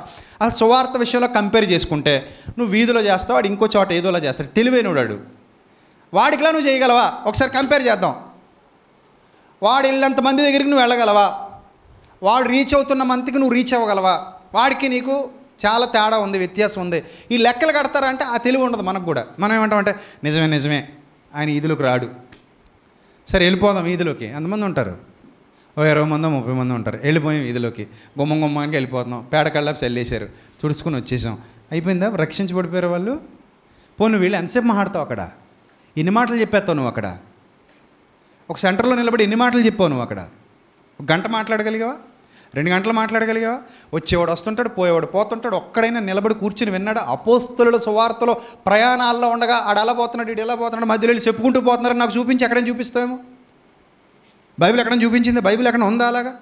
ఆ సువార్త విషయంలో కంపేర్ చేసుకుంటే నువ్వు వీధిలో చేస్తావు వాడు ఇంకో చోట ఏదోలా చేస్తాడు తెలివైనడాడు వాడికిలా నువ్వు చేయగలవా ఒకసారి కంపేర్ చేద్దాం వాడు వెళ్ళినంత మంది దగ్గరికి నువ్వు వెళ్ళగలవా వాడు రీచ్ అవుతున్న మంత్కి నువ్వు రీచ్ అవ్వగలవా వాడికి నీకు చాలా తేడా ఉంది వ్యత్యాసం ఉంది ఈ లెక్కలు కడతారంటే ఆ తెలివి ఉండదు మనకు కూడా మనం ఏమంటామంటే నిజమే నిజమే ఆయన ఈదులోకి రాడు సరే వెళ్ళిపోదాం ఈదులోకి ఎంతమంది ఉంటారు ఓ ఇరవై మంది ముప్పై మంది ఉంటారు వెళ్ళిపోయాం ఈదులోకి గుమ్మ గుమ్మానికి వెళ్ళిపోతున్నాం కళ్ళ చల్లేశారు తుడుచుకుని వచ్చేసాం అయిపోయిందా రక్షించబడిపోయారు వాళ్ళు పోను వీళ్ళు ఎంతసేపు మాట్లాడతావు అక్కడ ఎన్ని మాటలు చెప్పేస్తావు నువ్వు అక్కడ ఒక సెంటర్లో నిలబడి ఎన్ని మాటలు చెప్పావు నువ్వు అక్కడ ఒక గంట మాట్లాడగలిగావా రెండు గంటలు మాట్లాడగలిగావా వచ్చేవాడు వస్తుంటాడు పోయేవాడు పోతుంటాడు ఒక్కడైనా నిలబడి కూర్చుని విన్నాడు అపోస్తుల సువార్తలో ప్రయాణాల్లో ఉండగా ఆడ ఎలా పోతున్నాడు ఇడు ఎలా పోతున్నాడు మధ్యలో వెళ్ళి చెప్పుకుంటూ పోతున్నారని నాకు చూపించి ఎక్కడైనా చూపిస్తామో బైబిల్ ఎక్కడ చూపించింది బైబిల్ ఎక్కడ ఉందా అలాగా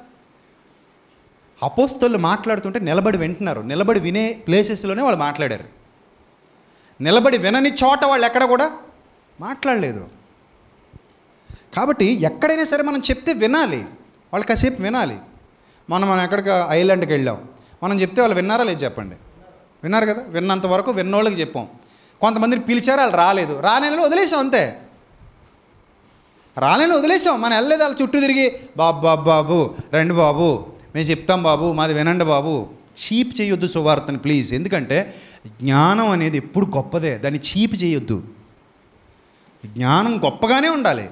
అపోస్తులు మాట్లాడుతుంటే నిలబడి వింటున్నారు నిలబడి వినే ప్లేసెస్లోనే వాళ్ళు మాట్లాడారు నిలబడి వినని చోట వాళ్ళు ఎక్కడ కూడా మాట్లాడలేదు కాబట్టి ఎక్కడైనా సరే మనం చెప్తే వినాలి వాళ్ళు కాసేపు వినాలి మనం మనం ఎక్కడికి ఐలాండ్కి వెళ్ళాం మనం చెప్తే వాళ్ళు విన్నారా లేదు చెప్పండి విన్నారు కదా విన్నంత వరకు విన్నోళ్ళకి చెప్పాం కొంతమందిని పిలిచారు వాళ్ళు రాలేదు రానేలో వదిలేసాం అంతే రాలేని వదిలేసాం మనం వెళ్ళలేదు వాళ్ళ చుట్టూ తిరిగి బాబు బాబు బాబు రండి బాబు మేము చెప్తాం బాబు మాది వినండి బాబు చీప్ చేయొద్దు సువార్తని ప్లీజ్ ఎందుకంటే జ్ఞానం అనేది ఎప్పుడు గొప్పదే దాన్ని చీప్ చేయొద్దు జ్ఞానం గొప్పగానే ఉండాలి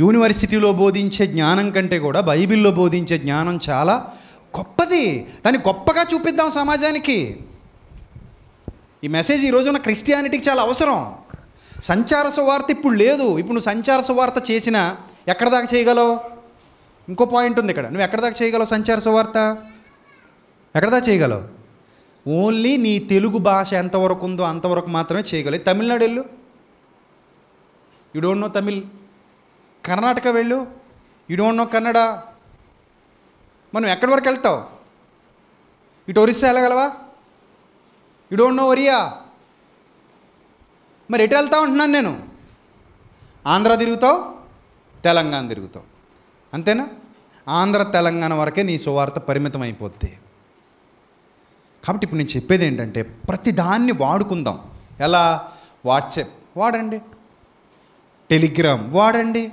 యూనివర్సిటీలో బోధించే జ్ఞానం కంటే కూడా బైబిల్లో బోధించే జ్ఞానం చాలా గొప్పది దాన్ని గొప్పగా చూపిద్దాం సమాజానికి ఈ మెసేజ్ ఈ రోజున క్రిస్టియానిటీకి చాలా అవసరం సంచార సువార్త ఇప్పుడు లేదు ఇప్పుడు నువ్వు సంచార సువార్త చేసినా ఎక్కడ దాకా చేయగలవు ఇంకో పాయింట్ ఉంది ఇక్కడ నువ్వు ఎక్కడ దాకా చేయగలవు సంచార సువార్త ఎక్కడ దాకా చేయగలవు ఓన్లీ నీ తెలుగు భాష ఎంతవరకు ఉందో అంతవరకు మాత్రమే చేయగలవు తమిళనాడు వెళ్ళు you don't know Tamil Karnataka వెళ్ళు యూ డోంట్ నో కన్నడ మనం ఎక్కడి వరకు వెళ్తావు ఇటు ఒరిస్సా వెళ్ళగలవా యూ డోంట్ నో ఒరియా మరి ఎటు వెళ్తా ఉంటున్నాను నేను ఆంధ్ర తిరుగుతావు తెలంగాణ తిరుగుతావు అంతేనా ఆంధ్ర తెలంగాణ వరకే నీ సువార్త పరిమితం అయిపోద్ది కాబట్టి ఇప్పుడు నేను చెప్పేది ఏంటంటే ప్రతిదాన్ని వాడుకుందాం ఎలా వాట్సాప్ వాడండి టెలిగ్రామ్ వాడండి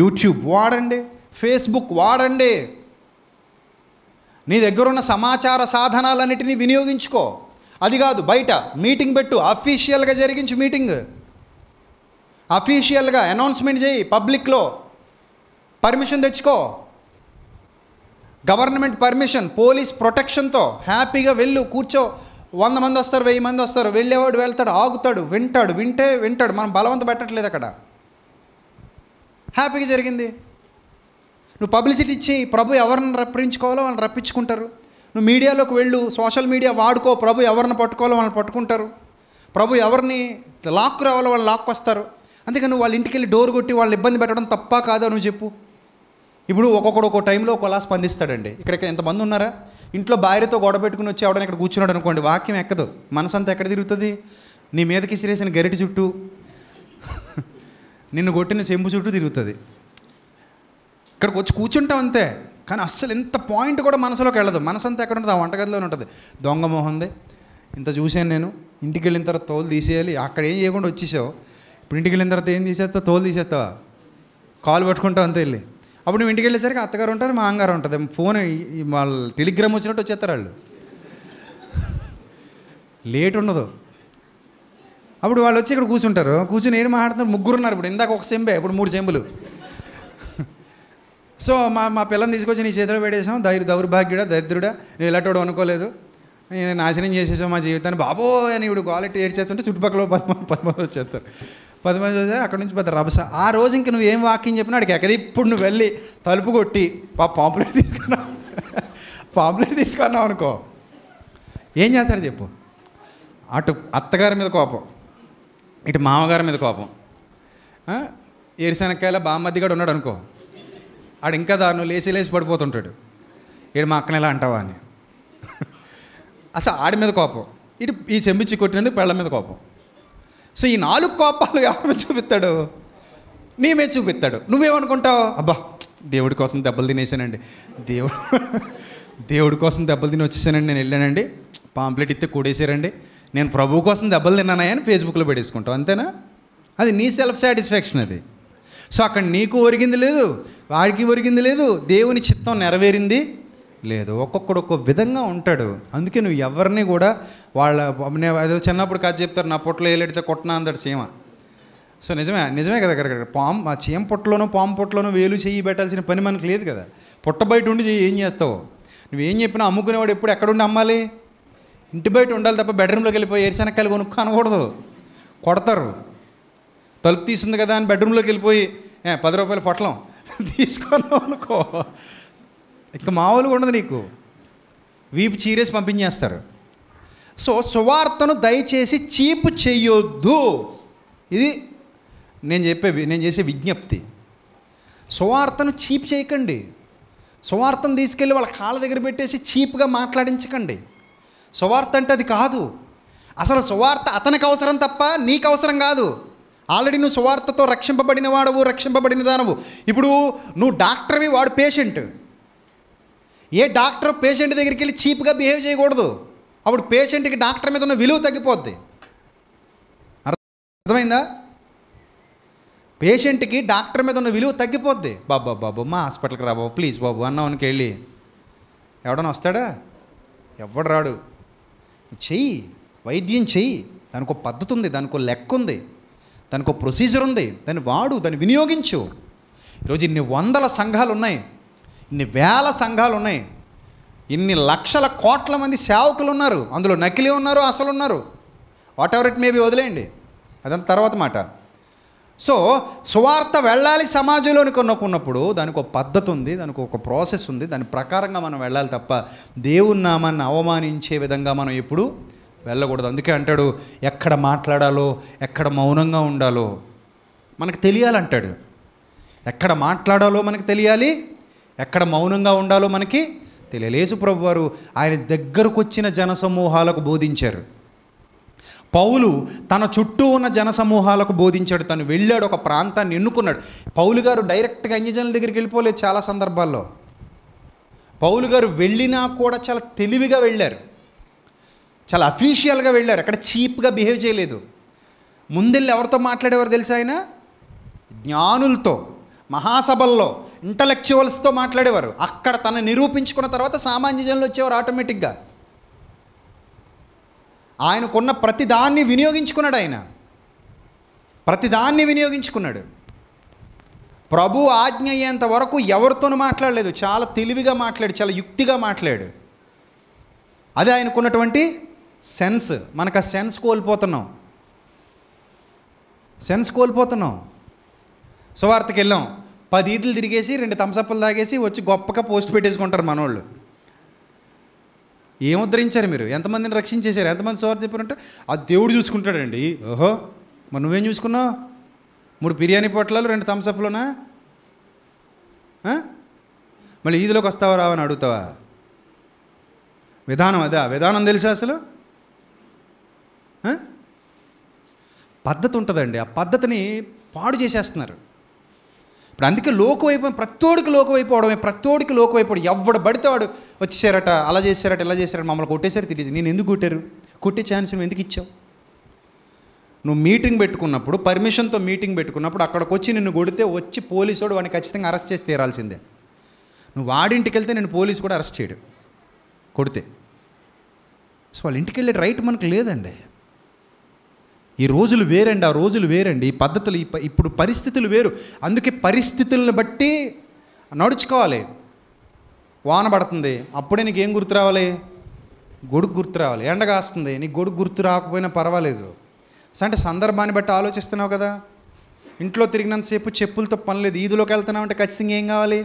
యూట్యూబ్ వాడండి ఫేస్బుక్ వాడండి నీ దగ్గర ఉన్న సమాచార సాధనాలన్నిటినీ వినియోగించుకో అది కాదు బయట మీటింగ్ పెట్టు అఫీషియల్గా జరిగించు మీటింగ్ అఫీషియల్గా అనౌన్స్మెంట్ చేయి పబ్లిక్లో పర్మిషన్ తెచ్చుకో గవర్నమెంట్ పర్మిషన్ పోలీస్ ప్రొటెక్షన్తో హ్యాపీగా వెళ్ళు కూర్చో వంద మంది వస్తారు వెయ్యి మంది వస్తారు వెళ్ళేవాడు వెళ్తాడు ఆగుతాడు వింటాడు వింటే వింటాడు మనం బలవంత పెట్టట్లేదు అక్కడ హ్యాపీగా జరిగింది నువ్వు పబ్లిసిటీ ఇచ్చి ప్రభు ఎవరిని రప్పించుకోవాలో వాళ్ళని రప్పించుకుంటారు నువ్వు మీడియాలోకి వెళ్ళు సోషల్ మీడియా వాడుకో ప్రభు ఎవరిని పట్టుకోవాలో వాళ్ళని పట్టుకుంటారు ప్రభు ఎవరిని లాక్ రావాలో వాళ్ళు వస్తారు అందుకని నువ్వు వాళ్ళ ఇంటికి వెళ్ళి డోర్ కొట్టి వాళ్ళు ఇబ్బంది పెట్టడం తప్ప కాదో నువ్వు చెప్పు ఇప్పుడు ఒక్కొక్కడు ఒక్కో టైంలో ఒకలా స్పందిస్తాడండి ఇక్కడ ఎంతమంది ఉన్నారా ఇంట్లో భార్యతో గొడవ పెట్టుకుని వచ్చి ఎవడని ఇక్కడ కూర్చున్నాడు అనుకోండి వాక్యం ఎక్కదు మనసంతా ఎక్కడ తిరుగుతుంది నీ మీదకి సిరేసిన గరిటి చుట్టూ నిన్ను కొట్టిన చెంపు చుట్టూ తిరుగుతుంది ఇక్కడికి వచ్చి కూర్చుంటాం అంతే కానీ అస్సలు ఎంత పాయింట్ కూడా మనసులోకి వెళ్ళదు మనసు అంతా ఎక్కడ ఉంటుంది ఆ వంటగదిలోనే ఉంటుంది దొంగ మొహంది ఇంత చూశాను నేను ఇంటికి వెళ్ళిన తర్వాత తోలు తీసేయాలి అక్కడ ఏం చేయకుండా వచ్చేసావు ఇప్పుడు ఇంటికి వెళ్ళిన తర్వాత ఏం తీసేస్తావు తోలు తీసేస్తావా కాల్ పట్టుకుంటావు అంతే వెళ్ళి అప్పుడు నువ్వు ఇంటికి వెళ్ళేసరికి అత్తగారు ఉంటారు మా అంగారు ఉంటుంది ఫోన్ వాళ్ళు టెలిగ్రామ్ వచ్చినట్టు వచ్చేస్తారు వాళ్ళు లేట్ ఉండదు అప్పుడు వాళ్ళు వచ్చి ఇక్కడ కూర్చుంటారు కూర్చుని ఏం మాట్లాడుతున్నారు ముగ్గురు ఉన్నారు ఇప్పుడు ఇందాక ఒక చెంబే ఇప్పుడు మూడు చెంబులు సో మా మా పిల్లని తీసుకొచ్చి నీ చేతిలో పెట్టేసాం దైర్య దౌర్భాగ్యుడా దరిద్రుడా నేను ఇలాంటి అనుకోలేదు నేను నాశనం చేసేసాం మా జీవితాన్ని బాబో అని ఇప్పుడు క్వాలిటీ ఏడ్చేస్తుంటే చుట్టుపక్కల పదమంది పదమంది వచ్చేస్తారు పదమంది వచ్చారు అక్కడ నుంచి పెద్ద రభస ఆ రోజు ఇంక నువ్వు ఏం వాకింగ్ చెప్పినా అక్కడికి ఎక్కడ ఇప్పుడు నువ్వు వెళ్ళి తలుపు కొట్టి పా పాంప్లెట్ తీసుకున్నావు పాంప్లెట్ తీసుకున్నావు అనుకో ఏం చేస్తాడు చెప్పు అటు అత్తగారి మీద కోపం ఇటు మామగారి మీద కోపం ఏరిశనక్కాయల బామ్మద్దిగాడు ఉన్నాడు అనుకో ఆడు ఇంకా దాన్ని లేచి లేచి పడిపోతుంటాడు ఈడు మా అక్కని అంటావా అని అసలు ఆడి మీద కోపం ఇటు ఈ చెంబిచ్చి కొట్టినందుకు పెళ్ళ మీద కోపం సో ఈ నాలుగు కోపాలు ఎవరి చూపిస్తాడు నేమే చూపిస్తాడు నువ్వేమనుకుంటావు అబ్బా దేవుడి కోసం దెబ్బలు తినేసానండి దేవుడు దేవుడి కోసం దెబ్బలు తిని వచ్చేసానండి నేను వెళ్ళానండి పాంప్లెట్ ఇస్తే కూడేసారండి నేను ప్రభు కోసం దెబ్బలు తిన్నానని ఫేస్బుక్లో పెట్టేసుకుంటావు అంతేనా అది నీ సెల్ఫ్ సాటిస్ఫాక్షన్ అది సో అక్కడ నీకు ఒరిగింది లేదు వాడికి ఒరిగింది లేదు దేవుని చిత్తం నెరవేరింది లేదు ఒక్కొక్కడు ఒక్కొక్క విధంగా ఉంటాడు అందుకే నువ్వు ఎవరిని కూడా వాళ్ళ ఏదో చిన్నప్పుడు కాదు చెప్తారు నా పొట్టలో వేలెడితే కొట్టినా అంటాడు చీమ సో నిజమే నిజమే కదా కరెక్ట్ పాం ఆ చీమ పొట్టలోనో పాము పొట్టలోనో వేలు చేయి పెట్టాల్సిన పని మనకు లేదు కదా పొట్ట బయట ఉండి ఏం చేస్తావు నువ్వేం చెప్పినా అమ్ముకునేవాడు ఎప్పుడు ఎక్కడుండి అమ్మాలి ఇంటి బయట ఉండాలి తప్ప బెడ్రూమ్లోకి వెళ్ళిపోయి ఏరిశనక్కాయలు కొనుక్కు అనకూడదు కొడతారు తలుపు తీసింది కదా అని బెడ్రూమ్లోకి వెళ్ళిపోయి పది రూపాయలు పొట్టలం తీసుకున్నాం అనుకో ఇక మామూలుగా ఉండదు నీకు వీపు చీరేసి పంపించేస్తారు సో సువార్తను దయచేసి చీపు చేయొద్దు ఇది నేను చెప్పే నేను చేసే విజ్ఞప్తి సువార్తను చీప్ చేయకండి సువార్తను తీసుకెళ్ళి వాళ్ళ కాళ్ళ దగ్గర పెట్టేసి చీప్గా మాట్లాడించకండి సువార్త అంటే అది కాదు అసలు సువార్త అతనికి అవసరం తప్ప నీకు అవసరం కాదు ఆల్రెడీ నువ్వు సువార్తతో రక్షింపబడిన వాడవు రక్షింపబడిన దానవు ఇప్పుడు నువ్వు డాక్టర్వి వాడు పేషెంట్ ఏ డాక్టర్ పేషెంట్ దగ్గరికి వెళ్ళి చీప్గా బిహేవ్ చేయకూడదు అప్పుడు పేషెంట్కి డాక్టర్ మీద ఉన్న విలువ తగ్గిపోద్ది అర్థమైందా పేషెంట్కి డాక్టర్ మీద ఉన్న విలువ తగ్గిపోద్ది బాబా బాబు మా హాస్పిటల్కి రా బాబు ప్లీజ్ బాబు అన్నవానికి వెళ్ళి ఎవడన్నా వస్తాడా ఎవడు రాడు చెయ్యి వైద్యం చెయ్యి దానికి ఒక పద్ధతి ఉంది దానికి ఒక లెక్క ఉంది దానికి ఒక ప్రొసీజర్ ఉంది దాన్ని వాడు దాన్ని వినియోగించు ఈరోజు ఇన్ని వందల సంఘాలు ఉన్నాయి ఇన్ని వేల సంఘాలు ఉన్నాయి ఇన్ని లక్షల కోట్ల మంది సేవకులు ఉన్నారు అందులో నకిలీ ఉన్నారు అసలు ఉన్నారు వాట్ ఎవర్ ఇట్ మేబీ వదిలేయండి అదంతా తర్వాత మాట సో సువార్త వెళ్ళాలి సమాజంలోనికి ఉన్నప్పుడు దానికి ఒక పద్ధతి ఉంది దానికి ఒక ప్రాసెస్ ఉంది దాని ప్రకారంగా మనం వెళ్ళాలి తప్ప దేవుని నామాన్ని అవమానించే విధంగా మనం ఎప్పుడు వెళ్ళకూడదు అందుకే అంటాడు ఎక్కడ మాట్లాడాలో ఎక్కడ మౌనంగా ఉండాలో మనకు తెలియాలంటాడు ఎక్కడ మాట్లాడాలో మనకు తెలియాలి ఎక్కడ మౌనంగా ఉండాలో మనకి తెలియలేసు ప్రభు వారు ఆయన దగ్గరకు వచ్చిన జనసమూహాలకు బోధించారు పౌలు తన చుట్టూ ఉన్న జన సమూహాలకు బోధించాడు తను వెళ్ళాడు ఒక ప్రాంతాన్ని ఎన్నుకున్నాడు పౌలు గారు డైరెక్ట్గా అన్యజనుల దగ్గరికి వెళ్ళిపోలేదు చాలా సందర్భాల్లో పౌలు గారు వెళ్ళినా కూడా చాలా తెలివిగా వెళ్ళారు చాలా అఫీషియల్గా వెళ్ళారు అక్కడ చీప్గా బిహేవ్ చేయలేదు ముందెళ్ళి ఎవరితో మాట్లాడేవారు తెలుసా ఆయన జ్ఞానులతో మహాసభల్లో ఇంటలెక్చువల్స్తో మాట్లాడేవారు అక్కడ తన నిరూపించుకున్న తర్వాత సామాన్య జనులు వచ్చేవారు ఆటోమేటిక్గా ఆయనకున్న ప్రతిదాన్ని వినియోగించుకున్నాడు ఆయన ప్రతిదాన్ని వినియోగించుకున్నాడు ప్రభు ఆజ్ఞ అయ్యేంత వరకు ఎవరితోనూ మాట్లాడలేదు చాలా తెలివిగా మాట్లాడు చాలా యుక్తిగా మాట్లాడు అదే ఆయనకున్నటువంటి సెన్స్ మనకు ఆ సెన్స్ కోల్పోతున్నాం సెన్స్ కోల్పోతున్నాం సువార్తకి వెళ్ళాం పది ఈదులు తిరిగేసి రెండు తంసప్పులు తాగేసి వచ్చి గొప్పగా పోస్ట్ పెట్టేసుకుంటారు మనోళ్ళు ఏం మీరు ఎంతమందిని రక్షించేశారు ఎంతమంది సువార్త చెప్పారంటే ఆ దేవుడు చూసుకుంటాడండి ఓహో మరి నువ్వేం చూసుకున్నావు మూడు బిర్యానీ పొట్లాలు రెండు థమ్సప్లోనా మళ్ళీ ఈదులోకి వస్తావా రావని అడుగుతావా విధానం అదే విధానం తెలుసా అసలు పద్ధతి ఉంటుందండి ఆ పద్ధతిని పాడు చేసేస్తున్నారు ఇప్పుడు అందుకే లోకవైపు ప్రతోడికి లోకమైపోవడమే ప్రతోడికి లోకవైపు ఎవడు పడితే వాడు వచ్చేసారట అలా చేశారట ఇలా చేశారట మమ్మల్ని కొట్టేశారు తెలియదు నేను ఎందుకు కొట్టారు కొట్టే ఛాన్స్ నువ్వు ఎందుకు ఇచ్చావు నువ్వు మీటింగ్ పెట్టుకున్నప్పుడు పర్మిషన్తో మీటింగ్ పెట్టుకున్నప్పుడు అక్కడికి వచ్చి నిన్ను కొడితే వచ్చి పోలీసుడు వాడిని ఖచ్చితంగా అరెస్ట్ చేసి తీరాల్సిందే నువ్వు వాడింటికి వెళ్తే నేను పోలీసు కూడా అరెస్ట్ చేయడు కొడితే సో వాళ్ళ ఇంటికి వెళ్ళే రైట్ మనకు లేదండి ఈ రోజులు వేరండి ఆ రోజులు వేరండి ఈ పద్ధతులు ఇప్పుడు పరిస్థితులు వేరు అందుకే పరిస్థితులను బట్టి నడుచుకోవాలి వాన పడుతుంది అప్పుడే ఏం గుర్తు రావాలి గొడుగు గుర్తు రావాలి ఎండ కాస్తుంది నీకు గొడుగు గుర్తు రాకపోయినా పర్వాలేదు అంటే సందర్భాన్ని బట్టి ఆలోచిస్తున్నావు కదా ఇంట్లో తిరిగినంతసేపు చెప్పులతో పని లేదు ఈదులోకి వెళ్తున్నావు అంటే ఖచ్చితంగా ఏం కావాలి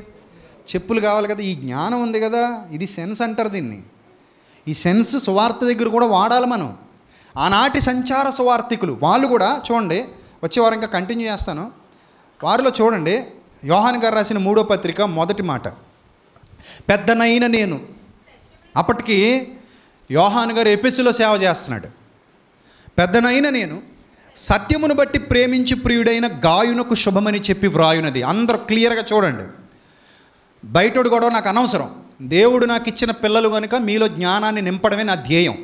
చెప్పులు కావాలి కదా ఈ జ్ఞానం ఉంది కదా ఇది సెన్స్ అంటారు దీన్ని ఈ సెన్స్ సువార్త దగ్గర కూడా వాడాలి మనం ఆనాటి సంచార సువార్థికులు వాళ్ళు కూడా చూడండి వచ్చే వారం ఇంకా కంటిన్యూ చేస్తాను వారిలో చూడండి యోహాన్ గారు రాసిన మూడో పత్రిక మొదటి మాట పెద్దనైన నేను అప్పటికి యోహాన్ గారు ఎపిసిలో సేవ చేస్తున్నాడు పెద్దనైన నేను సత్యమును బట్టి ప్రేమించి ప్రియుడైన గాయునకు శుభమని చెప్పి వ్రాయునది అందరూ క్లియర్గా చూడండి బయటోడు గొడవ నాకు అనవసరం దేవుడు నాకు ఇచ్చిన పిల్లలు కనుక మీలో జ్ఞానాన్ని నింపడమే నా ధ్యేయం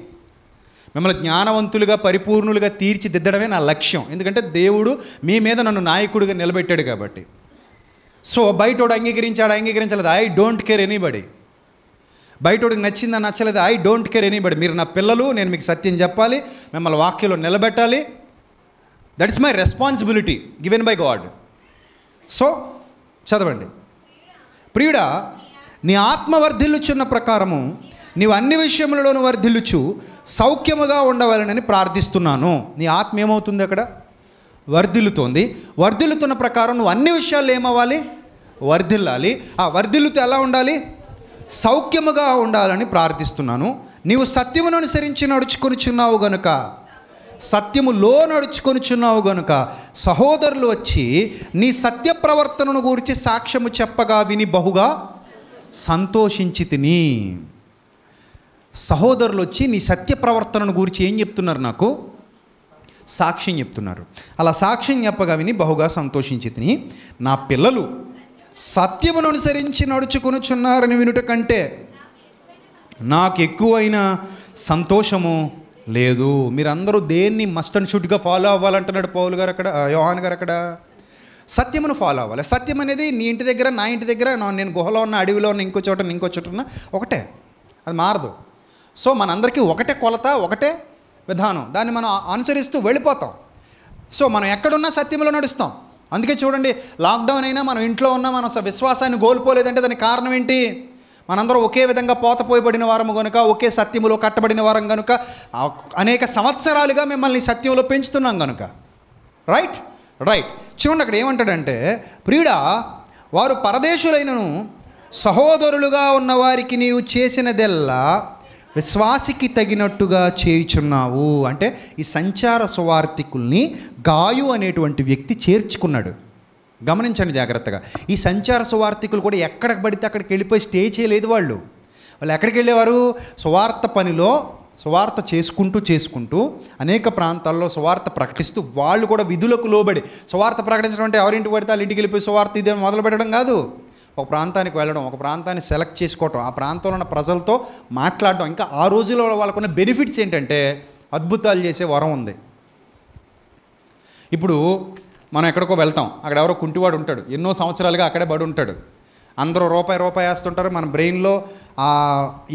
మిమ్మల్ని జ్ఞానవంతులుగా పరిపూర్ణులుగా తీర్చిదిద్దడమే నా లక్ష్యం ఎందుకంటే దేవుడు మీ మీద నన్ను నాయకుడిగా నిలబెట్టాడు కాబట్టి సో బయటోడు అంగీకరించాడు అంగీకరించలేదు ఐ డోంట్ కేర్ ఎనీబడి బయటోడికి నచ్చిందా నచ్చలేదు ఐ డోంట్ కేర్ ఎనీబడి మీరు నా పిల్లలు నేను మీకు సత్యం చెప్పాలి మిమ్మల్ని వాక్యంలో నిలబెట్టాలి that is my responsibility given by God so చదవండి ప్రియుడా నీ ఆత్మ వర్ధిల్లుచున్న ప్రకారము నీవు అన్ని విషయములలోనూ వర్ధిల్లుచు సౌఖ్యముగా ఉండవాలని ప్రార్థిస్తున్నాను నీ ఆత్మ ఏమవుతుంది అక్కడ వర్ధిల్లుతోంది వర్ధిల్లుతున్న ప్రకారం నువ్వు అన్ని విషయాలు ఏమవ్వాలి వర్ధిల్లాలి ఆ వర్ధిల్లుతో ఎలా ఉండాలి సౌఖ్యముగా ఉండాలని ప్రార్థిస్తున్నాను నీవు సత్యమును అనుసరించి చిన్నావు గనుక సత్యములో నడుచుకొనిచున్నావు గనుక సహోదరులు వచ్చి నీ సత్య ప్రవర్తనను గురించి సాక్ష్యము చెప్పగా విని బహుగా సంతోషించి తిని సహోదరులు వచ్చి నీ సత్య ప్రవర్తనను గురించి ఏం చెప్తున్నారు నాకు సాక్ష్యం చెప్తున్నారు అలా సాక్ష్యం చెప్పగా విని బహుగా సంతోషించి నా పిల్లలు సత్యమును అనుసరించి నడుచుకునిచున్నారని వినుట కంటే నాకు ఎక్కువైన సంతోషము లేదు మీరందరూ దేన్ని మస్ట్ అండ్ షుడ్గా ఫాలో అవ్వాలంటున్నాడు పౌలు గారు అక్కడ యోహాన్ గారు అక్కడ సత్యమును ఫాలో అవ్వాలి సత్యం అనేది నీ ఇంటి దగ్గర నా ఇంటి దగ్గర నేను గుహలో ఉన్న అడవిలో ఉన్న ఇంకో చోట ఇంకో చోట ఉన్న ఒకటే అది మారదు సో మనందరికీ ఒకటే కొలత ఒకటే విధానం దాన్ని మనం అనుసరిస్తూ వెళ్ళిపోతాం సో మనం ఎక్కడున్నా సత్యంలో నడుస్తాం అందుకే చూడండి లాక్డౌన్ అయినా మనం ఇంట్లో ఉన్నా మనం విశ్వాసాన్ని కోల్పోలేదంటే దానికి కారణం ఏంటి మనందరం ఒకే విధంగా పోతపోయబడిన వారం కనుక ఒకే సత్యములో కట్టబడిన వారం కనుక అనేక సంవత్సరాలుగా మిమ్మల్ని సత్యంలో పెంచుతున్నాం కనుక రైట్ రైట్ చూడండి అక్కడ ఏమంటాడంటే ప్రియుడ వారు పరదేశులైనను సహోదరులుగా ఉన్నవారికి నీవు చేసినదెల్లా విశ్వాసికి తగినట్టుగా చేయుచున్నావు అంటే ఈ సంచార సువార్థికుల్ని గాయు అనేటువంటి వ్యక్తి చేర్చుకున్నాడు గమనించండి జాగ్రత్తగా ఈ సంచార సువార్థికులు కూడా ఎక్కడికి పడితే అక్కడికి వెళ్ళిపోయి స్టే చేయలేదు వాళ్ళు వాళ్ళు ఎక్కడికి వెళ్ళేవారు సువార్త పనిలో సువార్త చేసుకుంటూ చేసుకుంటూ అనేక ప్రాంతాల్లో సువార్త ప్రకటిస్తూ వాళ్ళు కూడా విధులకు లోబడి సువార్త ప్రకటించడం అంటే ఎవరింటికి పడితే వాళ్ళ ఇంటికి వెళ్ళిపోయి సువార్త ఇదే మొదలు పెట్టడం కాదు ఒక ప్రాంతానికి వెళ్ళడం ఒక ప్రాంతాన్ని సెలెక్ట్ చేసుకోవటం ఆ ప్రాంతంలో ఉన్న ప్రజలతో మాట్లాడడం ఇంకా ఆ రోజుల్లో వాళ్ళకున్న బెనిఫిట్స్ ఏంటంటే అద్భుతాలు చేసే వరం ఉంది ఇప్పుడు మనం ఎక్కడికో వెళ్తాం అక్కడ ఎవరో కుంటివాడు ఉంటాడు ఎన్నో సంవత్సరాలుగా అక్కడే బడి ఉంటాడు అందరూ రూపాయి రూపాయి వేస్తుంటారు మన బ్రెయిన్లో ఆ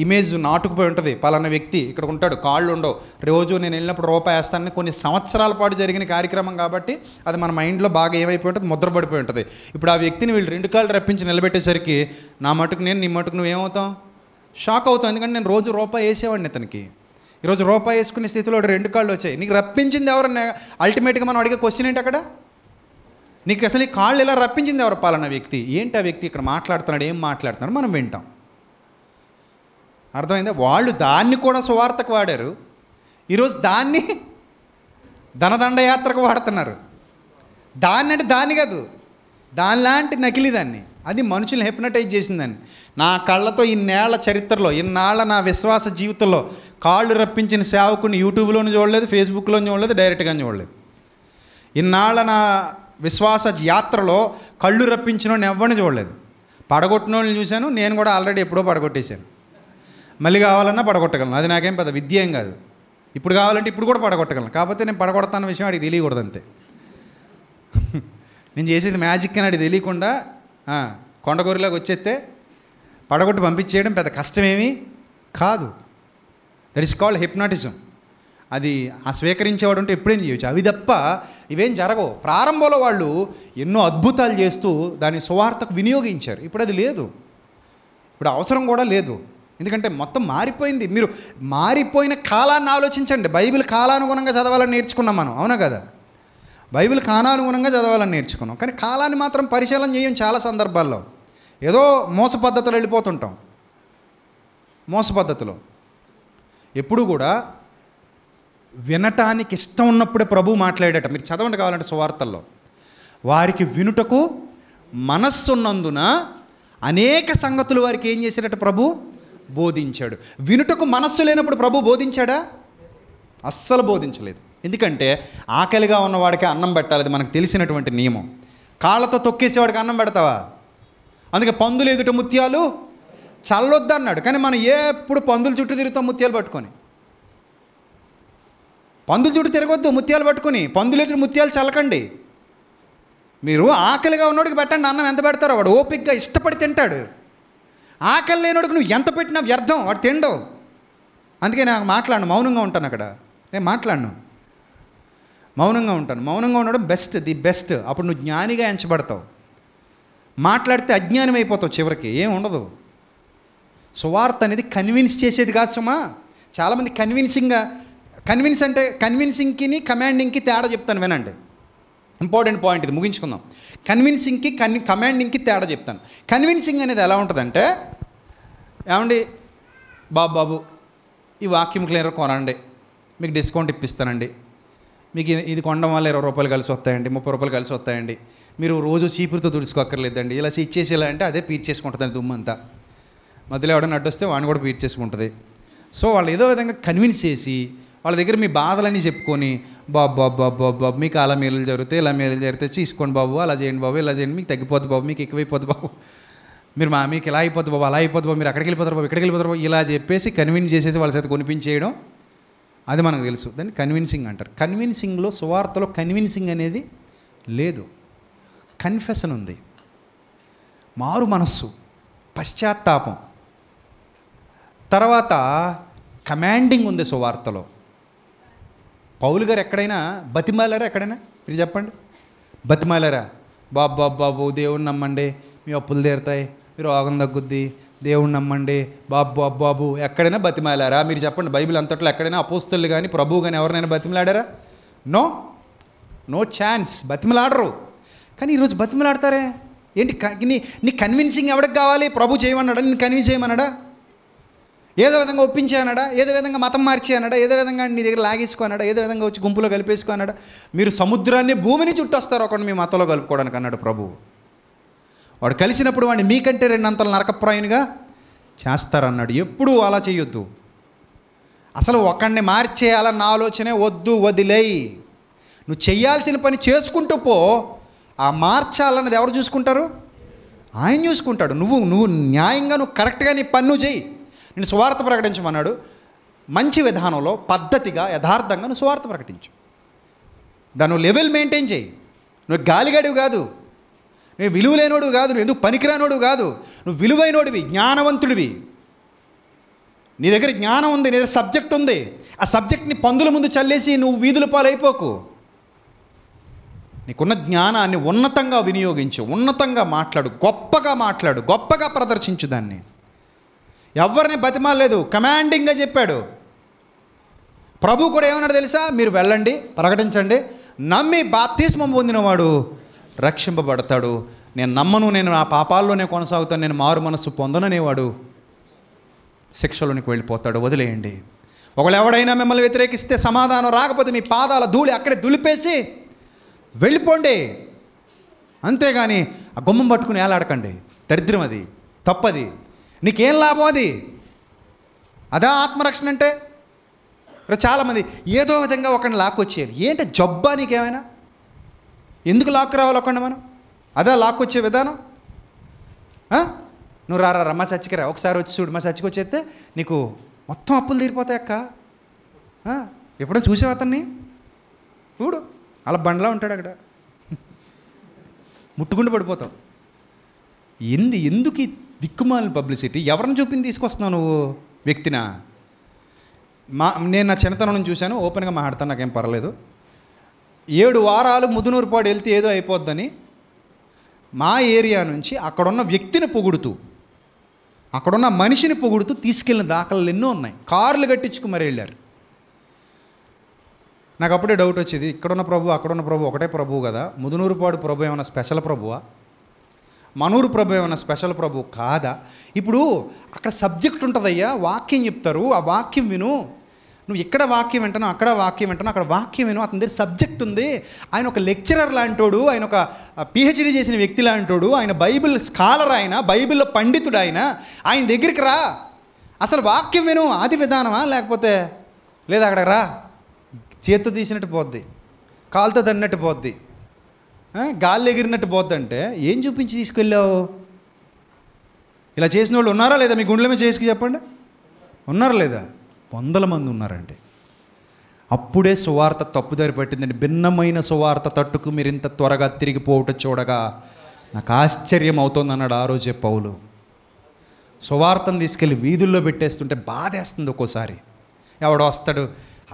ఇమేజ్ నాటుకుపోయి ఉంటుంది పలానా వ్యక్తి ఇక్కడ ఉంటాడు కాళ్ళు ఉండవు రోజు నేను వెళ్ళినప్పుడు రూపాయి వేస్తానని కొన్ని సంవత్సరాల పాటు జరిగిన కార్యక్రమం కాబట్టి అది మన మైండ్లో బాగా ఏమైపోయి ఉంటుంది ముద్రపడిపోయి ఉంటుంది ఇప్పుడు ఆ వ్యక్తిని వీళ్ళు రెండు కాళ్ళు రప్పించి నిలబెట్టేసరికి నా మటుకు నేను నీ మటుకు నువ్వేమవుతాం షాక్ అవుతాం ఎందుకంటే నేను రోజు రూపాయి వేసేవాడిని అతనికి ఈరోజు రూపాయి వేసుకునే స్థితిలో రెండు కాళ్ళు వచ్చాయి నీకు రప్పించింది ఎవరన్నా అల్టిమేట్గా మనం అడిగే క్వశ్చన్ ఏంటి అక్కడ నీకు అసలు ఈ కాళ్ళు ఇలా రప్పించింది ఎవరు పాలన వ్యక్తి ఏంటి ఆ వ్యక్తి ఇక్కడ మాట్లాడుతున్నాడు ఏం మాట్లాడుతున్నాడు మనం వింటాం అర్థమైందా వాళ్ళు దాన్ని కూడా సువార్తకు వాడారు ఈరోజు దాన్ని ధనదండయాత్రకు వాడుతున్నారు దాన్ని అంటే దాన్ని కాదు దానిలాంటి నకిలీ దాన్ని అది మనుషుల్ని హెప్నటైజ్ చేసిందని నా కళ్ళతో ఇన్నేళ్ల చరిత్రలో ఇన్నాళ్ళ నా విశ్వాస జీవితంలో కాళ్ళు రప్పించిన సేవకుని యూట్యూబ్లోని చూడలేదు ఫేస్బుక్లోని చూడలేదు డైరెక్ట్గా చూడలేదు ఇన్నాళ్ళ నా విశ్వాస యాత్రలో కళ్ళు రప్పించిన ఎవరిని చూడలేదు పడగొట్టిన వాళ్ళని చూశాను నేను కూడా ఆల్రెడీ ఎప్పుడో పడగొట్టేశాను మళ్ళీ కావాలన్నా పడగొట్టగలను అది నాకేం పెద్ద విద్య ఏం కాదు ఇప్పుడు కావాలంటే ఇప్పుడు కూడా పడగొట్టగలను కాకపోతే నేను పడగొడతాన్న విషయం అడిగి తెలియకూడదు అంతే నేను చేసేది మ్యాజిక్ అని అది తెలియకుండా కొండగోరిలాగా వచ్చేస్తే పడగొట్టి పంపించేయడం పెద్ద కష్టమేమీ కాదు దట్ ఈస్ కాల్డ్ హిప్నాటిజం అది ఆ స్వీకరించేవాడు అంటే ఎప్పుడేం చేయొచ్చు అవి తప్ప ఇవేం జరగవు ప్రారంభంలో వాళ్ళు ఎన్నో అద్భుతాలు చేస్తూ దాని సువార్తకు వినియోగించారు ఇప్పుడు అది లేదు ఇప్పుడు అవసరం కూడా లేదు ఎందుకంటే మొత్తం మారిపోయింది మీరు మారిపోయిన కాలాన్ని ఆలోచించండి బైబిల్ కాలానుగుణంగా చదవాలని నేర్చుకున్నాం మనం అవునా కదా బైబిల్ కాలానుగుణంగా చదవాలని నేర్చుకున్నాం కానీ కాలాన్ని మాత్రం పరిశీలన చేయం చాలా సందర్భాల్లో ఏదో మోస పద్ధతులు వెళ్ళిపోతుంటాం మోస పద్ధతిలో ఎప్పుడు కూడా వినటానికి ఇష్టం ఉన్నప్పుడే ప్రభు మాట్లాడేట మీరు చదవండి కావాలంటే సువార్తల్లో వారికి వినుటకు మనస్సున్నందున అనేక సంగతులు వారికి ఏం చేశాడట ప్రభు బోధించాడు వినుటకు మనస్సు లేనప్పుడు ప్రభు బోధించాడా అస్సలు బోధించలేదు ఎందుకంటే ఆకలిగా ఉన్నవాడికి అన్నం పెట్టాలి అది మనకు తెలిసినటువంటి నియమం కాళ్ళతో తొక్కేసేవాడికి అన్నం పెడతావా అందుకే పందులు ఎదుట ముత్యాలు చల్లొద్దన్నాడు కానీ మనం ఎప్పుడు పందుల చుట్టూ తిరుగుతాం ముత్యాలు పట్టుకొని పందులు చుట్టూ తిరగొద్దు ముత్యాలు పట్టుకుని పందులు ఎటు ముత్యాలు చల్లకండి మీరు ఆకలిగా ఉన్నోడికి పెట్టండి అన్నం ఎంత పెడతారో వాడు ఓపిక్గా ఇష్టపడి తింటాడు ఆకలి లేనోడికి నువ్వు ఎంత పెట్టినా వ్యర్థం వాడు తిండవు అందుకే నాకు మాట్లాడను మౌనంగా ఉంటాను అక్కడ నేను మాట్లాడను మౌనంగా ఉంటాను మౌనంగా ఉండడం బెస్ట్ ది బెస్ట్ అప్పుడు నువ్వు జ్ఞానిగా ఎంచబడతావు మాట్లాడితే అజ్ఞానం అయిపోతావు చివరికి ఏం ఉండదు సువార్త అనేది కన్విన్స్ చేసేది కాదు సుమా చాలామంది కన్విన్సింగ్గా కన్విన్స్ అంటే కన్విన్సింగ్కి కమాండింగ్కి తేడా చెప్తాను వినండి ఇంపార్టెంట్ పాయింట్ ఇది ముగించుకుందాం కన్విన్సింగ్కి కన్ కమాండింగ్కి తేడా చెప్తాను కన్విన్సింగ్ అనేది ఎలా ఉంటుందంటే ఏమండి బాబు బాబు ఈ వాక్యూమ్ క్లీనర్ కొనండి మీకు డిస్కౌంట్ ఇప్పిస్తానండి మీకు ఇది కొనడం వల్ల ఇరవై రూపాయలు కలిసి వస్తాయండి ముప్పై రూపాయలు కలిసి వస్తాయండి మీరు రోజు చీపురుతో తుడుచుకోక్కర్లేదండి ఇలా ఇచ్చేసి ఇలా అంటే అదే చేసుకుంటుందండి దుమ్మంతా మధ్యలో ఎవడన్నా అడ్డొస్తే వాడిని కూడా చేసుకుంటుంది సో వాళ్ళు ఏదో విధంగా కన్విన్స్ చేసి వాళ్ళ దగ్గర మీ బాధలన్నీ చెప్పుకొని బాబు బాబు బాబు బాబు బాబు మీకు అలా మేలు జరిగితే ఇలా మేలు జరిగితే చూసుకోండి బాబు అలా చేయండి బాబు ఇలా చేయండి మీకు తగ్గిపోద్ది బాబు మీకు ఎక్కువైపోద్ది బాబు మీరు మా మీకు ఇలా అయిపోద్ది బాబు అలా అయిపోద్ది బాబు మీరు అక్కడికి వెళ్ళిపోతారు బాబు ఇక్కడికి వెళ్ళిపోతారు బాబు ఇలా చెప్పేసి కన్విన్స్ చేసేసి వాళ్ళ చేత కొనిపించేయడం అది మనకు తెలుసు దాన్ని కన్విన్సింగ్ అంటారు కన్విన్సింగ్లో సువార్తలో కన్విన్సింగ్ అనేది లేదు కన్ఫెషన్ ఉంది మారు మనస్సు పశ్చాత్తాపం తర్వాత కమాండింగ్ ఉంది సువార్తలో పౌలు గారు ఎక్కడైనా బతిమాలారా ఎక్కడైనా మీరు చెప్పండి బతిమాలారా బాబు బాబు బాబు దేవుణ్ణి నమ్మండి మీ అప్పులు తీరుతాయి మీ రోగం తగ్గుద్ది దేవుణ్ణి నమ్మండి బాబు బాబు బాబు ఎక్కడైనా బతిమాలారా మీరు చెప్పండి బైబిల్ అంతట్లో ఎక్కడైనా అపోస్తులు కానీ ప్రభువు కానీ ఎవరినైనా బతిమలాడారా నో నో ఛాన్స్ బతిమలాడరు కానీ ఈరోజు బతిమలాడతారే ఏంటి నీ నీ కన్విన్సింగ్ ఎవరికి కావాలి ప్రభు చేయమన్నాడా నేను కన్విన్స్ చేయమన్నాడా ఏదో విధంగా ఒప్పించానడా ఏదో విధంగా మతం మార్చానడా ఏదో విధంగా నీ దగ్గర అన్నాడా ఏదో విధంగా వచ్చి గుంపులో కలిపేసుకున్నాడా మీరు సముద్రాన్ని భూమిని చుట్టొస్తారు ఒకటి మీ మతంలో కలుపుకోవడానికి అన్నాడు ప్రభువు వాడు కలిసినప్పుడు వాడిని మీకంటే రెండంతలు నరకప్రాయునిగా చేస్తారన్నాడు ఎప్పుడూ అలా చేయొద్దు అసలు ఒకడిని మార్చేయాలన్న ఆలోచనే వద్దు వదిలేయి నువ్వు చేయాల్సిన పని చేసుకుంటూ పో ఆ మార్చాలన్నది ఎవరు చూసుకుంటారు ఆయన చూసుకుంటాడు నువ్వు నువ్వు న్యాయంగా నువ్వు కరెక్ట్గా నీ పన్ను చేయి నేను సువార్త ప్రకటించమన్నాడు మంచి విధానంలో పద్ధతిగా యథార్థంగా నువ్వు సువార్త ప్రకటించు దాని లెవెల్ మెయింటైన్ చేయి నువ్వు గాలిగాడివి కాదు నువ్వు విలువలేనోడు కాదు నువ్వు ఎందుకు పనికిరానోడు కాదు నువ్వు విలువైనోడివి జ్ఞానవంతుడివి నీ దగ్గర జ్ఞానం ఉంది నీ దగ్గర సబ్జెక్ట్ ఉంది ఆ సబ్జెక్ట్ని పందుల ముందు చల్లేసి నువ్వు వీధుల పాలైపోకు నీకున్న జ్ఞానాన్ని ఉన్నతంగా వినియోగించు ఉన్నతంగా మాట్లాడు గొప్పగా మాట్లాడు గొప్పగా ప్రదర్శించు దాన్ని ఎవరిని బతిమాలలేదు కమాండింగ్గా చెప్పాడు ప్రభు కూడా ఏమన్నాడు తెలుసా మీరు వెళ్ళండి ప్రకటించండి నమ్మి బాప్తిస్మం పొందినవాడు రక్షింపబడతాడు నేను నమ్మను నేను నా పాపాల్లోనే కొనసాగుతాను నేను మారు మనస్సు పొందననేవాడు శిక్షలోనికి వెళ్ళిపోతాడు వదిలేయండి ఒకళ్ళు ఎవడైనా మిమ్మల్ని వ్యతిరేకిస్తే సమాధానం రాకపోతే మీ పాదాల ధూళి అక్కడే దులిపేసి వెళ్ళిపోండి అంతేగాని ఆ గుమ్మం పట్టుకుని ఏలాడకండి దరిద్రం అది తప్పది నీకేం లాభం అది అదే ఆత్మరక్షణ అంటే చాలామంది ఏదో విధంగా ఒకరిని లాక్కొచ్చేవి ఏంటి జబ్బా నీకేమైనా ఎందుకు లాక్ రావాలి ఒకండి మనం లాక్ లాక్కొచ్చే విధానం నువ్వు రారా రా చచ్చికరా చచ్చికి రా ఒకసారి వచ్చి చూడు మా చచ్చికి వచ్చేస్తే నీకు మొత్తం అప్పులు తీరిపోతాయి అక్క ఎప్పుడో చూసావు అతన్ని చూడు అలా బండ్లా ఉంటాడు అక్కడ ముట్టుకుంటూ పడిపోతావు ఎందు ఎందుకు దిక్కుమాలిన పబ్లిసిటీ ఎవరిని చూపింది తీసుకొస్తున్నావు నువ్వు వ్యక్తినా మా నేను నా చిన్నతనం నుంచి చూశాను ఓపెన్గా మాట్లాడతాను నాకేం పర్వాలేదు ఏడు వారాలు ముదునూరుపాడు వెళ్తే ఏదో అయిపోద్దని మా ఏరియా నుంచి అక్కడున్న వ్యక్తిని పొగుడుతూ అక్కడున్న మనిషిని పొగుడుతూ తీసుకెళ్ళిన దాఖలు ఎన్నో ఉన్నాయి కార్లు కట్టించుకు మరి వెళ్ళారు నాకు అప్పుడే డౌట్ వచ్చేది ఇక్కడున్న ప్రభు అక్కడున్న ప్రభు ఒకటే ప్రభువు కదా ముదునూరుపాడు ప్రభు ఏమైనా స్పెషల్ ప్రభువా మనూరు ప్రభు ఏమైనా స్పెషల్ ప్రభు కాదా ఇప్పుడు అక్కడ సబ్జెక్ట్ ఉంటుందయ్యా వాక్యం చెప్తారు ఆ వాక్యం విను నువ్వు ఇక్కడ వాక్యం వింటాను అక్కడ వాక్యం వింటాను అక్కడ వాక్యం విను అతని దగ్గర సబ్జెక్ట్ ఉంది ఆయన ఒక లెక్చరర్ లాంటోడు ఆయన ఒక పిహెచ్డీ చేసిన వ్యక్తి లాంటోడు ఆయన బైబిల్ స్కాలర్ ఆయన బైబిల్లో పండితుడు ఆయన ఆయన దగ్గరికి రా అసలు వాక్యం విను ఆది విధానమా లేకపోతే లేదా అక్కడ రా చేత్తో తీసినట్టు పోద్ది కాలుతో దన్నట్టు పోద్ది గాలి ఎగిరినట్టు పోద్దంటే ఏం చూపించి తీసుకెళ్ళావు ఇలా చేసిన వాళ్ళు ఉన్నారా లేదా మీ గుండెల మీద చేసుకు చెప్పండి ఉన్నారా లేదా వందల మంది ఉన్నారండి అప్పుడే సువార్త తప్పుదారి పట్టిందండి భిన్నమైన సువార్త తట్టుకు మీరు ఇంత త్వరగా తిరిగిపోవట చూడగా నాకు ఆశ్చర్యం అవుతుంది అన్నాడు ఆ రోజే పౌలు సువార్తను తీసుకెళ్ళి వీధుల్లో పెట్టేస్తుంటే బాధేస్తుంది ఒక్కోసారి ఎవడో వస్తాడు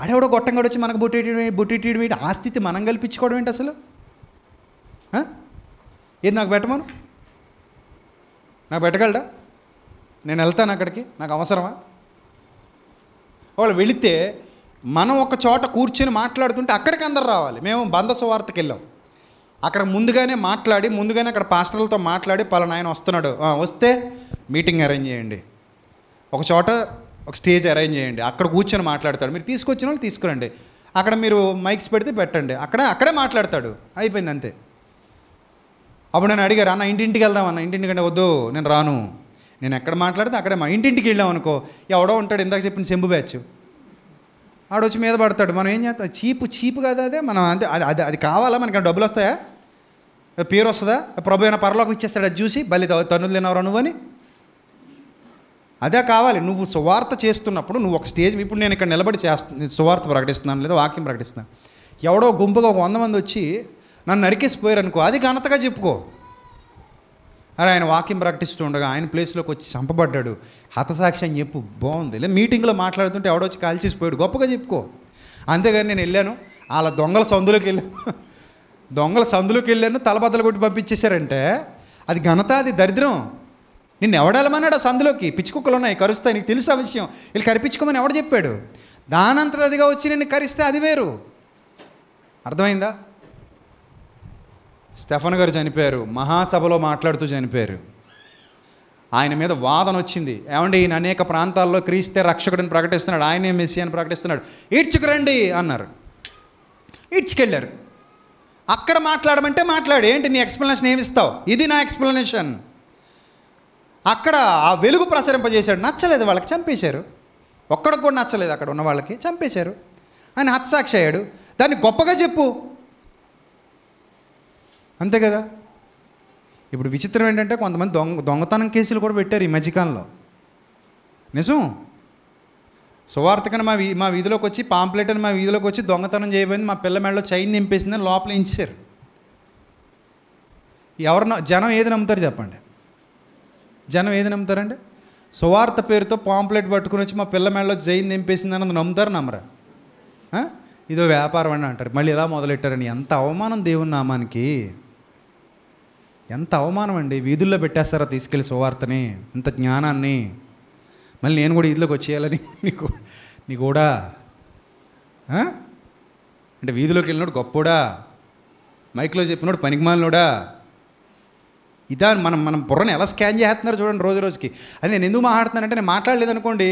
ఆడెవడో గొట్టంగా వచ్చి మనకు బుట్టి బుట్టి ఆ స్థితి మనం కల్పించుకోవడం ఏంటి అసలు ఏది నాకు పెట్టమను నాకు పెట్టగలడా నేను వెళ్తాను అక్కడికి నాకు అవసరమా వాళ్ళు వెళితే మనం ఒక చోట కూర్చొని మాట్లాడుతుంటే అక్కడికి అందరు రావాలి మేము బంధ సువార్తకి వెళ్ళాం అక్కడ ముందుగానే మాట్లాడి ముందుగానే అక్కడ పాస్టర్లతో మాట్లాడి పలానా ఆయన వస్తున్నాడు వస్తే మీటింగ్ అరేంజ్ చేయండి ఒక చోట ఒక స్టేజ్ అరేంజ్ చేయండి అక్కడ కూర్చొని మాట్లాడతాడు మీరు తీసుకొచ్చిన వాళ్ళు తీసుకురండి అక్కడ మీరు మైక్స్ పెడితే పెట్టండి అక్కడ అక్కడే మాట్లాడతాడు అయిపోయింది అంతే అప్పుడు నేను అడిగారు అన్న ఇంటింటికి వెళ్దాం అన్న ఇంటింటికంటే వద్దు నేను రాను నేను ఎక్కడ మాట్లాడితే అక్కడే మా ఇంటింటికి వెళ్ళాం అనుకో ఎవడో ఉంటాడు ఇందాక చెప్పిన సెంబు బ్యాచ్ ఆడొచ్చి మీద పడతాడు మనం ఏం చేస్తాం చీపు చీపు కదా అదే మనం అంతే అది అది అది కావాలా మనకి డబ్బులు వస్తాయా పేరు వస్తుందా ప్రభు అయినా పర్లోకి ఇచ్చేస్తాడు అది చూసి బలి తన్నులు తినవరా నువ్వు అని అదే కావాలి నువ్వు సువార్త చేస్తున్నప్పుడు నువ్వు ఒక స్టేజ్ ఇప్పుడు నేను ఇక్కడ నిలబడి చేస్తు సువార్త ప్రకటిస్తున్నాను లేదా వాక్యం ప్రకటిస్తున్నాను ఎవడో గుంపుగా ఒక వంద మంది వచ్చి నన్ను నరికేసిపోయారు అనుకో అది ఘనతగా చెప్పుకో అరే ఆయన వాక్యం ప్రకటిస్తూ ఉండగా ఆయన ప్లేస్లోకి వచ్చి చంపబడ్డాడు హతసాక్షి అని చెప్పు బాగుంది లేదు మీటింగ్లో మాట్లాడుతుంటే ఎవడొచ్చి కాల్చేసిపోయాడు గొప్పగా చెప్పుకో అంతేగాని నేను వెళ్ళాను వాళ్ళ దొంగల సందులోకి వెళ్ళాను దొంగల సందులోకి వెళ్ళాను తలబద్దలు కొట్టి పంపించేశారంటే అది ఘనత అది దరిద్రం నిన్ను ఎవడెళ్ళమన్నాడు ఆ సందులోకి పిచ్చుకుక్కలు ఉన్నాయి కరుస్తాయి నీకు తెలుసు ఆ విషయం వీళ్ళు కరిపించుకోమని ఎవడు చెప్పాడు దానంతరదిగా వచ్చి నిన్ను కరిస్తే అది వేరు అర్థమైందా స్టెఫన్ గారు చనిపోయారు మహాసభలో మాట్లాడుతూ చనిపోయారు ఆయన మీద వాదన వచ్చింది ఏమండి ఈయన అనేక ప్రాంతాల్లో క్రీస్తే రక్షకుడిని ప్రకటిస్తున్నాడు ఆయనే మెస్సీ అని ప్రకటిస్తున్నాడు ఈడ్చుకురండి అన్నారు ఈడ్చుకెళ్ళారు అక్కడ మాట్లాడమంటే మాట్లాడు ఏంటి నీ ఎక్స్ప్లెనేషన్ ఏమిస్తావు ఇది నా ఎక్స్ప్లెనేషన్ అక్కడ ఆ వెలుగు ప్రసరింపజేశాడు నచ్చలేదు వాళ్ళకి చంపేశారు ఒక్కడికి కూడా నచ్చలేదు అక్కడ ఉన్న వాళ్ళకి చంపేశారు ఆయన హత్సాక్షి అయ్యాడు దాన్ని గొప్పగా చెప్పు అంతే కదా ఇప్పుడు విచిత్రం ఏంటంటే కొంతమంది దొంగ దొంగతనం కేసులు కూడా పెట్టారు ఈ మధ్యకాలంలో నిజం సువార్థకని మా వీ మా వీధిలోకి వచ్చి పాంప్లెట్ అని మా వీధిలోకి వచ్చి దొంగతనం చేయబోయింది మా పిల్ల మెడలో చైన్ నింపేసిందని లోపల ఇంచారు ఎవరు జనం ఏది నమ్ముతారు చెప్పండి జనం ఏది నమ్ముతారండి సువార్త పేరుతో పాంప్లెట్ పట్టుకుని వచ్చి మా పిల్ల మెడలో జైన్ నింపేసింది అన్నది నమ్ముతారు నమ్మరా ఇదో వ్యాపారం అని అంటారు మళ్ళీ ఎలా మొదలెట్టారని ఎంత అవమానం దేవుని నామానికి ఎంత అవమానం అండి వీధుల్లో పెట్టేస్తారా తీసుకెళ్ళి సువార్తని ఇంత జ్ఞానాన్ని మళ్ళీ నేను కూడా వీధిలోకి వచ్చేయాలని నీకు నీ కూడా అంటే వీధిలోకి వెళ్ళినోడు గొప్పోడా మైక్లో చెప్పినోడు పనికిమాలినోడా ఇదా మనం మనం బుర్రని ఎలా స్కాన్ చేస్తున్నారు చూడండి రోజు రోజుకి అది నేను ఎందుకు మాట్లాడుతున్నానంటే నేను మాట్లాడలేదు అనుకోండి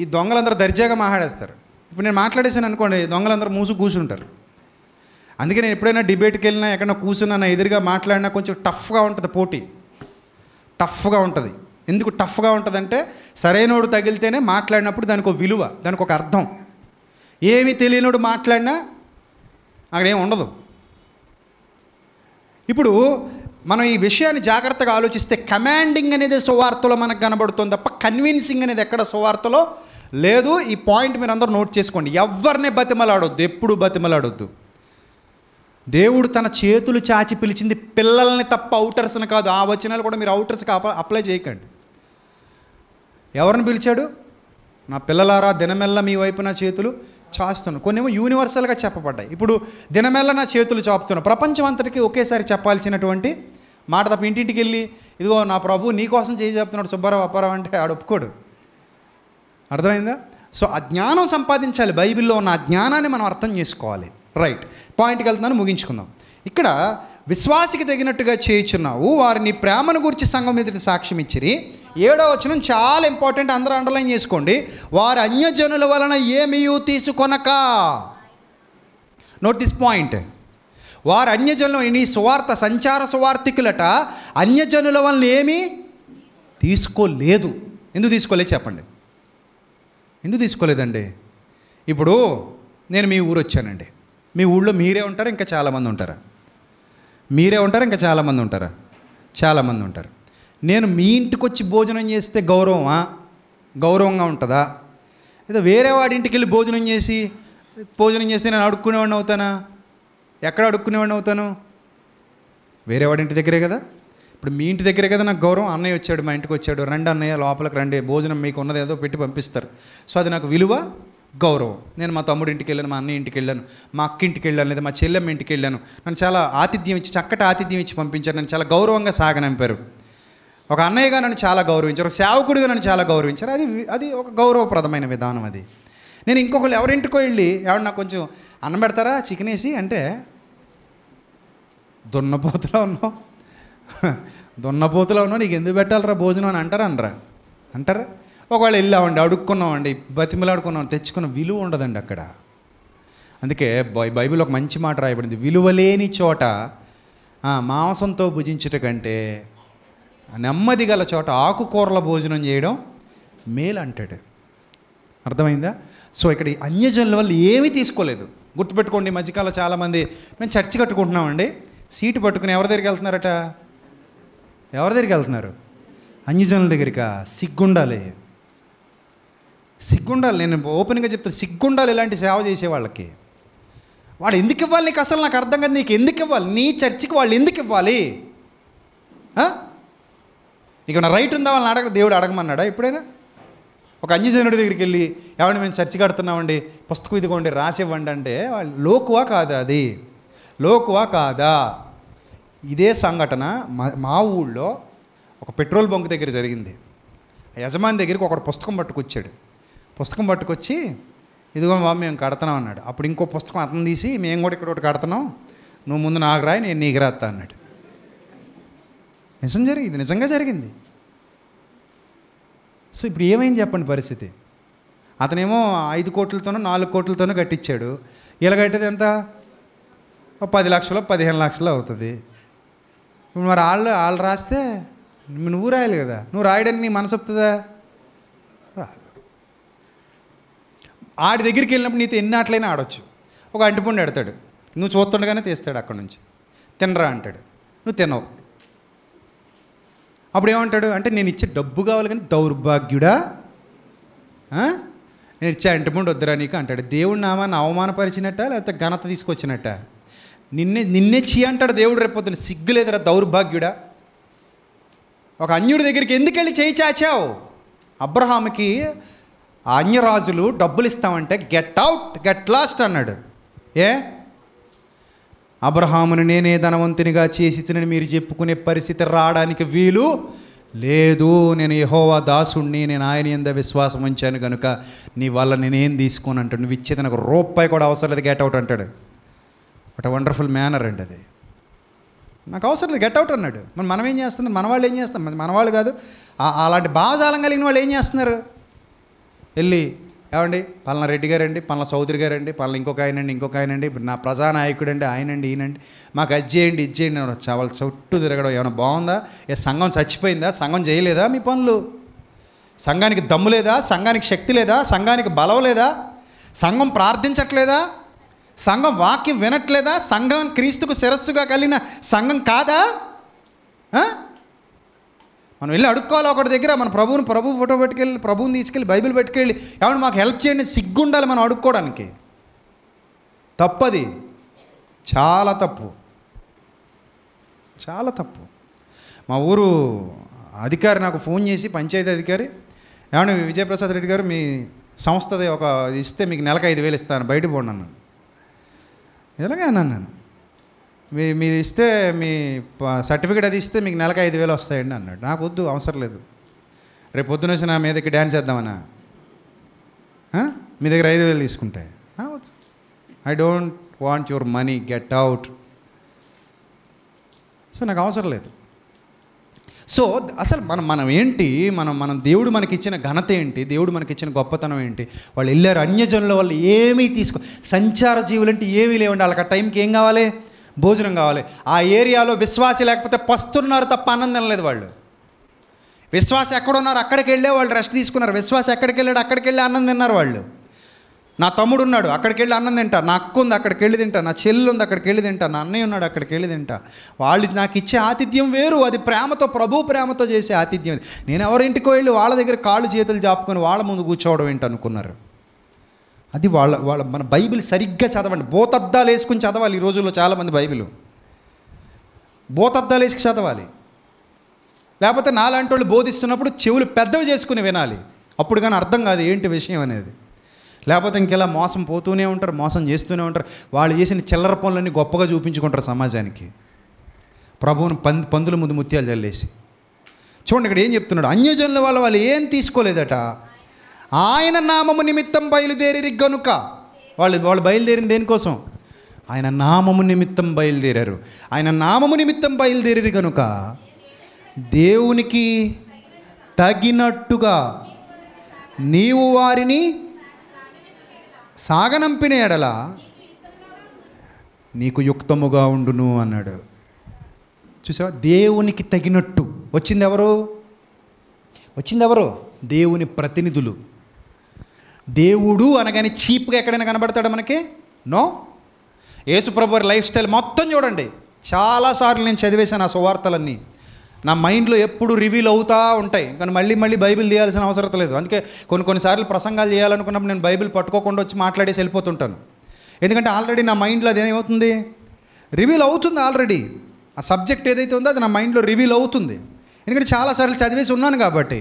ఈ దొంగలందరూ దర్జాగా మాట్లాడేస్తారు ఇప్పుడు నేను మాట్లాడేసాను అనుకోండి దొంగలందరూ మూసు కూర్చుంటారు అందుకే నేను ఎప్పుడైనా డిబేట్కి వెళ్ళినా ఎక్కడ కూర్చున్నా నా ఎదురుగా మాట్లాడినా కొంచెం టఫ్గా ఉంటుంది పోటీ టఫ్గా ఉంటుంది ఎందుకు టఫ్గా ఉంటుందంటే సరైనోడు తగిలితేనే మాట్లాడినప్పుడు దానికి ఒక విలువ దానికి ఒక అర్థం ఏమి తెలియనోడు మాట్లాడినా ఏమి ఉండదు ఇప్పుడు మనం ఈ విషయాన్ని జాగ్రత్తగా ఆలోచిస్తే కమాండింగ్ అనేది సువార్తలో మనకు కనబడుతుంది తప్ప కన్విన్సింగ్ అనేది ఎక్కడ సువార్తలో లేదు ఈ పాయింట్ మీరు అందరూ నోట్ చేసుకోండి ఎవరిని బతిమలాడొద్దు ఎప్పుడు బతిమలాడొద్దు దేవుడు తన చేతులు చాచి పిలిచింది పిల్లల్ని తప్ప అవుటర్స్ని కాదు ఆ వచనాలు కూడా మీరు అవుటర్స్కి అప్లై చేయకండి ఎవరిని పిలిచాడు నా పిల్లలారా దినమెల్ల మీ వైపు నా చేతులు చాస్తున్నాను కొన్నేమో యూనివర్సల్గా చెప్పబడ్డాయి ఇప్పుడు దినమెల్ల నా చేతులు చాపుతున్నాను ప్రపంచం అంతటికి ఒకేసారి చెప్పాల్సినటువంటి మాట తప్ప ఇంటింటికి వెళ్ళి ఇదిగో నా ప్రభు నీకోసం చేయి చెప్తున్నాడు సుబ్బారావు అప్పారావు అంటే ఆడు ఒప్పుకోడు అర్థమైందా సో ఆ జ్ఞానం సంపాదించాలి బైబిల్లో ఉన్న జ్ఞానాన్ని మనం అర్థం చేసుకోవాలి రైట్ పాయింట్కి వెళ్తున్నాను ముగించుకుందాం ఇక్కడ విశ్వాసికి తగినట్టుగా చేయుచున్నావు వారిని ప్రేమను గురించి సంఘం మీద సాక్ష్యం ఇచ్చిరి ఏడో వచ్చిన చాలా ఇంపార్టెంట్ అందరూ అండర్లైన్ చేసుకోండి వారి అన్యజనుల వలన ఏమియూ తీసుకొనక నోట్ దిస్ పాయింట్ వారు అన్యజనులు నీ సువార్త సంచార సువార్థికులట అన్యజనుల వలన ఏమి తీసుకోలేదు ఎందుకు తీసుకోలేదు చెప్పండి ఎందుకు తీసుకోలేదండి ఇప్పుడు నేను మీ ఊరు వచ్చానండి మీ ఊళ్ళో మీరే ఉంటారు ఇంకా చాలామంది ఉంటారా మీరే ఉంటారు ఇంకా చాలామంది ఉంటారా చాలామంది ఉంటారు నేను మీ ఇంటికి వచ్చి భోజనం చేస్తే గౌరవమా గౌరవంగా ఉంటుందా లేదా వేరే వాడి ఇంటికి వెళ్ళి భోజనం చేసి భోజనం చేసి నేను అడుక్కునేవాడిని అవుతానా ఎక్కడ అడుక్కునేవాడిని అవుతాను వేరే వాడి ఇంటి దగ్గరే కదా ఇప్పుడు మీ ఇంటి దగ్గరే కదా నాకు గౌరవం అన్నయ్య వచ్చాడు మా ఇంటికి వచ్చాడు రెండు అన్నయ్య లోపలికి రండి భోజనం మీకు ఉన్నది ఏదో పెట్టి పంపిస్తారు సో అది నాకు విలువ గౌరవం నేను మా తమ్ముడి ఇంటికి వెళ్ళాను మా అన్న ఇంటికి వెళ్ళాను మా అక్క ఇంటికి వెళ్ళాను లేదా మా చెల్లెమ్మ ఇంటికి వెళ్ళాను నన్ను చాలా ఆతిథ్యం ఇచ్చి చక్కటి ఆతిథ్యం ఇచ్చి పంపించారు నన్ను చాలా గౌరవంగా సాగనంపారు ఒక అన్నయ్యగా నన్ను చాలా గౌరవించారు ఒక సేవకుడిగా నన్ను చాలా గౌరవించారు అది అది ఒక గౌరవప్రదమైన విధానం అది నేను ఇంకొకళ్ళు ఎవరింటికో వెళ్ళి ఎవరు నాకు కొంచెం అన్నం పెడతారా చికెన్ వేసి అంటే దున్నపోతులో ఉన్నావు దున్నపోతులో ఉన్నావు నీకు ఎందుకు పెట్టాలరా భోజనం అని అంటారా అనరా అంటారా ఒకవేళ వెళ్ళామండి అడుక్కున్నామండి బతిమలాడుకున్నాం తెచ్చుకున్న విలువ ఉండదండి అక్కడ అందుకే బై బైబిల్ ఒక మంచి మాట రాయబడింది విలువలేని చోట మాంసంతో భుజించట కంటే నెమ్మది గల చోట ఆకుకూరల భోజనం చేయడం మేలు అంటాడు అర్థమైందా సో ఇక్కడ అన్యజనుల వల్ల ఏమీ తీసుకోలేదు గుర్తుపెట్టుకోండి మధ్యకాలం చాలామంది మేము చర్చి కట్టుకుంటున్నామండి సీటు పట్టుకుని ఎవరి దగ్గరికి వెళ్తున్నారట ఎవరి దగ్గరికి వెళ్తున్నారు అన్యజనుల దగ్గరికా సిగ్గుండాలి సిగ్గుండాలి నేను ఓపెన్గా చెప్తాను సిగ్గుండాలి ఇలాంటి సేవ చేసే వాళ్ళకి వాడు ఎందుకు ఇవ్వాలి నీకు అసలు నాకు అర్థం కాదు నీకు ఎందుకు ఇవ్వాలి నీ చర్చికి వాళ్ళు ఎందుకు ఇవ్వాలి నీకు నా రైట్ ఉందా వాళ్ళని అడగ దేవుడు అడగమన్నాడా ఎప్పుడైనా ఒక అంజజనుడి దగ్గరికి వెళ్ళి ఎవరిని మేము చర్చి కడుతున్నామండి పుస్తకం ఇదిగోండి రాసివ్వండి అంటే వాళ్ళు లోకువా కాదా అది లోకువా కాదా ఇదే సంఘటన మా మా ఊళ్ళో ఒక పెట్రోల్ బంక్ దగ్గర జరిగింది యజమాని దగ్గరికి ఒకడు పుస్తకం పట్టుకొచ్చాడు పుస్తకం పట్టుకొచ్చి ఇదిగో బాబు మేము కడతాం అన్నాడు అప్పుడు ఇంకో పుస్తకం అతను తీసి మేము కూడా ఇక్కడ ఒకటి కడతాం నువ్వు ముందు నాకు రాయి నేను నీకు రాస్తా అన్నాడు నిజం జరిగింది నిజంగా జరిగింది సో ఇప్పుడు ఏమైంది చెప్పండి పరిస్థితి అతనేమో ఐదు కోట్లతోనో నాలుగు కోట్లతోనో కట్టించాడు ఇలా కట్టేది ఎంత పది లక్షలు పదిహేను లక్షలు అవుతుంది ఇప్పుడు మరి వాళ్ళు వాళ్ళు రాస్తే నువ్వు రాయాలి కదా నువ్వు రాయడానికి నీ మనసు వస్తుందా ఆడి దగ్గరికి వెళ్ళినప్పుడు నీతో ఎన్ని ఆటలైనా ఆడొచ్చు ఒక అంటిపండు ఎడతాడు నువ్వు చూస్తుండగానే తీస్తాడు అక్కడి నుంచి తినరా అంటాడు నువ్వు తినవు అప్పుడు ఏమంటాడు అంటే నేను ఇచ్చే డబ్బు కావాలి కానీ దౌర్భాగ్యుడా నేను ఇచ్చే అంటిపండు వద్దురా నీకు అంటాడు దేవుడు నామాన్ని అవమానపరిచినట్ట లేకపోతే ఘనత తీసుకొచ్చినట్ట నిన్నే నిన్నే చీ అంటాడు దేవుడు రేపొద్దున సిగ్గులేదురా దౌర్భాగ్యుడా ఒక అన్యుడి దగ్గరికి ఎందుకు వెళ్ళి చేయి చాచావు అబ్రహాముకి అన్యరాజులు డబ్బులు ఇస్తామంటే గెట్ అవుట్ గెట్ లాస్ట్ అన్నాడు ఏ అబ్రహామును నేనే ధనవంతునిగా చేసి తినని మీరు చెప్పుకునే పరిస్థితి రావడానికి వీలు లేదు నేను యహోవా దాసుణ్ణి నేను ఆయన ఎంత విశ్వాసం ఉంచాను కనుక నీ వల్ల నేనేం తీసుకోను అంటాడు నువ్వు ఇచ్చేది నాకు రూపాయి కూడా అవసరం లేదు గెట్ అవుట్ అంటాడు ఒక వండర్ఫుల్ మేనర్ అండి అది నాకు అవసరం లేదు గెట్ అవుట్ అన్నాడు మరి మనం ఏం చేస్తున్నాం మన వాళ్ళు ఏం చేస్తాం మన వాళ్ళు కాదు అలాంటి భావజాలం కలిగిన వాళ్ళు ఏం చేస్తున్నారు వెళ్ళి ఏమండి పలానా రెడ్డి గారండి పలానా చౌదరి గారండి పలానా ఇంకొక ఆయనండి ఇంకొక ఆయనండి నా ప్రజానాయకుడండి ఆయనండి ఈయనండి మాకు అది చేయండి ఇది చేయండి వాళ్ళ చుట్టూ తిరగడం ఏమైనా బాగుందా ఏ సంఘం చచ్చిపోయిందా సంఘం చేయలేదా మీ పనులు సంఘానికి దమ్ము లేదా సంఘానికి శక్తి లేదా సంఘానికి బలం లేదా సంఘం ప్రార్థించట్లేదా సంఘం వాక్యం వినట్లేదా సంఘం క్రీస్తుకు శిరస్సుగా కలిగిన సంఘం కాదా మనం వెళ్ళి అడుక్కోవాలి ఒకటి దగ్గర మన ప్రభువుని ప్రభు ఫోటో పెట్టుకెళ్ళి ప్రభువుని తీసుకెళ్ళి బైబిల్ పెట్టుకెళ్ళి ఏమైనా మాకు హెల్ప్ చేయండి సిగ్గుండాలి మనం అడుక్కోవడానికి తప్పది చాలా తప్పు చాలా తప్పు మా ఊరు అధికారి నాకు ఫోన్ చేసి పంచాయతీ అధికారి ఏమైనా విజయప్రసాద్ రెడ్డి గారు మీ సంస్థది ఒక ఇస్తే మీకు నెలకు ఐదు వేలు ఇస్తాను బయట పోండి అన్నాను ఎలాగే అన్నాను నేను మీ మీది ఇస్తే మీ సర్టిఫికేట్ అది ఇస్తే మీకు నెలకు ఐదు వేలు వస్తాయండి అన్నాడు నాకు వద్దు అవసరం లేదు రేపు పొద్దున వచ్చి నా దగ్గర డ్యాన్స్ చేద్దామన్నా మీ దగ్గర ఐదు వేలు తీసుకుంటే I don't want your money get out so నాకు అవసరం లేదు సో అసలు మనం మనం ఏంటి మనం మనం దేవుడు మనకిచ్చిన ఘనత ఏంటి దేవుడు మనకిచ్చిన గొప్పతనం ఏంటి వాళ్ళు వెళ్ళారు అన్యజనుల వాళ్ళు ఏమీ తీసుకో సంచార జీవులు అంటే ఏమీ లేవండి వాళ్ళకి ఆ టైంకి ఏం కావాలి భోజనం కావాలి ఆ ఏరియాలో విశ్వాసి లేకపోతే పస్తున్నారు తప్ప ఆనందం లేదు వాళ్ళు విశ్వాసం ఎక్కడున్నారు అక్కడికి వెళ్ళే వాళ్ళు రెస్ట్ తీసుకున్నారు విశ్వాసం ఎక్కడికి వెళ్ళాడు అక్కడికి వెళ్ళి అన్నం తిన్నారు వాళ్ళు నా తమ్ముడు ఉన్నాడు అక్కడికి వెళ్ళి అన్నం తింటా నా అక్క ఉంది అక్కడికి వెళ్ళి తింటా నా చెల్లు ఉంది అక్కడికి వెళ్ళి తింటా నా అన్నయ్య ఉన్నాడు అక్కడికి వెళ్ళి తింటా వాళ్ళు నాకు ఇచ్చే ఆతిథ్యం వేరు అది ప్రేమతో ప్రభు ప్రేమతో చేసే ఆతిథ్యం నేను ఎవరింటికో వెళ్ళి వాళ్ళ దగ్గర కాళ్ళు చేతులు జాపుకొని వాళ్ళ ముందు కూర్చోవడం ఏంటనుకున్నారు అది వాళ్ళ వాళ్ళ మన బైబిల్ సరిగ్గా చదవండి బోతద్దాలు వేసుకుని చదవాలి ఈ రోజుల్లో చాలామంది బైబిల్ బోతద్దాలు వేసుకుని చదవాలి లేకపోతే నాలాంటి వాళ్ళు బోధిస్తున్నప్పుడు చెవులు పెద్దవి చేసుకుని వినాలి అప్పుడు కానీ అర్థం కాదు ఏంటి విషయం అనేది లేకపోతే ఇంకెలా మోసం పోతూనే ఉంటారు మోసం చేస్తూనే ఉంటారు వాళ్ళు చేసిన చిల్లర పనులన్నీ గొప్పగా చూపించుకుంటారు సమాజానికి ప్రభువును పంది పందుల ముందు ముత్యాలు చల్లేసి చూడండి ఇక్కడ ఏం చెప్తున్నాడు అన్యజనుల వల్ల వాళ్ళు ఏం తీసుకోలేదట ఆయన నామము నిమిత్తం బయలుదేరి గనుక వాళ్ళు వాళ్ళు బయలుదేరింది దేనికోసం ఆయన నామము నిమిత్తం బయలుదేరారు ఆయన నామము నిమిత్తం బయలుదేరి గనుక దేవునికి తగినట్టుగా నీవు వారిని సాగనంపిన ఎడల నీకు యుక్తముగా ఉండును అన్నాడు చూసావా దేవునికి తగినట్టు వచ్చింది వచ్చింది ఎవరు దేవుని ప్రతినిధులు దేవుడు అనగానే చీప్గా ఎక్కడైనా కనబడతాడు మనకి నో యేసుప్రభు లైఫ్ స్టైల్ మొత్తం చూడండి చాలాసార్లు నేను చదివేశాను ఆ సువార్తలన్నీ నా మైండ్లో ఎప్పుడు రివీల్ అవుతూ ఉంటాయి కానీ మళ్ళీ మళ్ళీ బైబిల్ తీయాల్సిన అవసరం లేదు అందుకే కొన్ని కొన్నిసార్లు ప్రసంగాలు చేయాలనుకున్నప్పుడు నేను బైబిల్ పట్టుకోకుండా వచ్చి మాట్లాడేసి వెళ్ళిపోతుంటాను ఎందుకంటే ఆల్రెడీ నా మైండ్లో అది ఏమవుతుంది రివీల్ అవుతుంది ఆల్రెడీ ఆ సబ్జెక్ట్ ఏదైతే ఉందో అది నా మైండ్లో రివీల్ అవుతుంది ఎందుకంటే చాలాసార్లు చదివేసి ఉన్నాను కాబట్టి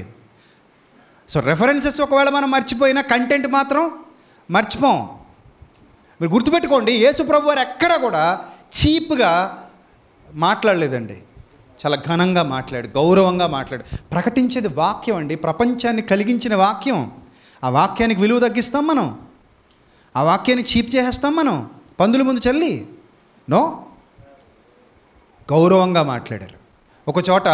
సో రెఫరెన్సెస్ ఒకవేళ మనం మర్చిపోయినా కంటెంట్ మాత్రం మర్చిపోం మీరు గుర్తుపెట్టుకోండి యేసు ప్రభు వారు ఎక్కడ కూడా చీప్గా మాట్లాడలేదండి చాలా ఘనంగా మాట్లాడు గౌరవంగా మాట్లాడు ప్రకటించేది వాక్యం అండి ప్రపంచాన్ని కలిగించిన వాక్యం ఆ వాక్యానికి విలువ తగ్గిస్తాం మనం ఆ వాక్యాన్ని చీప్ చేసేస్తాం మనం పందుల ముందు చల్లి నో గౌరవంగా మాట్లాడారు ఒక చోట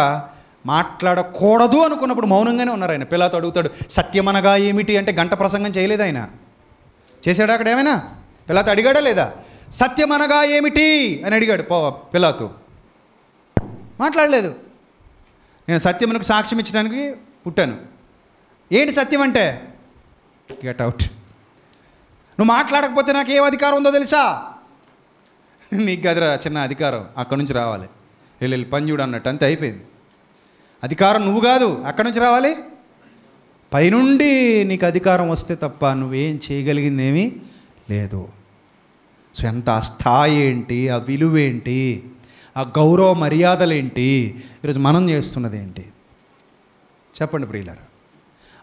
మాట్లాడకూడదు అనుకున్నప్పుడు మౌనంగానే ఉన్నారు ఆయన పిల్లతో అడుగుతాడు సత్యమనగా ఏమిటి అంటే గంట ప్రసంగం చేయలేదు ఆయన చేశాడు అక్కడ ఏమైనా పిల్లతో అడిగాడా లేదా సత్యమనగా ఏమిటి అని అడిగాడు పో పిల్లతో మాట్లాడలేదు నేను సత్యమునకు సాక్ష్యం ఇచ్చడానికి పుట్టాను ఏంటి సత్యం అంటే గెట్ అవుట్ నువ్వు మాట్లాడకపోతే నాకు ఏ అధికారం ఉందో తెలుసా నీకు గదిరా చిన్న అధికారం అక్కడి నుంచి రావాలి వెళ్ళి పని చూడు అన్నట్టు అంతే అయిపోయింది అధికారం నువ్వు కాదు అక్కడి నుంచి రావాలి పైనుండి నీకు అధికారం వస్తే తప్ప నువ్వేం చేయగలిగిందేమీ లేదు సో ఎంత ఆ స్థాయి ఏంటి ఆ విలువేంటి ఆ గౌరవ మర్యాదలేంటి ఈరోజు మనం చేస్తున్నది ఏంటి చెప్పండి ప్రియులారు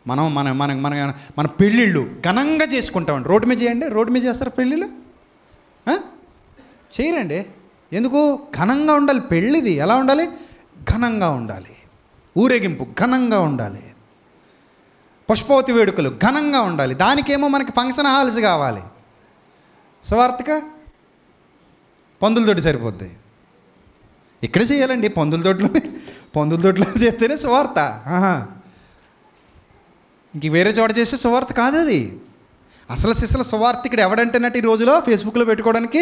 మనం మన మన మన మన పెళ్ళిళ్ళు ఘనంగా చేసుకుంటామండి రోడ్డు మీద చేయండి రోడ్డు మీద చేస్తారు పెళ్ళిళ్ళు చేయరండి ఎందుకు ఘనంగా ఉండాలి పెళ్ళిది ఎలా ఉండాలి ఘనంగా ఉండాలి ఊరేగింపు ఘనంగా ఉండాలి పుష్పవతి వేడుకలు ఘనంగా ఉండాలి దానికేమో మనకి ఫంక్షన్ హాల్స్ కావాలి స్వార్థక పందులతోటి సరిపోద్ది ఇక్కడ చేయాలండి పందుల తొట్లోనే పందుల తొట్లో చేస్తేనే సువార్త ఇంక వేరే చోట చేస్తే సువార్త కాదు అది అసలు సిసల సువార్త ఇక్కడ ఎవడంటేనట్టు ఈ రోజులో ఫేస్బుక్లో పెట్టుకోవడానికి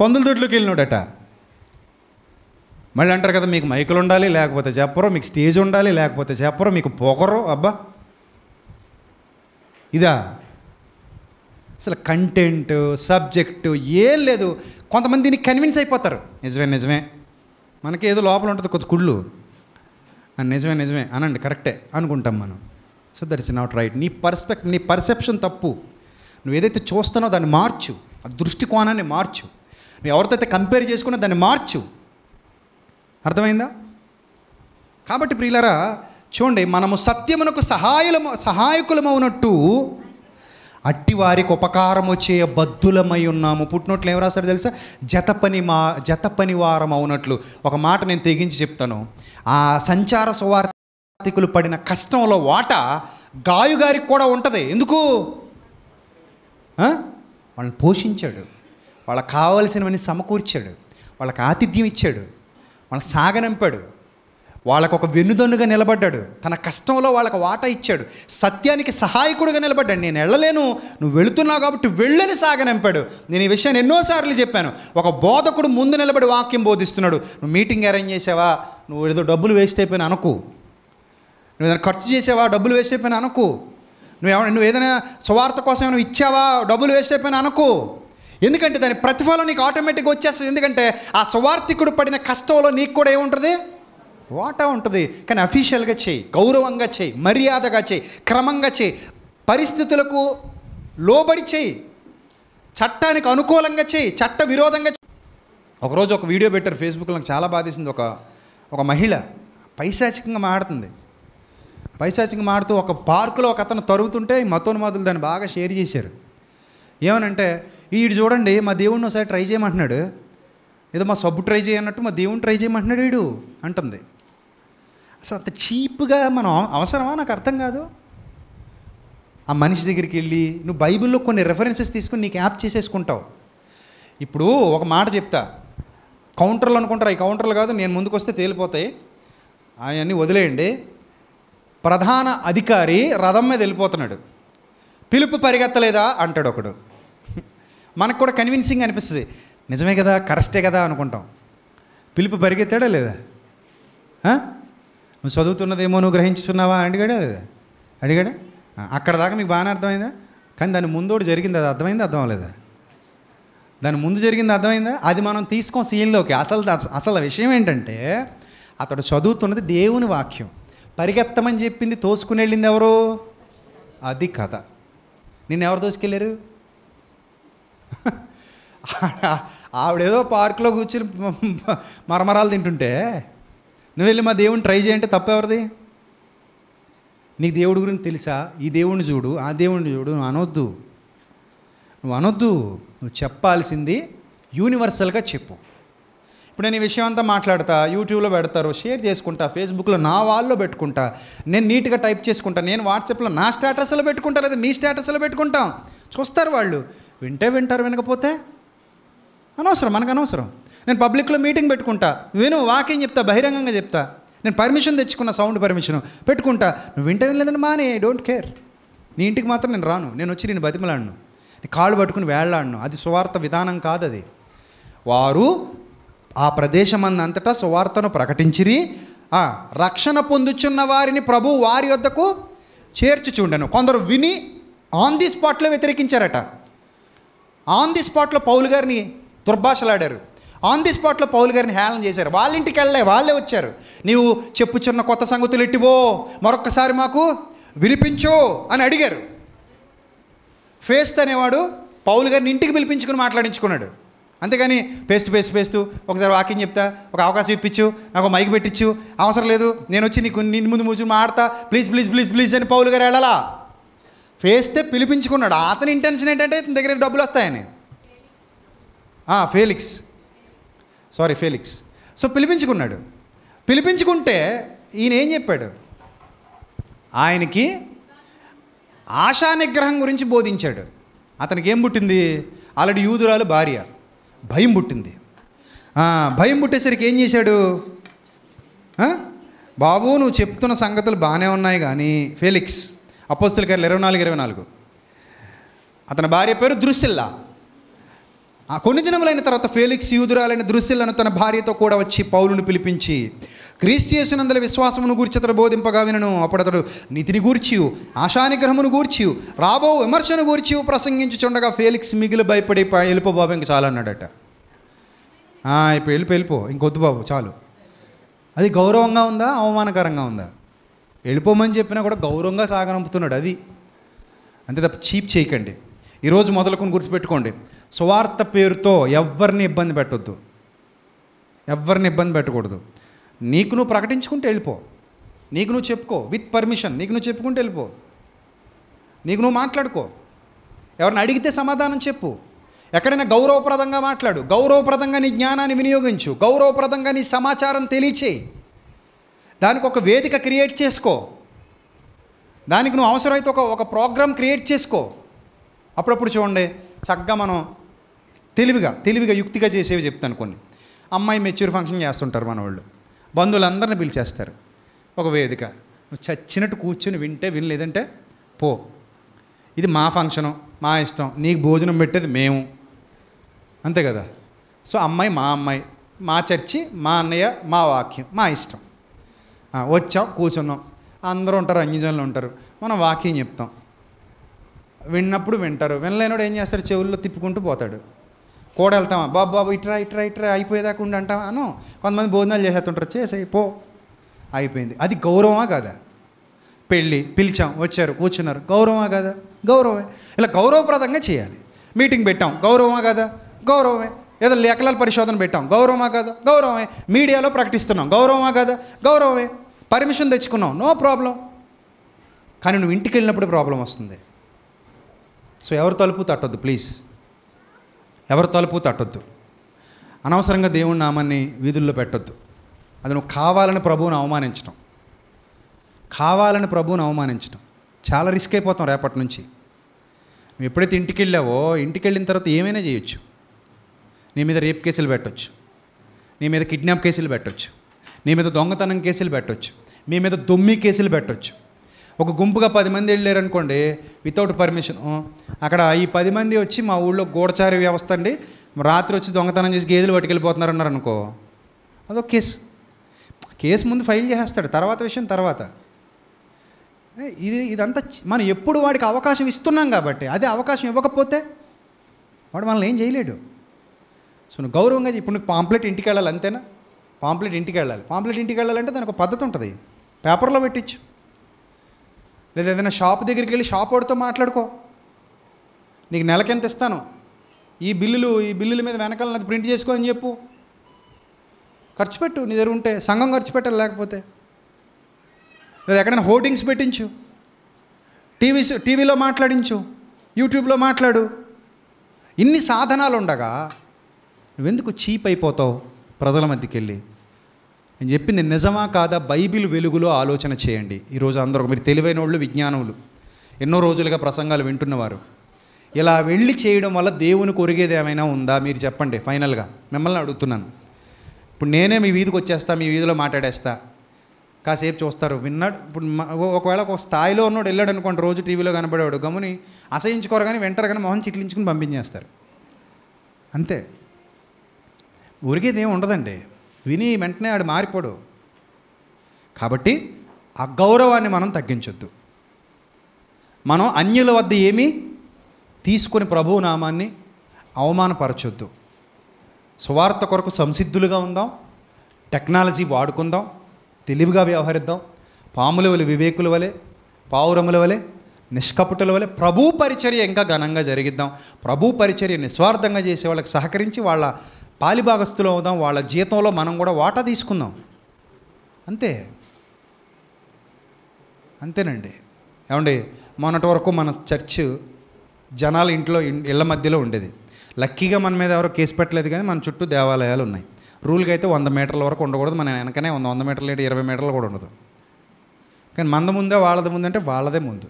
పందుల దొడ్లోకి వెళ్ళినాడట మళ్ళీ అంటారు కదా మీకు మైకులు ఉండాలి లేకపోతే చెప్పరు మీకు స్టేజ్ ఉండాలి లేకపోతే చెప్పరు మీకు పొగరు అబ్బా ఇదా అసలు కంటెంట్ సబ్జెక్టు ఏం లేదు కొంతమంది దీనికి కన్విన్స్ అయిపోతారు నిజమే నిజమే మనకి ఏదో లోపల ఉంటుంది కొద్ది కుళ్ళు నిజమే నిజమే అనండి కరెక్టే అనుకుంటాం మనం so that is not right నీ పర్స్పెక్ట్ నీ పర్సెప్షన్ తప్పు నువ్వు ఏదైతే చూస్తానో దాన్ని మార్చు ఆ దృష్టికోణాన్ని మార్చు నువ్వు ఎవరితో అయితే కంపేర్ చేసుకున్నా దాన్ని మార్చు అర్థమైందా కాబట్టి ప్రియులరా చూడండి మనము సత్యమునకు సహాయము సహాయకులమవునట్టు అట్టి వారికి ఉపకారము చేయ బద్దులమై ఉన్నాము పుట్టినట్లు ఏమి రాస్తాడు తెలుసా జత పని మా జత పని వారం అవునట్లు ఒక మాట నేను తెగించి చెప్తాను ఆ సంచార సువార్థికులు పడిన కష్టంలో వాట గాయుగారికి కూడా ఉంటుంది ఎందుకు వాళ్ళని పోషించాడు వాళ్ళకి కావలసినవన్నీ సమకూర్చాడు వాళ్ళకి ఆతిథ్యం ఇచ్చాడు మన సాగనంపాడు వాళ్ళకు ఒక వెన్నుదన్నుగా నిలబడ్డాడు తన కష్టంలో వాళ్ళకు వాటా ఇచ్చాడు సత్యానికి సహాయకుడుగా నిలబడ్డాడు నేను వెళ్ళలేను నువ్వు వెళుతున్నావు కాబట్టి వెళ్ళని సాగనంపాడు నేను ఈ విషయాన్ని ఎన్నోసార్లు చెప్పాను ఒక బోధకుడు ముందు నిలబడి వాక్యం బోధిస్తున్నాడు నువ్వు మీటింగ్ అరేంజ్ చేసావా నువ్వు ఏదో డబ్బులు వేస్ట్ అయిపోయిన అనుకు నువ్వు ఏదైనా ఖర్చు చేసావా డబ్బులు వేస్ట్ అయిపోయిన అనుకు నువ్వు ఏమైనా నువ్వు ఏదైనా స్వార్థ కోసం ఏమైనా ఇచ్చావా డబ్బులు వేస్ట్ అయిపోయిన అనుకో ఎందుకంటే దాని ప్రతిఫలం నీకు ఆటోమేటిక్గా వచ్చేస్తుంది ఎందుకంటే ఆ స్వార్థికుడు పడిన కష్టంలో నీకు కూడా ఏముంటుంది వాటా ఉంటుంది కానీ అఫీషియల్గా చేయి గౌరవంగా చేయి మర్యాదగా చేయి క్రమంగా చేయి పరిస్థితులకు లోబడి చేయి చట్టానికి అనుకూలంగా చేయి చట్ట విరోధంగా ఒకరోజు ఒక వీడియో పెట్టారు ఫేస్బుక్లో నాకు చాలా బాధేసింది ఒక ఒక మహిళ పైశాచికంగా మాడుతుంది పైశాచికంగా మాడుతూ ఒక పార్కులో ఒక అతను తరుగుతుంటే మతోన్మాదులు దాన్ని బాగా షేర్ చేశారు ఏమనంటే వీడు చూడండి మా దేవుడిని ఒకసారి ట్రై చేయమంటున్నాడు ఏదో మా సబ్బు ట్రై చేయన్నట్టు మా దేవుని ట్రై చేయమంటున్నాడు వీడు అంటుంది అసలు అంత చీప్గా మనం అవసరమా నాకు అర్థం కాదు ఆ మనిషి దగ్గరికి వెళ్ళి నువ్వు బైబిల్లో కొన్ని రెఫరెన్సెస్ తీసుకుని నీకు యాప్ చేసేసుకుంటావు ఇప్పుడు ఒక మాట చెప్తా కౌంటర్లు అనుకుంటారు ఈ కౌంటర్లు కాదు నేను ముందుకు వస్తే తేలిపోతాయి అవన్నీ వదిలేయండి ప్రధాన అధికారి రథం మీద వెళ్ళిపోతున్నాడు పిలుపు పరిగెత్తలేదా అంటాడు ఒకడు మనకు కూడా కన్విన్సింగ్ అనిపిస్తుంది నిజమే కదా కరెస్టే కదా అనుకుంటాం పిలుపు పరిగెత్తాడా లేదా నువ్వు చదువుతున్నదేమో నువ్వు గ్రహించుతున్నావా అడిగాడా లేదా అడిగాడా అక్కడ దాకా మీకు బాగానే అర్థమైందా కానీ దాని ముందోడు జరిగింది అది అర్థమైందా అర్థం అవ్వలేదా దాని ముందు జరిగింది అర్థమైందా అది మనం తీసుకోం సీన్లోకి అసలు అసలు విషయం ఏంటంటే అతడు చదువుతున్నది దేవుని వాక్యం పరిగెత్తమని చెప్పింది తోసుకుని వెళ్ళింది ఎవరు అది కథ నిన్ను ఎవరు తోసుకెళ్ళారు ఆవిడేదో పార్క్లో కూర్చుని మరమరాలు తింటుంటే నువ్వు వెళ్ళి మా దేవుని ట్రై చేయంటే తప్పెవరిది నీకు దేవుడి గురించి తెలుసా ఈ దేవుణ్ణి చూడు ఆ దేవుణ్ణి చూడు నువ్వు అనొద్దు నువ్వు అనొద్దు నువ్వు చెప్పాల్సింది యూనివర్సల్గా చెప్పు ఇప్పుడు నేను ఈ విషయం అంతా మాట్లాడతా యూట్యూబ్లో పెడతారు షేర్ చేసుకుంటా ఫేస్బుక్లో నా వాళ్ళలో పెట్టుకుంటా నేను నీట్గా టైప్ చేసుకుంటా నేను వాట్సాప్లో నా స్టేటస్లో పెట్టుకుంటా లేదా మీ స్టేటస్లో పెట్టుకుంటాం చూస్తారు వాళ్ళు వింటే వింటారు వినకపోతే అనవసరం మనకు అనవసరం నేను పబ్లిక్లో మీటింగ్ పెట్టుకుంటా విను వాకింగ్ చెప్తా బహిరంగంగా చెప్తా నేను పర్మిషన్ తెచ్చుకున్న సౌండ్ పర్మిషన్ పెట్టుకుంటా నువ్వు వింటే వినలేదని మానే డోంట్ కేర్ నీ ఇంటికి మాత్రం నేను రాను నేను వచ్చి నేను నీ కాళ్ళు పట్టుకుని వేళ్లాడ్ను అది సువార్త విధానం కాదు అది వారు ఆ ప్రదేశమన్నంతటా సువార్తను ప్రకటించిరి రక్షణ పొందుచున్న వారిని ప్రభు వారి వద్దకు చేర్చి చూడను కొందరు విని ఆన్ ది స్పాట్లో వ్యతిరేకించారట ఆన్ ది స్పాట్లో పౌలు గారిని దుర్భాషలాడారు ఆన్ ది స్పాట్లో పౌలు గారిని హేళన చేశారు వాళ్ళ ఇంటికి వెళ్ళే వాళ్ళే వచ్చారు నీవు చెప్పుచున్న కొత్త సంగతులు ఎట్టివో మరొక్కసారి మాకు వినిపించో అని అడిగారు ఫేస్త్ అనేవాడు పౌలు గారిని ఇంటికి పిలిపించుకుని మాట్లాడించుకున్నాడు అంతేగాని పేస్తూ పేస్తూ పేస్తూ ఒకసారి వాకింగ్ చెప్తా ఒక అవకాశం ఇప్పించు నాకు మైక్ పెట్టించు అవసరం లేదు నేను వచ్చి నీకు నిన్ను ముందు ముందు మాడతా ప్లీజ్ ప్లీజ్ ప్లీజ్ ప్లీజ్ అని పౌలు గారు వెళ్ళాలా ఫేస్తే పిలిపించుకున్నాడు అతని ఇంటెన్షన్ ఏంటంటే ఇతని దగ్గర డబ్బులు వస్తాయని ఫేలిక్స్ సారీ ఫేలిక్స్ సో పిలిపించుకున్నాడు పిలిపించుకుంటే ఈయన ఏం చెప్పాడు ఆయనకి ఆశా నిగ్రహం గురించి బోధించాడు అతనికి ఏం పుట్టింది అలడి యూదురాలు భార్య భయం పుట్టింది భయం పుట్టేసరికి ఏం చేశాడు బాబు నువ్వు చెప్తున్న సంగతులు బాగానే ఉన్నాయి కానీ ఫేలిక్స్ అపోస్తుల కార్యలు ఇరవై నాలుగు ఇరవై నాలుగు అతని భార్య పేరు దృశిల్లా ఆ కొన్ని దినములైన తర్వాత ఫేలిక్స్ యూదురాలైన దృశ్యలను తన భార్యతో కూడా వచ్చి పౌలును పిలిపించి క్రీస్టియేసునందల విశ్వాసమును గూర్చి అతడు బోధింపగా వినను అప్పుడు అతడు నితిని గూర్చి ఆశానిగ్రహమును గూర్చి రాబో విమర్శను గూర్చి చూడగా ఫేలిక్స్ మిగిలి భయపడి వెళ్ళిపో బాబు ఇంక చాలు అన్నాడట ఇప్పుడు వెళ్ళిపో వెళ్ళిపో ఇంకొద్దు బాబు చాలు అది గౌరవంగా ఉందా అవమానకరంగా ఉందా వెళ్ళిపోమని చెప్పినా కూడా గౌరవంగా సాగనంపుతున్నాడు అది అంతే తప్ప చీప్ చేయకండి ఈరోజు మొదలుకొని గుర్తుపెట్టుకోండి స్వార్థ పేరుతో ఎవరిని ఇబ్బంది పెట్టొద్దు ఎవరిని ఇబ్బంది పెట్టకూడదు నీకు నువ్వు ప్రకటించుకుంటే వెళ్ళిపో నీకు నువ్వు చెప్పుకో విత్ పర్మిషన్ నీకు నువ్వు చెప్పుకుంటే వెళ్ళిపో నీకు నువ్వు మాట్లాడుకో ఎవరిని అడిగితే సమాధానం చెప్పు ఎక్కడైనా గౌరవప్రదంగా మాట్లాడు గౌరవప్రదంగా నీ జ్ఞానాన్ని వినియోగించు గౌరవప్రదంగా నీ సమాచారం తెలియచేయి దానికి ఒక వేదిక క్రియేట్ చేసుకో దానికి నువ్వు అవసరమైతే ఒక ఒక ప్రోగ్రామ్ క్రియేట్ చేసుకో అప్పుడప్పుడు చూడండి చక్కగా మనం తెలివిగా తెలివిగా యుక్తిగా చేసేవి చెప్తాను కొన్ని అమ్మాయి మెచ్యూర్ ఫంక్షన్ చేస్తుంటారు మన వాళ్ళు బంధువులందరిని పిలిచేస్తారు ఒక వేదిక నువ్వు చచ్చినట్టు కూర్చొని వింటే వినలేదంటే పో ఇది మా ఫంక్షను మా ఇష్టం నీకు భోజనం పెట్టేది మేము అంతే కదా సో అమ్మాయి మా అమ్మాయి మా చర్చి మా అన్నయ్య మా వాక్యం మా ఇష్టం వచ్చాం కూర్చున్నాం అందరూ ఉంటారు అన్యజనులు ఉంటారు మనం వాకింగ్ చెప్తాం విన్నప్పుడు వింటారు వినలేనోడు ఏం చేస్తాడు చెవుల్లో తిప్పుకుంటూ పోతాడు కూడా వెళ్తామా బాబు బాబు ఇట్రా ఇట్రా ఇట్రా అయిపోయేదాకా ఉండి అను కొంతమంది భోజనాలు చేసేస్తుంటారు చేసే పో అయిపోయింది అది గౌరవమా కాదా పెళ్ళి పిలిచాం వచ్చారు కూర్చున్నారు గౌరవమా కాదా గౌరవమే ఇలా గౌరవప్రదంగా చేయాలి మీటింగ్ పెట్టాం గౌరవమా కదా గౌరవమే ఏదో లేఖల పరిశోధన పెట్టాం గౌరవమా కదా గౌరవమే మీడియాలో ప్రకటిస్తున్నాం గౌరవమా కదా గౌరవమే పర్మిషన్ తెచ్చుకున్నావు నో ప్రాబ్లం కానీ నువ్వు ఇంటికి వెళ్ళినప్పుడు ప్రాబ్లం వస్తుంది సో ఎవరు తలుపు తట్టొద్దు ప్లీజ్ ఎవరు తలుపు తట్టొద్దు అనవసరంగా దేవుని నామాన్ని వీధుల్లో పెట్టొద్దు అది నువ్వు కావాలని ప్రభువుని అవమానించడం కావాలని ప్రభువుని అవమానించడం చాలా రిస్క్ అయిపోతాం రేపటి నుంచి నువ్వు ఎప్పుడైతే ఇంటికి వెళ్ళావో ఇంటికి వెళ్ళిన తర్వాత ఏమైనా చేయొచ్చు నీ మీద రేప్ కేసులు పెట్టచ్చు నీ మీద కిడ్నాప్ కేసులు పెట్టచ్చు నీ మీద దొంగతనం కేసులు పెట్టవచ్చు మీ మీద దొమ్మి కేసులు పెట్టవచ్చు ఒక గుంపుగా పది మంది వెళ్ళారు అనుకోండి వితౌట్ పర్మిషన్ అక్కడ ఈ పది మంది వచ్చి మా ఊళ్ళో గూడచారి వ్యవస్థ అండి రాత్రి వచ్చి దొంగతనం చేసి గేదెలు పట్టుకెళ్ళిపోతున్నారు అన్నారు అనుకో అదొక కేసు కేసు ముందు ఫైల్ చేసేస్తాడు తర్వాత విషయం తర్వాత ఇది ఇదంతా మనం ఎప్పుడు వాడికి అవకాశం ఇస్తున్నాం కాబట్టి అదే అవకాశం ఇవ్వకపోతే వాడు మనల్ని ఏం చేయలేడు సో నువ్వు గౌరవంగా ఇప్పుడు నువ్వు పాంప్లెట్ ఇంటికి వెళ్ళాలి అంతేనా పాంప్లెట్ ఇంటికి వెళ్ళాలి పాంప్లెట్ ఇంటికి వెళ్ళాలంటే దానికి ఒక పద్ధతి ఉంటుంది పేపర్లో పెట్టించు లేదా ఏదైనా షాప్ దగ్గరికి వెళ్ళి షాప్ వాడితో మాట్లాడుకో నీకు నెలకెంత ఇస్తాను ఈ బిల్లులు ఈ బిల్లుల మీద వెనకాల నాది ప్రింట్ చేసుకో అని చెప్పు ఖర్చు పెట్టు నీ దగ్గర ఉంటే సంఘం ఖర్చు పెట్టాలి లేకపోతే లేదా ఎక్కడైనా హోర్డింగ్స్ పెట్టించు టీవీస్ టీవీలో మాట్లాడించు యూట్యూబ్లో మాట్లాడు ఇన్ని సాధనాలు ఉండగా నువ్వెందుకు చీప్ అయిపోతావు ప్రజల మధ్యకెళ్ళి నేను చెప్పింది నిజమా కాదా బైబిల్ వెలుగులో ఆలోచన చేయండి ఈరోజు అందరూ మీరు తెలివైన వాళ్ళు విజ్ఞానములు ఎన్నో రోజులుగా ప్రసంగాలు వింటున్నవారు ఇలా వెళ్ళి చేయడం వల్ల దేవుని కొరిగేది ఏమైనా ఉందా మీరు చెప్పండి ఫైనల్గా మిమ్మల్ని అడుగుతున్నాను ఇప్పుడు నేనే మీ వీధికి వచ్చేస్తా మీ వీధిలో మాట్లాడేస్తా కాసేపు చూస్తారు విన్నాడు ఇప్పుడు ఒకవేళ ఒక స్థాయిలో ఉన్నోడు వెళ్ళాడు అనుకోండి రోజు టీవీలో కనబడేవాడు గమ్ముని అసహించుకోరు కానీ వింటారు కానీ మొహం చిట్లించుకుని పంపించేస్తారు అంతే ఉరిగేది ఏమి ఉండదండి విని వెంటనే ఆడు మారిపోడు కాబట్టి ఆ గౌరవాన్ని మనం తగ్గించొద్దు మనం అన్యుల వద్ద ఏమీ తీసుకొని ప్రభువు నామాన్ని అవమానపరచొద్దు సువార్త కొరకు సంసిద్ధులుగా ఉందాం టెక్నాలజీ వాడుకుందాం తెలివిగా వ్యవహరిద్దాం పాముల వలె వివేకుల వలె పావురముల వలె నిష్కపుటుల వలె ప్రభు పరిచర్య ఇంకా ఘనంగా జరిగిద్దాం ప్రభు పరిచర్య నిస్వార్థంగా చేసే వాళ్ళకి సహకరించి వాళ్ళ పాలిభాగస్తులు అవుదాం వాళ్ళ జీతంలో మనం కూడా వాటా తీసుకుందాం అంతే అంతేనండి ఏమండి మొన్నటి వరకు మన చర్చ్ జనాల ఇంట్లో ఇళ్ళ మధ్యలో ఉండేది లక్కీగా మన మీద ఎవరో కేసు పెట్టలేదు కానీ మన చుట్టూ దేవాలయాలు ఉన్నాయి రూల్గా అయితే వంద మీటర్ల వరకు ఉండకూడదు మన వెనకనే వంద వంద మీటర్లు అంటే ఇరవై మీటర్లు కూడా ఉండదు కానీ మంద ముందే వాళ్ళది ముందు అంటే వాళ్ళదే ముందు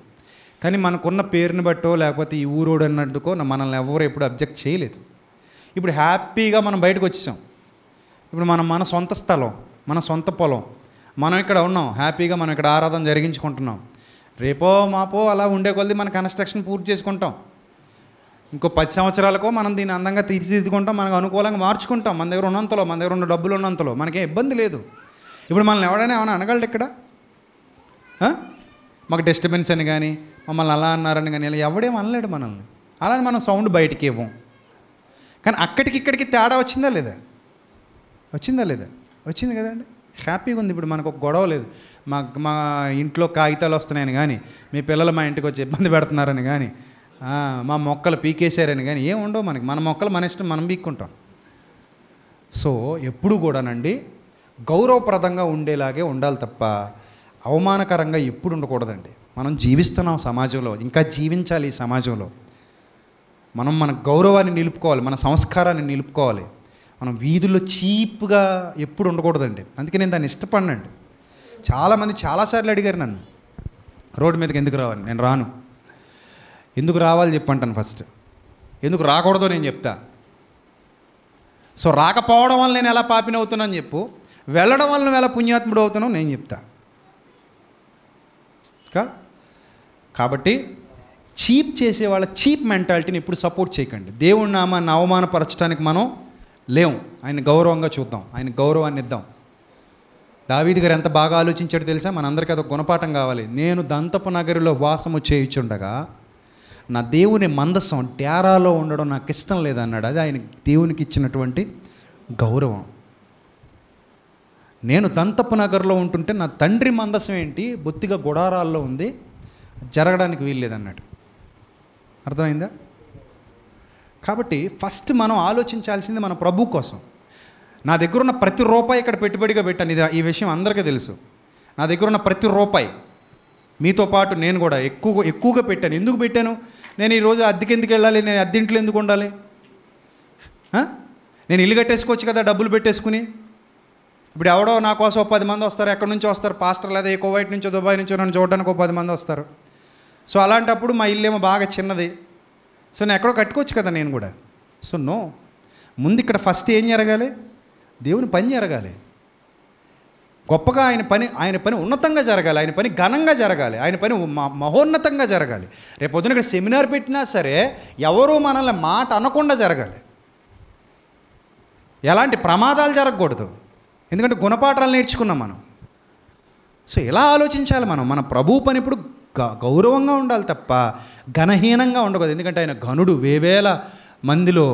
కానీ మనకున్న పేరుని బట్టో లేకపోతే ఈ ఊరోడు అన్నట్టుకో మనల్ని ఎవరు ఎప్పుడు అబ్జెక్ట్ చేయలేదు ఇప్పుడు హ్యాపీగా మనం బయటకు వచ్చేసాం ఇప్పుడు మనం మన సొంత స్థలం మన సొంత పొలం మనం ఇక్కడ ఉన్నాం హ్యాపీగా మనం ఇక్కడ ఆరాధన జరిగించుకుంటున్నాం రేపో మాపో అలా ఉండే కొలది మన కన్స్ట్రక్షన్ పూర్తి చేసుకుంటాం ఇంకో పది సంవత్సరాలకో మనం దీన్ని అందంగా తీర్చిదిద్దుకుంటాం మనకు అనుకూలంగా మార్చుకుంటాం మన దగ్గర ఉన్నంతలో మన దగ్గర ఉన్న డబ్బులు ఉన్నంతలో మనకే ఇబ్బంది లేదు ఇప్పుడు మనల్ని ఎవడైనా ఏమైనా అనగలడు ఇక్కడ మాకు డిస్టర్బెన్స్ అని కానీ మమ్మల్ని అలా అన్నారని కానీ ఇలా ఎవడేం అనలేడు మనల్ని అలానే మనం సౌండ్ బయటికి ఇవ్వం కానీ అక్కడికి ఇక్కడికి తేడా వచ్చిందా లేదా వచ్చిందా లేదా వచ్చింది కదండి హ్యాపీగా ఉంది ఇప్పుడు మనకు ఒక గొడవ లేదు మా మా ఇంట్లో కాగితాలు వస్తున్నాయని కానీ మీ పిల్లలు మా ఇంటికి వచ్చి ఇబ్బంది పెడుతున్నారని కానీ మా మొక్కలు పీకేశారని కానీ ఏం ఉండవు మనకి మన మొక్కలు మన ఇష్టం మనం పీక్కుంటాం సో ఎప్పుడు కూడానండి గౌరవప్రదంగా ఉండేలాగే ఉండాలి తప్ప అవమానకరంగా ఎప్పుడు ఉండకూడదండి మనం జీవిస్తున్నాం సమాజంలో ఇంకా జీవించాలి ఈ సమాజంలో మనం మన గౌరవాన్ని నిలుపుకోవాలి మన సంస్కారాన్ని నిలుపుకోవాలి మనం వీధుల్లో చీప్గా ఎప్పుడు ఉండకూడదండి అందుకే నేను దాన్ని ఇష్టపడినండి చాలామంది చాలాసార్లు అడిగారు నన్ను రోడ్డు మీదకి ఎందుకు రావాలి నేను రాను ఎందుకు రావాలి చెప్పంటాను ఫస్ట్ ఎందుకు రాకూడదో నేను చెప్తా సో రాకపోవడం వల్ల నేను ఎలా పాపిన అవుతున్నాను చెప్పు వెళ్ళడం వల్ల ఎలా పుణ్యాత్ముడు అవుతున్నావు నేను చెప్తా కాబట్టి చీప్ చేసే వాళ్ళ చీప్ మెంటాలిటీని ఎప్పుడు సపోర్ట్ చేయకండి దేవుడి నామాన్ని అవమానపరచడానికి మనం లేము ఆయన గౌరవంగా చూద్దాం ఆయన గౌరవాన్ని ఇద్దాం దావీది గారు ఎంత బాగా ఆలోచించాడో తెలుసా మనందరికీ అదొక గుణపాఠం కావాలి నేను దంతపు నగరిలో వాసము చేయించుండగా నా దేవుని మందసం డేరాలో ఉండడం నాకు ఇష్టం లేదన్నాడు అది ఆయన దేవునికి ఇచ్చినటువంటి గౌరవం నేను దంతపు నగర్లో ఉంటుంటే నా తండ్రి మందసం ఏంటి బొత్తిగా గుడారాల్లో ఉంది జరగడానికి వీల్లేదన్నాడు అర్థమైందా కాబట్టి ఫస్ట్ మనం ఆలోచించాల్సింది మన ప్రభు కోసం నా దగ్గర ఉన్న ప్రతి రూపాయి ఇక్కడ పెట్టుబడిగా పెట్టాను ఇది ఈ విషయం అందరికీ తెలుసు నా దగ్గర ఉన్న ప్రతి రూపాయి మీతో పాటు నేను కూడా ఎక్కువ ఎక్కువగా పెట్టాను ఎందుకు పెట్టాను నేను ఈరోజు అద్దెకి ఎందుకు వెళ్ళాలి నేను అద్దెంట్లో ఎందుకు ఉండాలి నేను ఇల్లు కట్టేసుకోవచ్చు కదా డబ్బులు పెట్టేసుకుని ఇప్పుడు ఎవడో నా కోసం పది మంది వస్తారు ఎక్కడి నుంచి వస్తారు పాస్టర్ లేదా ఏ కోవైట్ నుంచో దుబాయ్ నుంచో నన్ను చూడడానికి ఒక పది మంది వస్తారు సో అలాంటప్పుడు మా ఇల్లేమో బాగా చిన్నది సో నేను ఎక్కడో కట్టుకోవచ్చు కదా నేను కూడా సో నో ముందు ఇక్కడ ఫస్ట్ ఏం జరగాలి దేవుని పని జరగాలి గొప్పగా ఆయన పని ఆయన పని ఉన్నతంగా జరగాలి ఆయన పని ఘనంగా జరగాలి ఆయన పని మహోన్నతంగా జరగాలి రేపు పొద్దున ఇక్కడ సెమినార్ పెట్టినా సరే ఎవరూ మనల్ని మాట అనకుండా జరగాలి ఎలాంటి ప్రమాదాలు జరగకూడదు ఎందుకంటే గుణపాఠాలు నేర్చుకున్నాం మనం సో ఎలా ఆలోచించాలి మనం మన ప్రభు పని ఇప్పుడు గౌరవంగా ఉండాలి తప్ప ఘనహీనంగా ఉండకూడదు ఎందుకంటే ఆయన ఘనుడు వేవేల మందిలో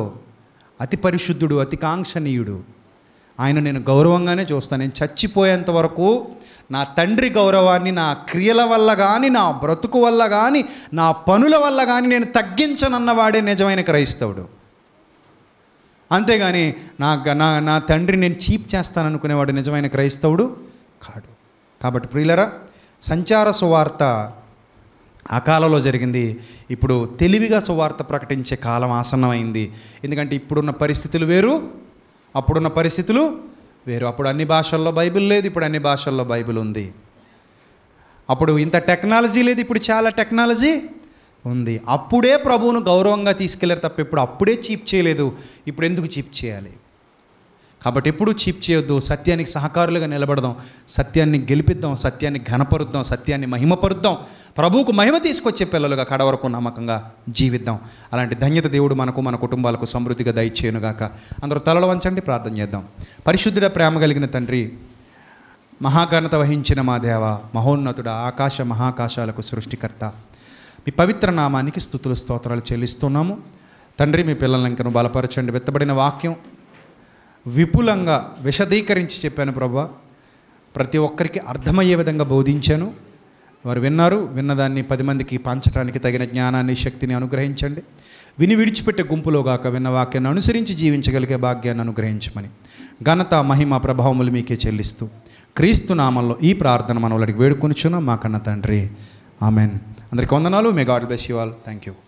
అతి పరిశుద్ధుడు అతి కాంక్షణీయుడు ఆయన నేను గౌరవంగానే చూస్తాను నేను చచ్చిపోయేంత వరకు నా తండ్రి గౌరవాన్ని నా క్రియల వల్ల కానీ నా బ్రతుకు వల్ల కానీ నా పనుల వల్ల కానీ నేను తగ్గించనన్నవాడే నిజమైన క్రైస్తవుడు అంతేగాని నా నా నా తండ్రి నేను చీప్ చేస్తాననుకునేవాడు నిజమైన క్రైస్తవుడు కాడు కాబట్టి ప్రియులరా సంచార సువార్త ఆ కాలంలో జరిగింది ఇప్పుడు తెలివిగా సువార్త ప్రకటించే కాలం ఆసన్నమైంది ఎందుకంటే ఇప్పుడున్న పరిస్థితులు వేరు అప్పుడున్న పరిస్థితులు వేరు అప్పుడు అన్ని భాషల్లో బైబిల్ లేదు ఇప్పుడు అన్ని భాషల్లో బైబిల్ ఉంది అప్పుడు ఇంత టెక్నాలజీ లేదు ఇప్పుడు చాలా టెక్నాలజీ ఉంది అప్పుడే ప్రభువును గౌరవంగా తీసుకెళ్లారు తప్ప ఇప్పుడు అప్పుడే చీప్ చేయలేదు ఇప్పుడు ఎందుకు చీప్ చేయాలి కాబట్టి ఎప్పుడూ చీప్ చేయొద్దు సత్యానికి సహకారులుగా నిలబడదాం సత్యాన్ని గెలిపిద్దాం సత్యాన్ని ఘనపరుద్దాం సత్యాన్ని మహిమపరుద్దాం ప్రభువుకు మహిమ తీసుకొచ్చే పిల్లలుగా కడవరకు నమ్మకంగా జీవిద్దాం అలాంటి ధన్యత దేవుడు మనకు మన కుటుంబాలకు సమృద్ధిగా దయచేయనుగాక అందరూ తలలు వంచండి ప్రార్థన చేద్దాం పరిశుద్ధుడ ప్రేమ కలిగిన తండ్రి మహాఘనత వహించిన మా దేవ మహోన్నతుడ ఆకాశ మహాకాశాలకు సృష్టికర్త మీ పవిత్ర నామానికి స్థుతులు స్తోత్రాలు చెల్లిస్తున్నాము తండ్రి మీ పిల్లలంకను బలపరచండి వెత్తబడిన వాక్యం విపులంగా విశదీకరించి చెప్పాను ప్రభా ప్రతి ఒక్కరికి అర్థమయ్యే విధంగా బోధించాను వారు విన్నారు విన్నదాన్ని పది మందికి పంచడానికి తగిన జ్ఞానాన్ని శక్తిని అనుగ్రహించండి విని విడిచిపెట్టే గుంపులో గాక విన్న వాక్యాన్ని అనుసరించి జీవించగలిగే భాగ్యాన్ని అనుగ్రహించమని ఘనత మహిమ ప్రభావములు మీకే చెల్లిస్తూ క్రీస్తు నామంలో ఈ ప్రార్థన వాళ్ళకి వేడుకొనిచున్నాం మా కన్న తండ్రి ఆమెన్ అందరికీ వందనాలు may God bless you all thank you